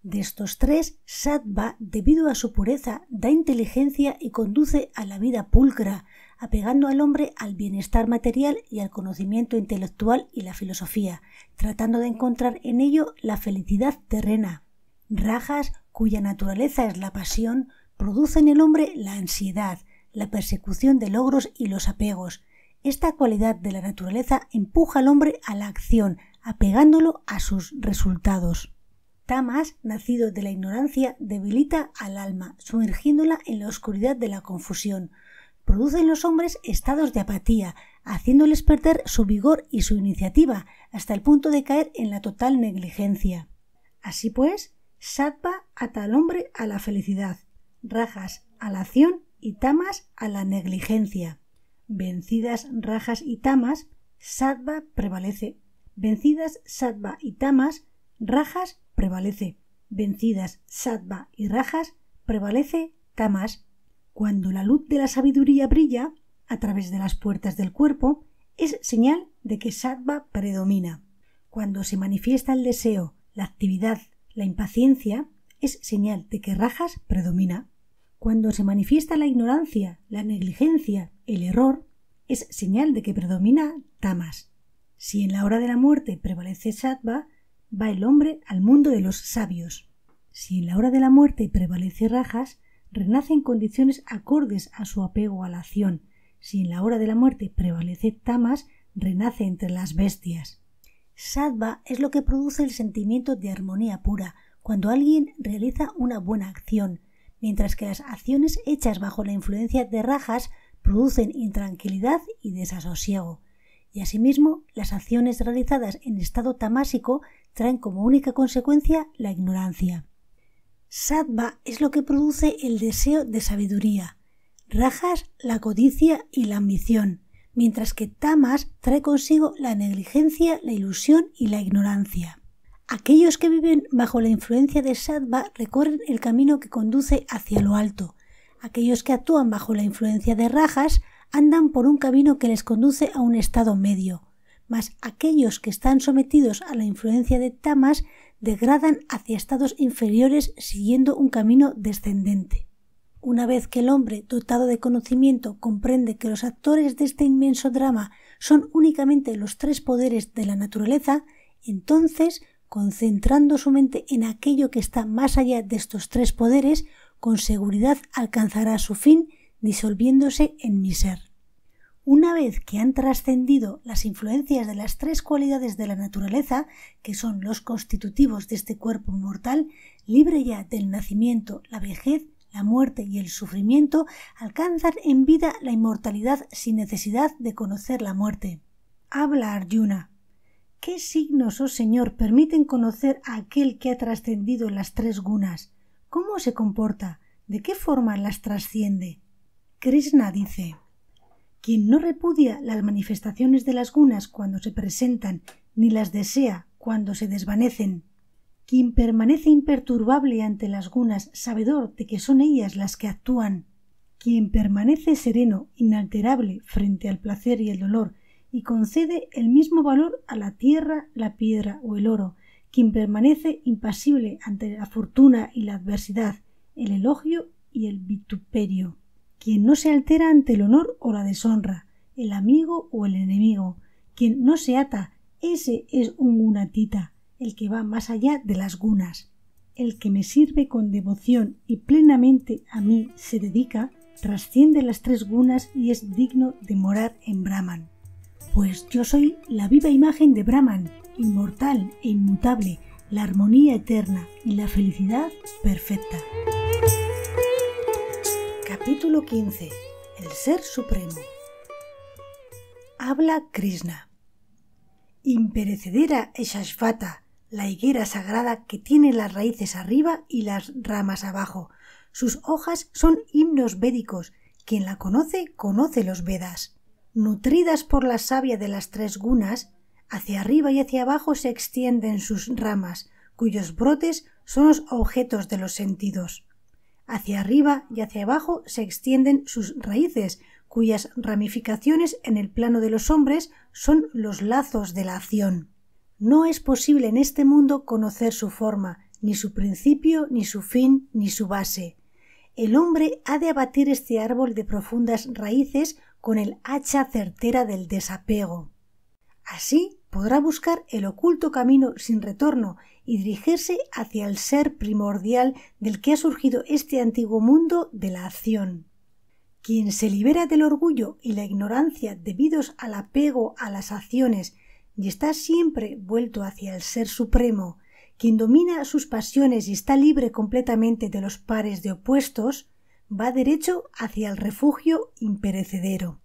S1: De estos tres, Sattva, debido a su pureza, da inteligencia y conduce a la vida pulcra, apegando al hombre al bienestar material y al conocimiento intelectual y la filosofía, tratando de encontrar en ello la felicidad terrena. Rajas, cuya naturaleza es la pasión, produce en el hombre la ansiedad, la persecución de logros y los apegos. Esta cualidad de la naturaleza empuja al hombre a la acción, apegándolo a sus resultados. Tamas, nacido de la ignorancia, debilita al alma, sumergiéndola en la oscuridad de la confusión. Produce en los hombres estados de apatía, haciéndoles perder su vigor y su iniciativa, hasta el punto de caer en la total negligencia. Así pues, Sattva ata al hombre a la felicidad, Rajas a la acción y Tamas a la negligencia. Vencidas Rajas y Tamas, Sattva prevalece. Vencidas Sattva y Tamas, Rajas prevalece. Vencidas Sattva y Rajas, prevalece Tamas. Cuando la luz de la sabiduría brilla a través de las puertas del cuerpo, es señal de que Sattva predomina. Cuando se manifiesta el deseo, la actividad, la impaciencia, es señal de que Rajas predomina. Cuando se manifiesta la ignorancia, la negligencia, el error, es señal de que predomina Tamas. Si en la hora de la muerte prevalece Sattva, va el hombre al mundo de los sabios. Si en la hora de la muerte prevalece rajas, renace en condiciones acordes a su apego a la acción. Si en la hora de la muerte prevalece tamas, renace entre las bestias. Sadva es lo que produce el sentimiento de armonía pura, cuando alguien realiza una buena acción, mientras que las acciones hechas bajo la influencia de rajas producen intranquilidad y desasosiego y asimismo las acciones realizadas en estado tamásico traen como única consecuencia la ignorancia. Sattva es lo que produce el deseo de sabiduría, rajas la codicia y la ambición, mientras que tamas trae consigo la negligencia, la ilusión y la ignorancia. Aquellos que viven bajo la influencia de sattva recorren el camino que conduce hacia lo alto, aquellos que actúan bajo la influencia de rajas andan por un camino que les conduce a un estado medio, mas aquellos que están sometidos a la influencia de Tamas degradan hacia estados inferiores siguiendo un camino descendente. Una vez que el hombre dotado de conocimiento comprende que los actores de este inmenso drama son únicamente los tres poderes de la naturaleza, entonces, concentrando su mente en aquello que está más allá de estos tres poderes, con seguridad alcanzará su fin disolviéndose en mi ser. Una vez que han trascendido las influencias de las tres cualidades de la naturaleza, que son los constitutivos de este cuerpo mortal, libre ya del nacimiento, la vejez, la muerte y el sufrimiento, alcanzan en vida la inmortalidad sin necesidad de conocer la muerte. Habla Arjuna. ¿Qué signos, oh Señor, permiten conocer a aquel que ha trascendido las tres gunas? ¿Cómo se comporta? ¿De qué forma las trasciende? Krishna dice Quien no repudia las manifestaciones de las gunas cuando se presentan, ni las desea cuando se desvanecen, quien permanece imperturbable ante las gunas, sabedor de que son ellas las que actúan, quien permanece sereno, inalterable frente al placer y el dolor, y concede el mismo valor a la tierra, la piedra o el oro, quien permanece impasible ante la fortuna y la adversidad, el elogio y el vituperio, quien no se altera ante el honor o la deshonra, el amigo o el enemigo, quien no se ata, ese es un gunatita, el que va más allá de las gunas. El que me sirve con devoción y plenamente a mí se dedica, trasciende las tres gunas y es digno de morar en Brahman. Pues yo soy la viva imagen de Brahman, inmortal e inmutable, la armonía eterna y la felicidad perfecta. Capítulo 15. El Ser Supremo. Habla Krishna. Imperecedera es Ashvata, la higuera sagrada que tiene las raíces arriba y las ramas abajo. Sus hojas son himnos védicos. Quien la conoce, conoce los Vedas. Nutridas por la savia de las tres gunas, hacia arriba y hacia abajo se extienden sus ramas, cuyos brotes son los objetos de los sentidos. Hacia arriba y hacia abajo se extienden sus raíces, cuyas ramificaciones en el plano de los hombres son los lazos de la acción. No es posible en este mundo conocer su forma, ni su principio, ni su fin, ni su base. El hombre ha de abatir este árbol de profundas raíces con el hacha certera del desapego. Así podrá buscar el oculto camino sin retorno y dirigirse hacia el ser primordial del que ha surgido este antiguo mundo de la acción. Quien se libera del orgullo y la ignorancia debidos al apego a las acciones y está siempre vuelto hacia el ser supremo, quien domina sus pasiones y está libre completamente de los pares de opuestos, va derecho hacia el refugio imperecedero.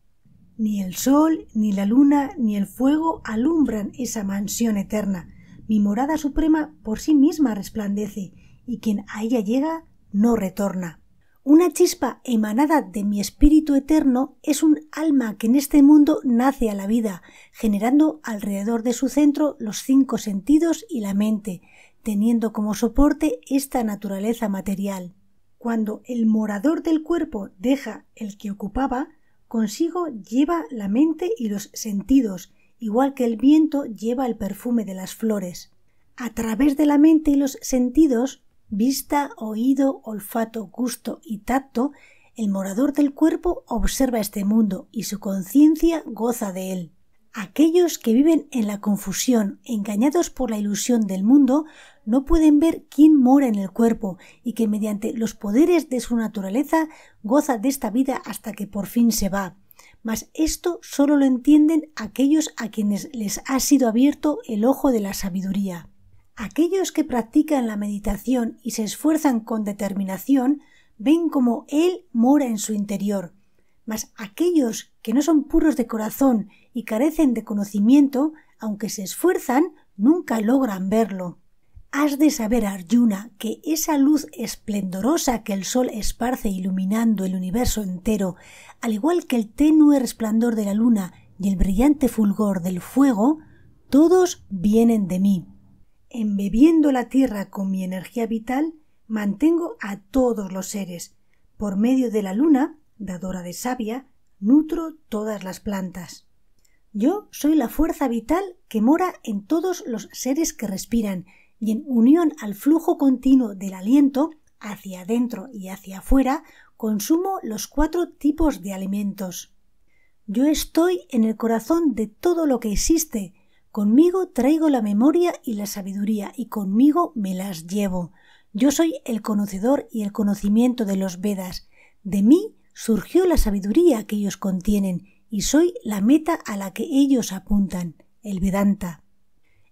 S1: Ni el sol, ni la luna, ni el fuego alumbran esa mansión eterna. Mi morada suprema por sí misma resplandece, y quien a ella llega no retorna. Una chispa emanada de mi espíritu eterno es un alma que en este mundo nace a la vida, generando alrededor de su centro los cinco sentidos y la mente, teniendo como soporte esta naturaleza material. Cuando el morador del cuerpo deja el que ocupaba, Consigo lleva la mente y los sentidos, igual que el viento lleva el perfume de las flores. A través de la mente y los sentidos, vista, oído, olfato, gusto y tacto, el morador del cuerpo observa este mundo y su conciencia goza de él. Aquellos que viven en la confusión, engañados por la ilusión del mundo, no pueden ver quién mora en el cuerpo y que mediante los poderes de su naturaleza goza de esta vida hasta que por fin se va. Mas esto solo lo entienden aquellos a quienes les ha sido abierto el ojo de la sabiduría. Aquellos que practican la meditación y se esfuerzan con determinación ven como Él mora en su interior. Mas aquellos que no son puros de corazón y carecen de conocimiento, aunque se esfuerzan, nunca logran verlo. Has de saber, Arjuna, que esa luz esplendorosa que el sol esparce iluminando el universo entero, al igual que el tenue resplandor de la luna y el brillante fulgor del fuego, todos vienen de mí. Embebiendo la tierra con mi energía vital, mantengo a todos los seres. Por medio de la luna, dadora de savia, nutro todas las plantas. Yo soy la fuerza vital que mora en todos los seres que respiran, y en unión al flujo continuo del aliento hacia adentro y hacia afuera, consumo los cuatro tipos de alimentos. Yo estoy en el corazón de todo lo que existe. Conmigo traigo la memoria y la sabiduría y conmigo me las llevo. Yo soy el conocedor y el conocimiento de los Vedas. De mí surgió la sabiduría que ellos contienen y soy la meta a la que ellos apuntan, el Vedanta.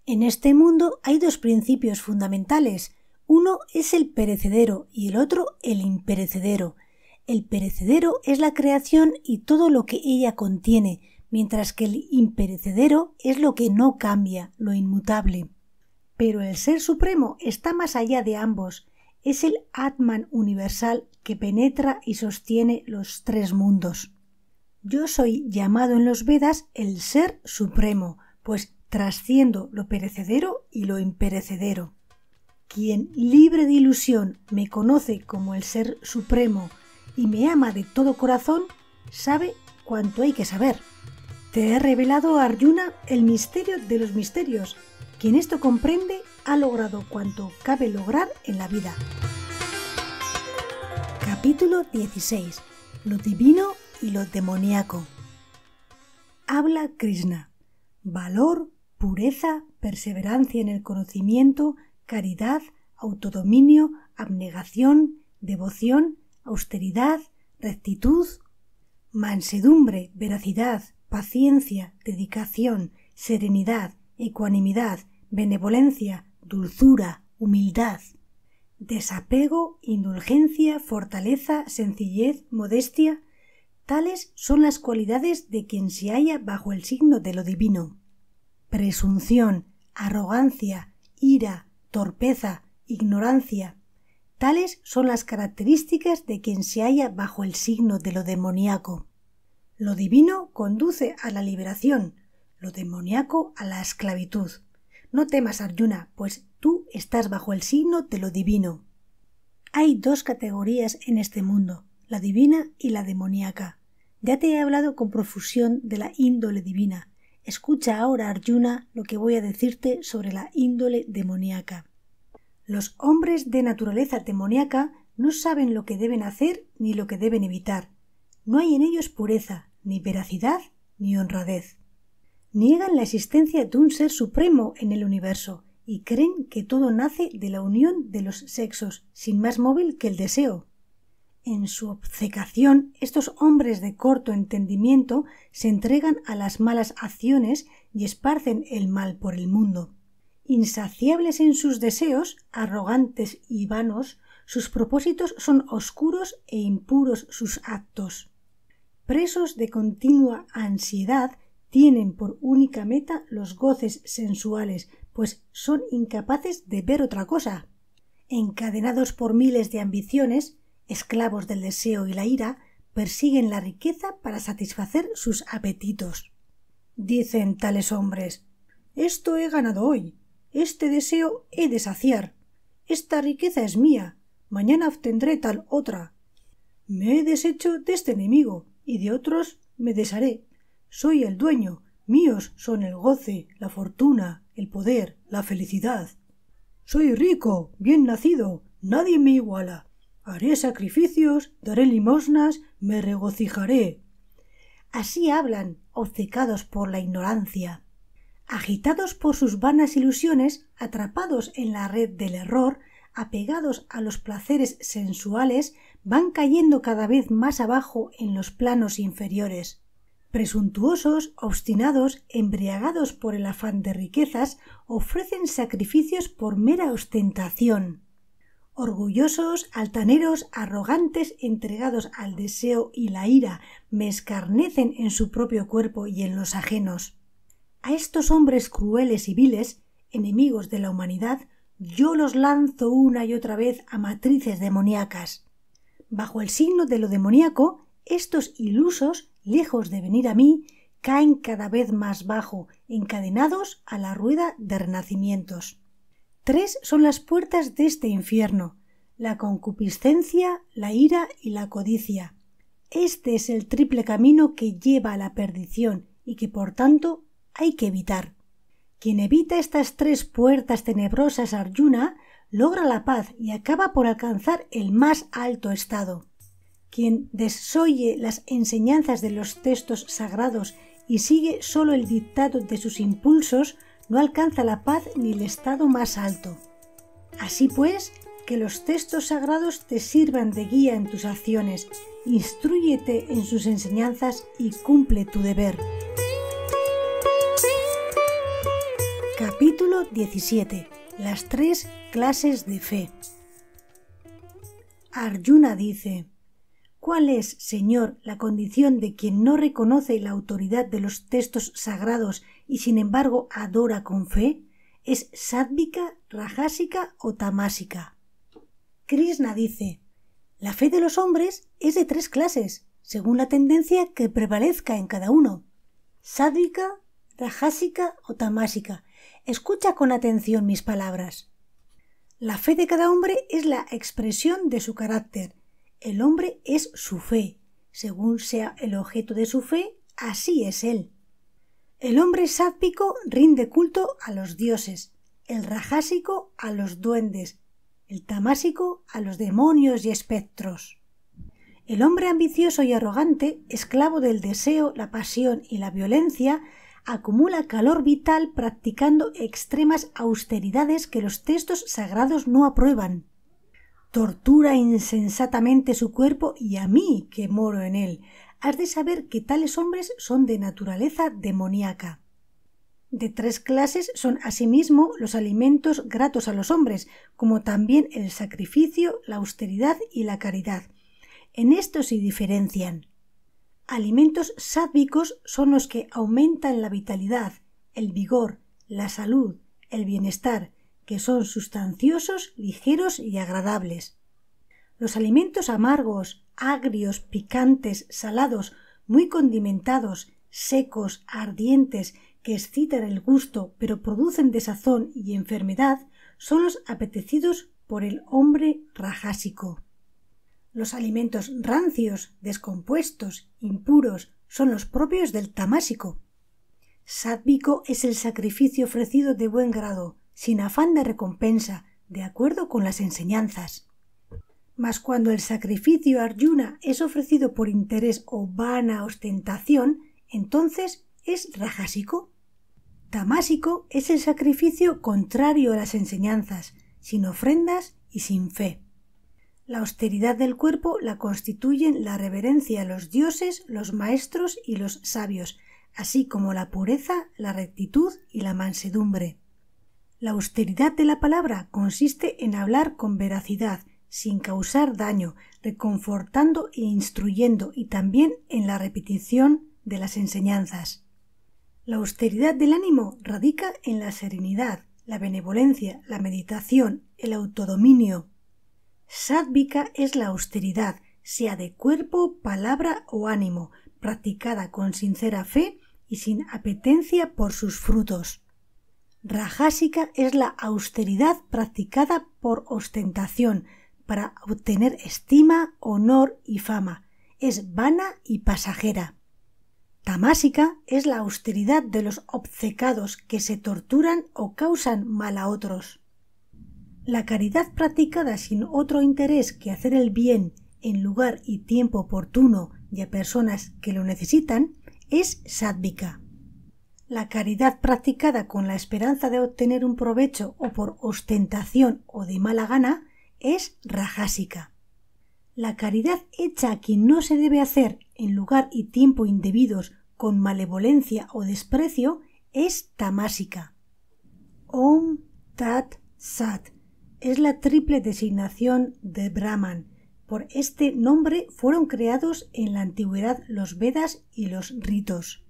S1: En este mundo hay dos principios fundamentales. Uno es el perecedero y el otro el imperecedero. El perecedero es la creación y todo lo que ella contiene, mientras que el imperecedero es lo que no cambia, lo inmutable. Pero el Ser Supremo está más allá de ambos, es el Atman universal que penetra y sostiene los tres mundos. Yo soy llamado en los Vedas el Ser Supremo, pues trasciendo lo perecedero y lo imperecedero. Quien libre de ilusión me conoce como el Ser Supremo y me ama de todo corazón, sabe cuanto hay que saber. Te he revelado, Arjuna, el misterio de los misterios. Quien esto comprende ha logrado cuanto cabe lograr en la vida. Capítulo 16. Lo divino y lo demoníaco. Habla Krishna. Valor, pureza, perseverancia en el conocimiento, caridad, autodominio, abnegación, devoción, austeridad, rectitud, mansedumbre, veracidad, paciencia, dedicación, serenidad, ecuanimidad, benevolencia, dulzura, humildad, desapego, indulgencia, fortaleza, sencillez, modestia, tales son las cualidades de quien se halla bajo el signo de lo divino presunción, arrogancia, ira, torpeza, ignorancia. Tales son las características de quien se halla bajo el signo de lo demoníaco. Lo divino conduce a la liberación, lo demoníaco a la esclavitud. No temas, Arjuna, pues tú estás bajo el signo de lo divino. Hay dos categorías en este mundo, la divina y la demoníaca. Ya te he hablado con profusión de la índole divina, Escucha ahora, Arjuna, lo que voy a decirte sobre la índole demoníaca. Los hombres de naturaleza demoníaca no saben lo que deben hacer ni lo que deben evitar. No hay en ellos pureza, ni veracidad, ni honradez. Niegan la existencia de un ser supremo en el universo y creen que todo nace de la unión de los sexos, sin más móvil que el deseo. En su obcecación, estos hombres de corto entendimiento se entregan a las malas acciones y esparcen el mal por el mundo. Insaciables en sus deseos, arrogantes y vanos, sus propósitos son oscuros e impuros sus actos. Presos de continua ansiedad, tienen por única meta los goces sensuales, pues son incapaces de ver otra cosa. Encadenados por miles de ambiciones, esclavos del deseo y la ira, persiguen la riqueza para satisfacer sus apetitos. Dicen tales hombres Esto he ganado hoy, este deseo he de saciar, esta riqueza es mía, mañana obtendré tal otra. Me he deshecho de este enemigo, y de otros me desharé. Soy el dueño, míos son el goce, la fortuna, el poder, la felicidad. Soy rico, bien nacido, nadie me iguala haré sacrificios, daré limosnas, me regocijaré. Así hablan, obcecados por la ignorancia. Agitados por sus vanas ilusiones, atrapados en la red del error, apegados a los placeres sensuales, van cayendo cada vez más abajo en los planos inferiores. Presuntuosos, obstinados, embriagados por el afán de riquezas, ofrecen sacrificios por mera ostentación. Orgullosos, altaneros, arrogantes, entregados al deseo y la ira, me escarnecen en su propio cuerpo y en los ajenos. A estos hombres crueles y viles, enemigos de la humanidad, yo los lanzo una y otra vez a matrices demoníacas. Bajo el signo de lo demoníaco, estos ilusos, lejos de venir a mí, caen cada vez más bajo, encadenados a la rueda de renacimientos. Tres son las puertas de este infierno la concupiscencia, la ira y la codicia. Este es el triple camino que lleva a la perdición y que por tanto hay que evitar. Quien evita estas tres puertas tenebrosas Arjuna logra la paz y acaba por alcanzar el más alto estado. Quien desoye las enseñanzas de los textos sagrados y sigue solo el dictado de sus impulsos no alcanza la paz ni el estado más alto. Así pues, que los textos sagrados te sirvan de guía en tus acciones, instruyete en sus enseñanzas y cumple tu deber. Capítulo 17. Las tres clases de fe. Arjuna dice, ¿Cuál es, Señor, la condición de quien no reconoce la autoridad de los textos sagrados y sin embargo adora con fe? ¿Es sádvica, rajásica o tamásica? Krishna dice La fe de los hombres es de tres clases, según la tendencia que prevalezca en cada uno. Sádvica, rajásica o tamásica. Escucha con atención mis palabras. La fe de cada hombre es la expresión de su carácter, el hombre es su fe. Según sea el objeto de su fe, así es él. El hombre sádpico rinde culto a los dioses, el rajásico a los duendes, el tamásico a los demonios y espectros. El hombre ambicioso y arrogante, esclavo del deseo, la pasión y la violencia, acumula calor vital practicando extremas austeridades que los textos sagrados no aprueban tortura insensatamente su cuerpo y a mí que moro en él. Has de saber que tales hombres son de naturaleza demoníaca. De tres clases son asimismo los alimentos gratos a los hombres, como también el sacrificio, la austeridad y la caridad. En esto se diferencian. Alimentos sádvicos son los que aumentan la vitalidad, el vigor, la salud, el bienestar, que son sustanciosos, ligeros y agradables. Los alimentos amargos, agrios, picantes, salados, muy condimentados, secos, ardientes, que excitan el gusto pero producen desazón y enfermedad, son los apetecidos por el hombre rajásico. Los alimentos rancios, descompuestos, impuros, son los propios del tamásico. Sádvico es el sacrificio ofrecido de buen grado, sin afán de recompensa, de acuerdo con las enseñanzas. Mas cuando el sacrificio Arjuna es ofrecido por interés o vana ostentación, entonces es rajásico. Tamásico es el sacrificio contrario a las enseñanzas, sin ofrendas y sin fe. La austeridad del cuerpo la constituyen la reverencia a los dioses, los maestros y los sabios, así como la pureza, la rectitud y la mansedumbre. La austeridad de la palabra consiste en hablar con veracidad, sin causar daño, reconfortando e instruyendo y también en la repetición de las enseñanzas. La austeridad del ánimo radica en la serenidad, la benevolencia, la meditación, el autodominio. Sádvica es la austeridad, sea de cuerpo, palabra o ánimo, practicada con sincera fe y sin apetencia por sus frutos. Rajásica es la austeridad practicada por ostentación para obtener estima, honor y fama. Es vana y pasajera. Tamásica es la austeridad de los obcecados que se torturan o causan mal a otros. La caridad practicada sin otro interés que hacer el bien en lugar y tiempo oportuno y a personas que lo necesitan es sádvica. La caridad practicada con la esperanza de obtener un provecho o por ostentación o de mala gana es rajásica. La caridad hecha a quien no se debe hacer en lugar y tiempo indebidos con malevolencia o desprecio es tamásica. Om Tat Sat es la triple designación de Brahman. Por este nombre fueron creados en la antigüedad los Vedas y los ritos.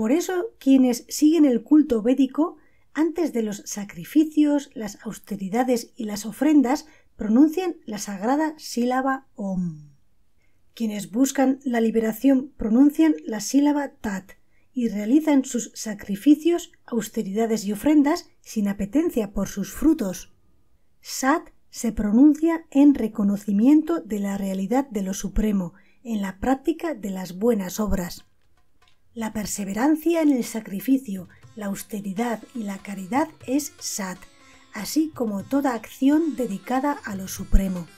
S1: Por eso quienes siguen el culto védico, antes de los sacrificios, las austeridades y las ofrendas, pronuncian la sagrada sílaba Om. Quienes buscan la liberación pronuncian la sílaba Tat y realizan sus sacrificios, austeridades y ofrendas sin apetencia por sus frutos. Sat se pronuncia en reconocimiento de la realidad de lo supremo, en la práctica de las buenas obras. La perseverancia en el sacrificio, la austeridad y la caridad es sat, así como toda acción dedicada a lo supremo.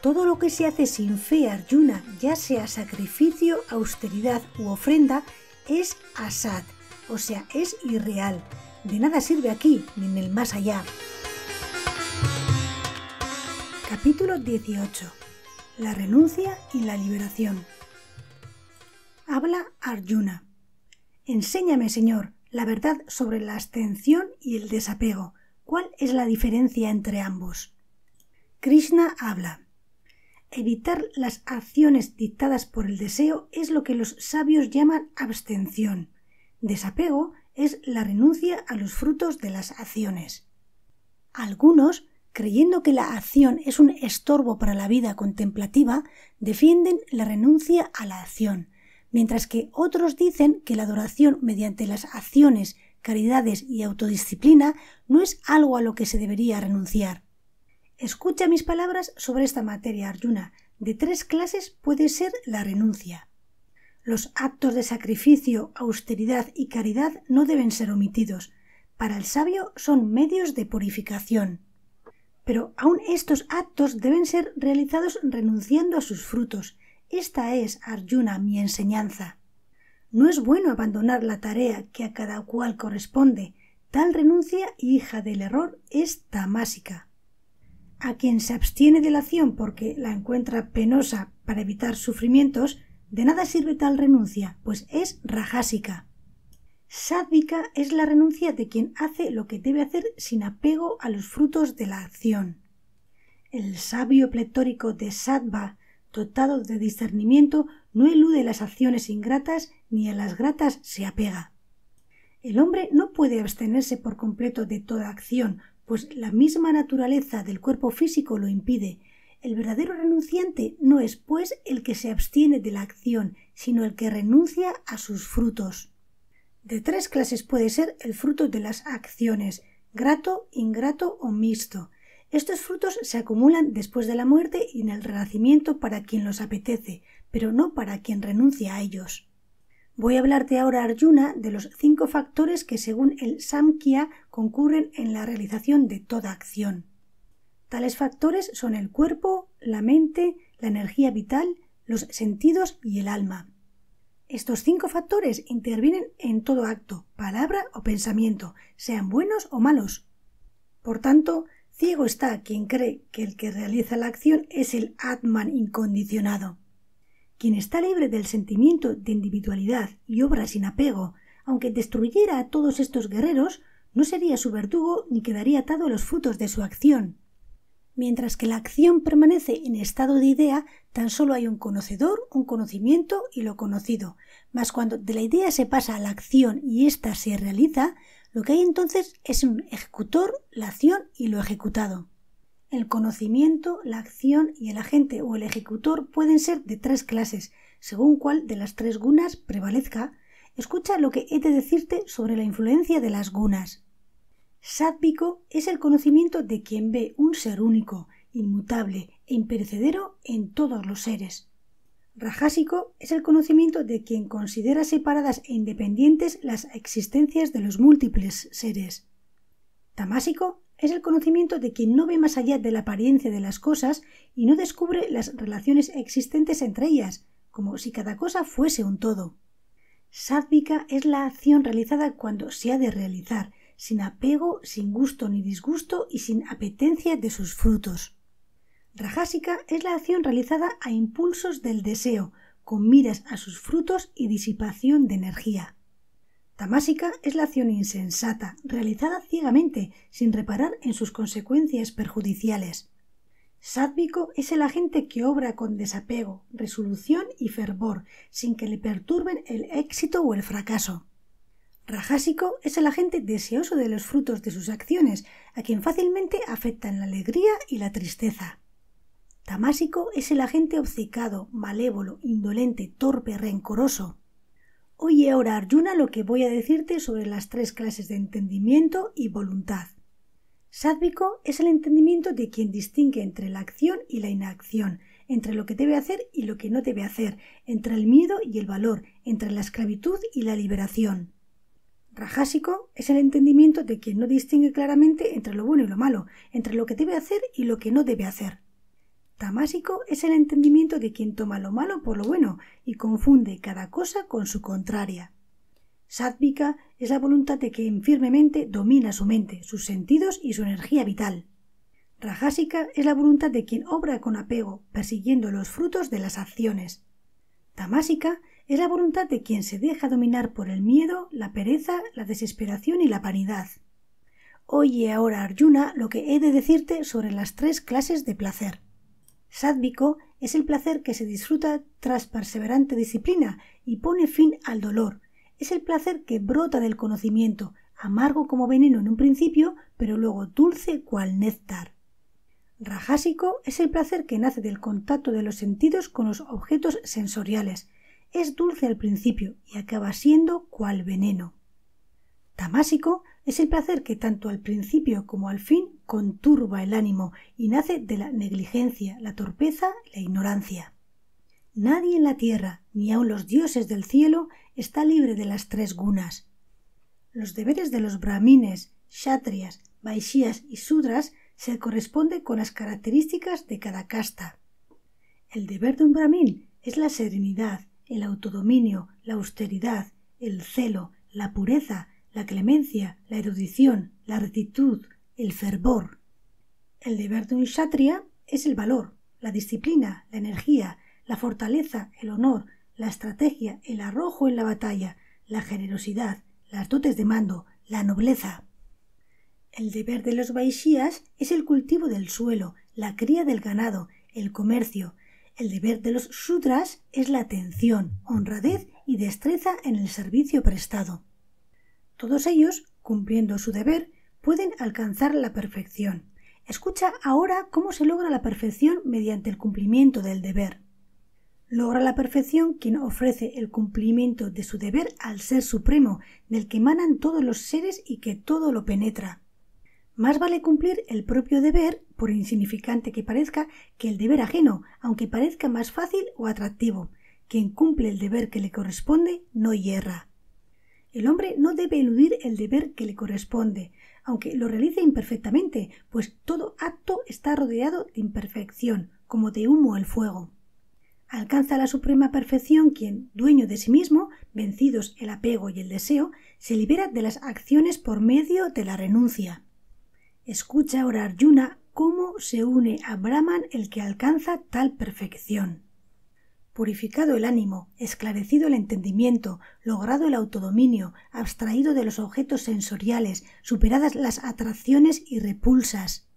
S1: Todo lo que se hace sin fe Arjuna, ya sea sacrificio, austeridad u ofrenda, es asat, o sea, es irreal. De nada sirve aquí ni en el más allá. Capítulo 18. La renuncia y la liberación habla Arjuna. Enséñame, Señor, la verdad sobre la abstención y el desapego. ¿Cuál es la diferencia entre ambos? Krishna habla. Evitar las acciones dictadas por el deseo es lo que los sabios llaman abstención. Desapego es la renuncia a los frutos de las acciones. Algunos, creyendo que la acción es un estorbo para la vida contemplativa, defienden la renuncia a la acción, mientras que otros dicen que la adoración mediante las acciones, caridades y autodisciplina no es algo a lo que se debería renunciar. Escucha mis palabras sobre esta materia, Arjuna. De tres clases puede ser la renuncia. Los actos de sacrificio, austeridad y caridad no deben ser omitidos. Para el sabio son medios de purificación. Pero aun estos actos deben ser realizados renunciando a sus frutos, esta es, Arjuna, mi enseñanza. No es bueno abandonar la tarea que a cada cual corresponde. Tal renuncia, hija del error, es tamásica. A quien se abstiene de la acción porque la encuentra penosa para evitar sufrimientos, de nada sirve tal renuncia, pues es rajásica. Sádvica es la renuncia de quien hace lo que debe hacer sin apego a los frutos de la acción. El sabio pletórico de sadva dotado de discernimiento, no elude las acciones ingratas ni a las gratas se apega. El hombre no puede abstenerse por completo de toda acción, pues la misma naturaleza del cuerpo físico lo impide. El verdadero renunciante no es, pues, el que se abstiene de la acción, sino el que renuncia a sus frutos. De tres clases puede ser el fruto de las acciones grato, ingrato o mixto. Estos frutos se acumulan después de la muerte y en el renacimiento para quien los apetece, pero no para quien renuncia a ellos. Voy a hablarte ahora, Arjuna, de los cinco factores que según el Samkhya concurren en la realización de toda acción. Tales factores son el cuerpo, la mente, la energía vital, los sentidos y el alma. Estos cinco factores intervienen en todo acto, palabra o pensamiento, sean buenos o malos. Por tanto, Ciego está quien cree que el que realiza la acción es el Atman incondicionado. Quien está libre del sentimiento de individualidad y obra sin apego, aunque destruyera a todos estos guerreros, no sería su verdugo ni quedaría atado a los frutos de su acción. Mientras que la acción permanece en estado de idea, tan solo hay un conocedor, un conocimiento y lo conocido. Mas cuando de la idea se pasa a la acción y ésta se realiza, lo que hay entonces es un ejecutor, la acción y lo ejecutado. El conocimiento, la acción y el agente o el ejecutor pueden ser de tres clases, según cuál de las tres gunas prevalezca. Escucha lo que he de decirte sobre la influencia de las gunas. Sádvico es el conocimiento de quien ve un ser único, inmutable e imperecedero en todos los seres. Rajásico es el conocimiento de quien considera separadas e independientes las existencias de los múltiples seres. Tamásico es el conocimiento de quien no ve más allá de la apariencia de las cosas y no descubre las relaciones existentes entre ellas, como si cada cosa fuese un todo. Sádvica es la acción realizada cuando se ha de realizar, sin apego, sin gusto ni disgusto y sin apetencia de sus frutos. Rajásica es la acción realizada a impulsos del deseo, con miras a sus frutos y disipación de energía. Tamásica es la acción insensata, realizada ciegamente, sin reparar en sus consecuencias perjudiciales. Sádvico es el agente que obra con desapego, resolución y fervor, sin que le perturben el éxito o el fracaso. Rajásico es el agente deseoso de los frutos de sus acciones, a quien fácilmente afectan la alegría y la tristeza. Tamásico es el agente obcecado, malévolo, indolente, torpe, rencoroso. Oye ahora, Arjuna, lo que voy a decirte sobre las tres clases de entendimiento y voluntad. Sádvico es el entendimiento de quien distingue entre la acción y la inacción, entre lo que debe hacer y lo que no debe hacer, entre el miedo y el valor, entre la esclavitud y la liberación. Rajásico es el entendimiento de quien no distingue claramente entre lo bueno y lo malo, entre lo que debe hacer y lo que no debe hacer. Tamásico es el entendimiento de quien toma lo malo por lo bueno y confunde cada cosa con su contraria. Sádvica es la voluntad de quien firmemente domina su mente, sus sentidos y su energía vital. Rajásica es la voluntad de quien obra con apego, persiguiendo los frutos de las acciones. Tamásica es la voluntad de quien se deja dominar por el miedo, la pereza, la desesperación y la vanidad. Oye ahora, Arjuna, lo que he de decirte sobre las tres clases de placer. Sádvico es el placer que se disfruta tras perseverante disciplina y pone fin al dolor. Es el placer que brota del conocimiento, amargo como veneno en un principio, pero luego dulce cual néctar. Rajásico es el placer que nace del contacto de los sentidos con los objetos sensoriales. Es dulce al principio y acaba siendo cual veneno. Tamásico es el placer que tanto al principio como al fin conturba el ánimo y nace de la negligencia, la torpeza la ignorancia. Nadie en la tierra, ni aun los dioses del cielo, está libre de las tres gunas. Los deberes de los brahmines, shatrias, vaishyas y sudras se corresponden con las características de cada casta. El deber de un brahmin es la serenidad, el autodominio, la austeridad, el celo, la pureza, la clemencia, la erudición, la rectitud, el fervor. El deber de un kshatriya es el valor, la disciplina, la energía, la fortaleza, el honor, la estrategia, el arrojo en la batalla, la generosidad, las dotes de mando, la nobleza. El deber de los vaishyas es el cultivo del suelo, la cría del ganado, el comercio. El deber de los sutras es la atención, honradez y destreza en el servicio prestado. Todos ellos, cumpliendo su deber, pueden alcanzar la perfección. Escucha ahora cómo se logra la perfección mediante el cumplimiento del deber. Logra la perfección quien ofrece el cumplimiento de su deber al Ser Supremo, del que emanan todos los seres y que todo lo penetra. Más vale cumplir el propio deber, por insignificante que parezca, que el deber ajeno, aunque parezca más fácil o atractivo. Quien cumple el deber que le corresponde no hierra. El hombre no debe eludir el deber que le corresponde, aunque lo realice imperfectamente, pues todo acto está rodeado de imperfección, como de humo el fuego. Alcanza la suprema perfección quien, dueño de sí mismo, vencidos el apego y el deseo, se libera de las acciones por medio de la renuncia. Escucha ahora Arjuna cómo se une a Brahman el que alcanza tal perfección purificado el ánimo, esclarecido el entendimiento, logrado el autodominio, abstraído de los objetos sensoriales, superadas las atracciones y repulsas.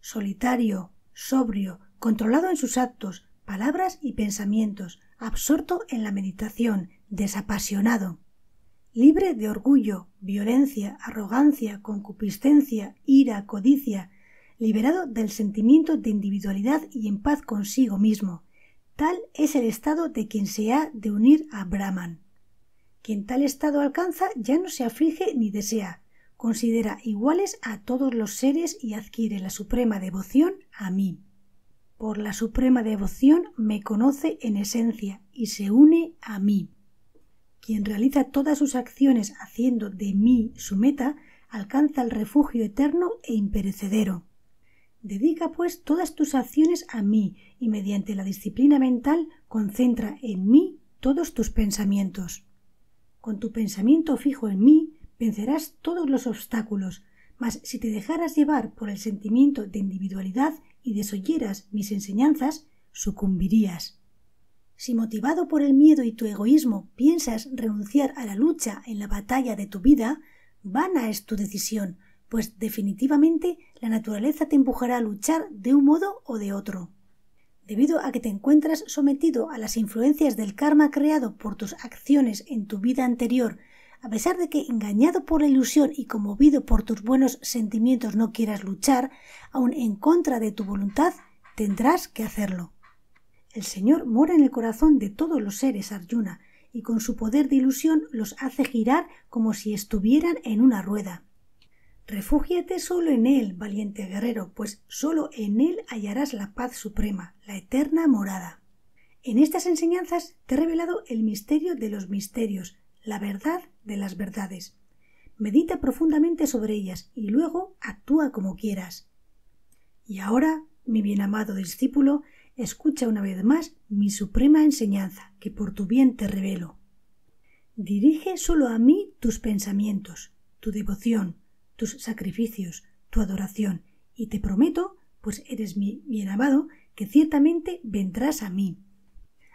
S1: Solitario, sobrio, controlado en sus actos, palabras y pensamientos, absorto en la meditación, desapasionado. Libre de orgullo, violencia, arrogancia, concupiscencia, ira, codicia, liberado del sentimiento de individualidad y en paz consigo mismo Tal es el estado de quien se ha de unir a Brahman. Quien tal estado alcanza ya no se aflige ni desea, considera iguales a todos los seres y adquiere la suprema devoción a mí. Por la suprema devoción me conoce en esencia y se une a mí. Quien realiza todas sus acciones haciendo de mí su meta, alcanza el refugio eterno e imperecedero. Dedica pues todas tus acciones a mí y mediante la disciplina mental concentra en mí todos tus pensamientos. Con tu pensamiento fijo en mí vencerás todos los obstáculos, mas si te dejaras llevar por el sentimiento de individualidad y desoyeras mis enseñanzas, sucumbirías. Si motivado por el miedo y tu egoísmo piensas renunciar a la lucha en la batalla de tu vida, vana es tu decisión, pues definitivamente la naturaleza te empujará a luchar de un modo o de otro debido a que te encuentras sometido a las influencias del karma creado por tus acciones en tu vida anterior, a pesar de que engañado por la ilusión y conmovido por tus buenos sentimientos no quieras luchar, aun en contra de tu voluntad, tendrás que hacerlo. El Señor mora en el corazón de todos los seres, Arjuna, y con su poder de ilusión los hace girar como si estuvieran en una rueda. Refúgiate solo en Él, valiente guerrero, pues solo en Él hallarás la paz suprema, la eterna morada. En estas enseñanzas te he revelado el misterio de los misterios, la verdad de las verdades. Medita profundamente sobre ellas y luego actúa como quieras. Y ahora, mi bien amado discípulo, escucha una vez más mi suprema enseñanza, que por tu bien te revelo. Dirige solo a mí tus pensamientos, tu devoción, tus sacrificios, tu adoración, y te prometo, pues eres mi bien amado, que ciertamente vendrás a mí.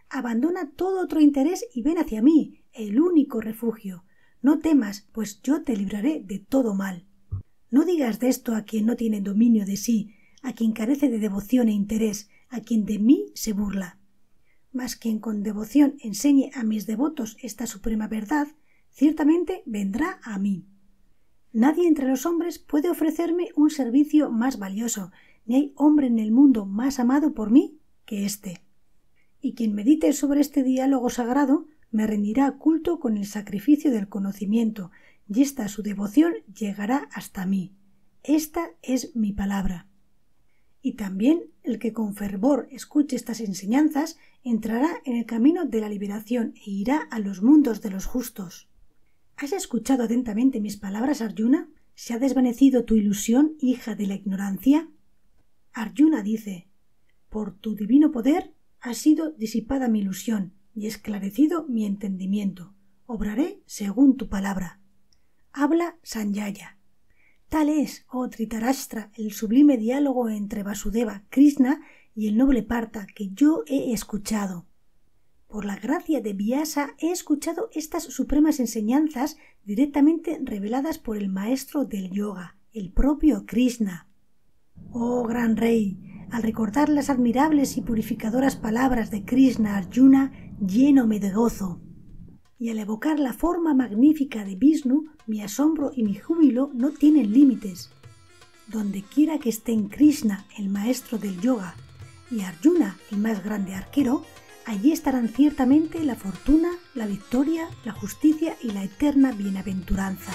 S1: Abandona todo otro interés y ven hacia mí, el único refugio. No temas, pues yo te libraré de todo mal. No digas de esto a quien no tiene dominio de sí, a quien carece de devoción e interés, a quien de mí se burla. Mas quien con devoción enseñe a mis devotos esta suprema verdad, ciertamente vendrá a mí. Nadie entre los hombres puede ofrecerme un servicio más valioso, ni hay hombre en el mundo más amado por mí que éste. Y quien medite sobre este diálogo sagrado me rendirá culto con el sacrificio del conocimiento, y esta su devoción llegará hasta mí. Esta es mi palabra. Y también el que con fervor escuche estas enseñanzas entrará en el camino de la liberación e irá a los mundos de los justos. ¿Has escuchado atentamente mis palabras, Arjuna? ¿Se ha desvanecido tu ilusión, hija de la ignorancia? Arjuna dice Por tu divino poder ha sido disipada mi ilusión y esclarecido mi entendimiento. Obraré según tu palabra. Habla Sanjaya. Tal es, oh Tritarastra, el sublime diálogo entre Vasudeva, Krishna y el noble Parta que yo he escuchado. Por la gracia de Vyasa he escuchado estas supremas enseñanzas directamente reveladas por el maestro del yoga, el propio Krishna. Oh gran rey, al recordar las admirables y purificadoras palabras de Krishna Arjuna, me de gozo. Y al evocar la forma magnífica de Vishnu, mi asombro y mi júbilo no tienen límites. Donde quiera que estén Krishna, el maestro del yoga, y Arjuna, el más grande arquero, Allí estarán ciertamente la fortuna, la victoria, la justicia y la eterna bienaventuranza.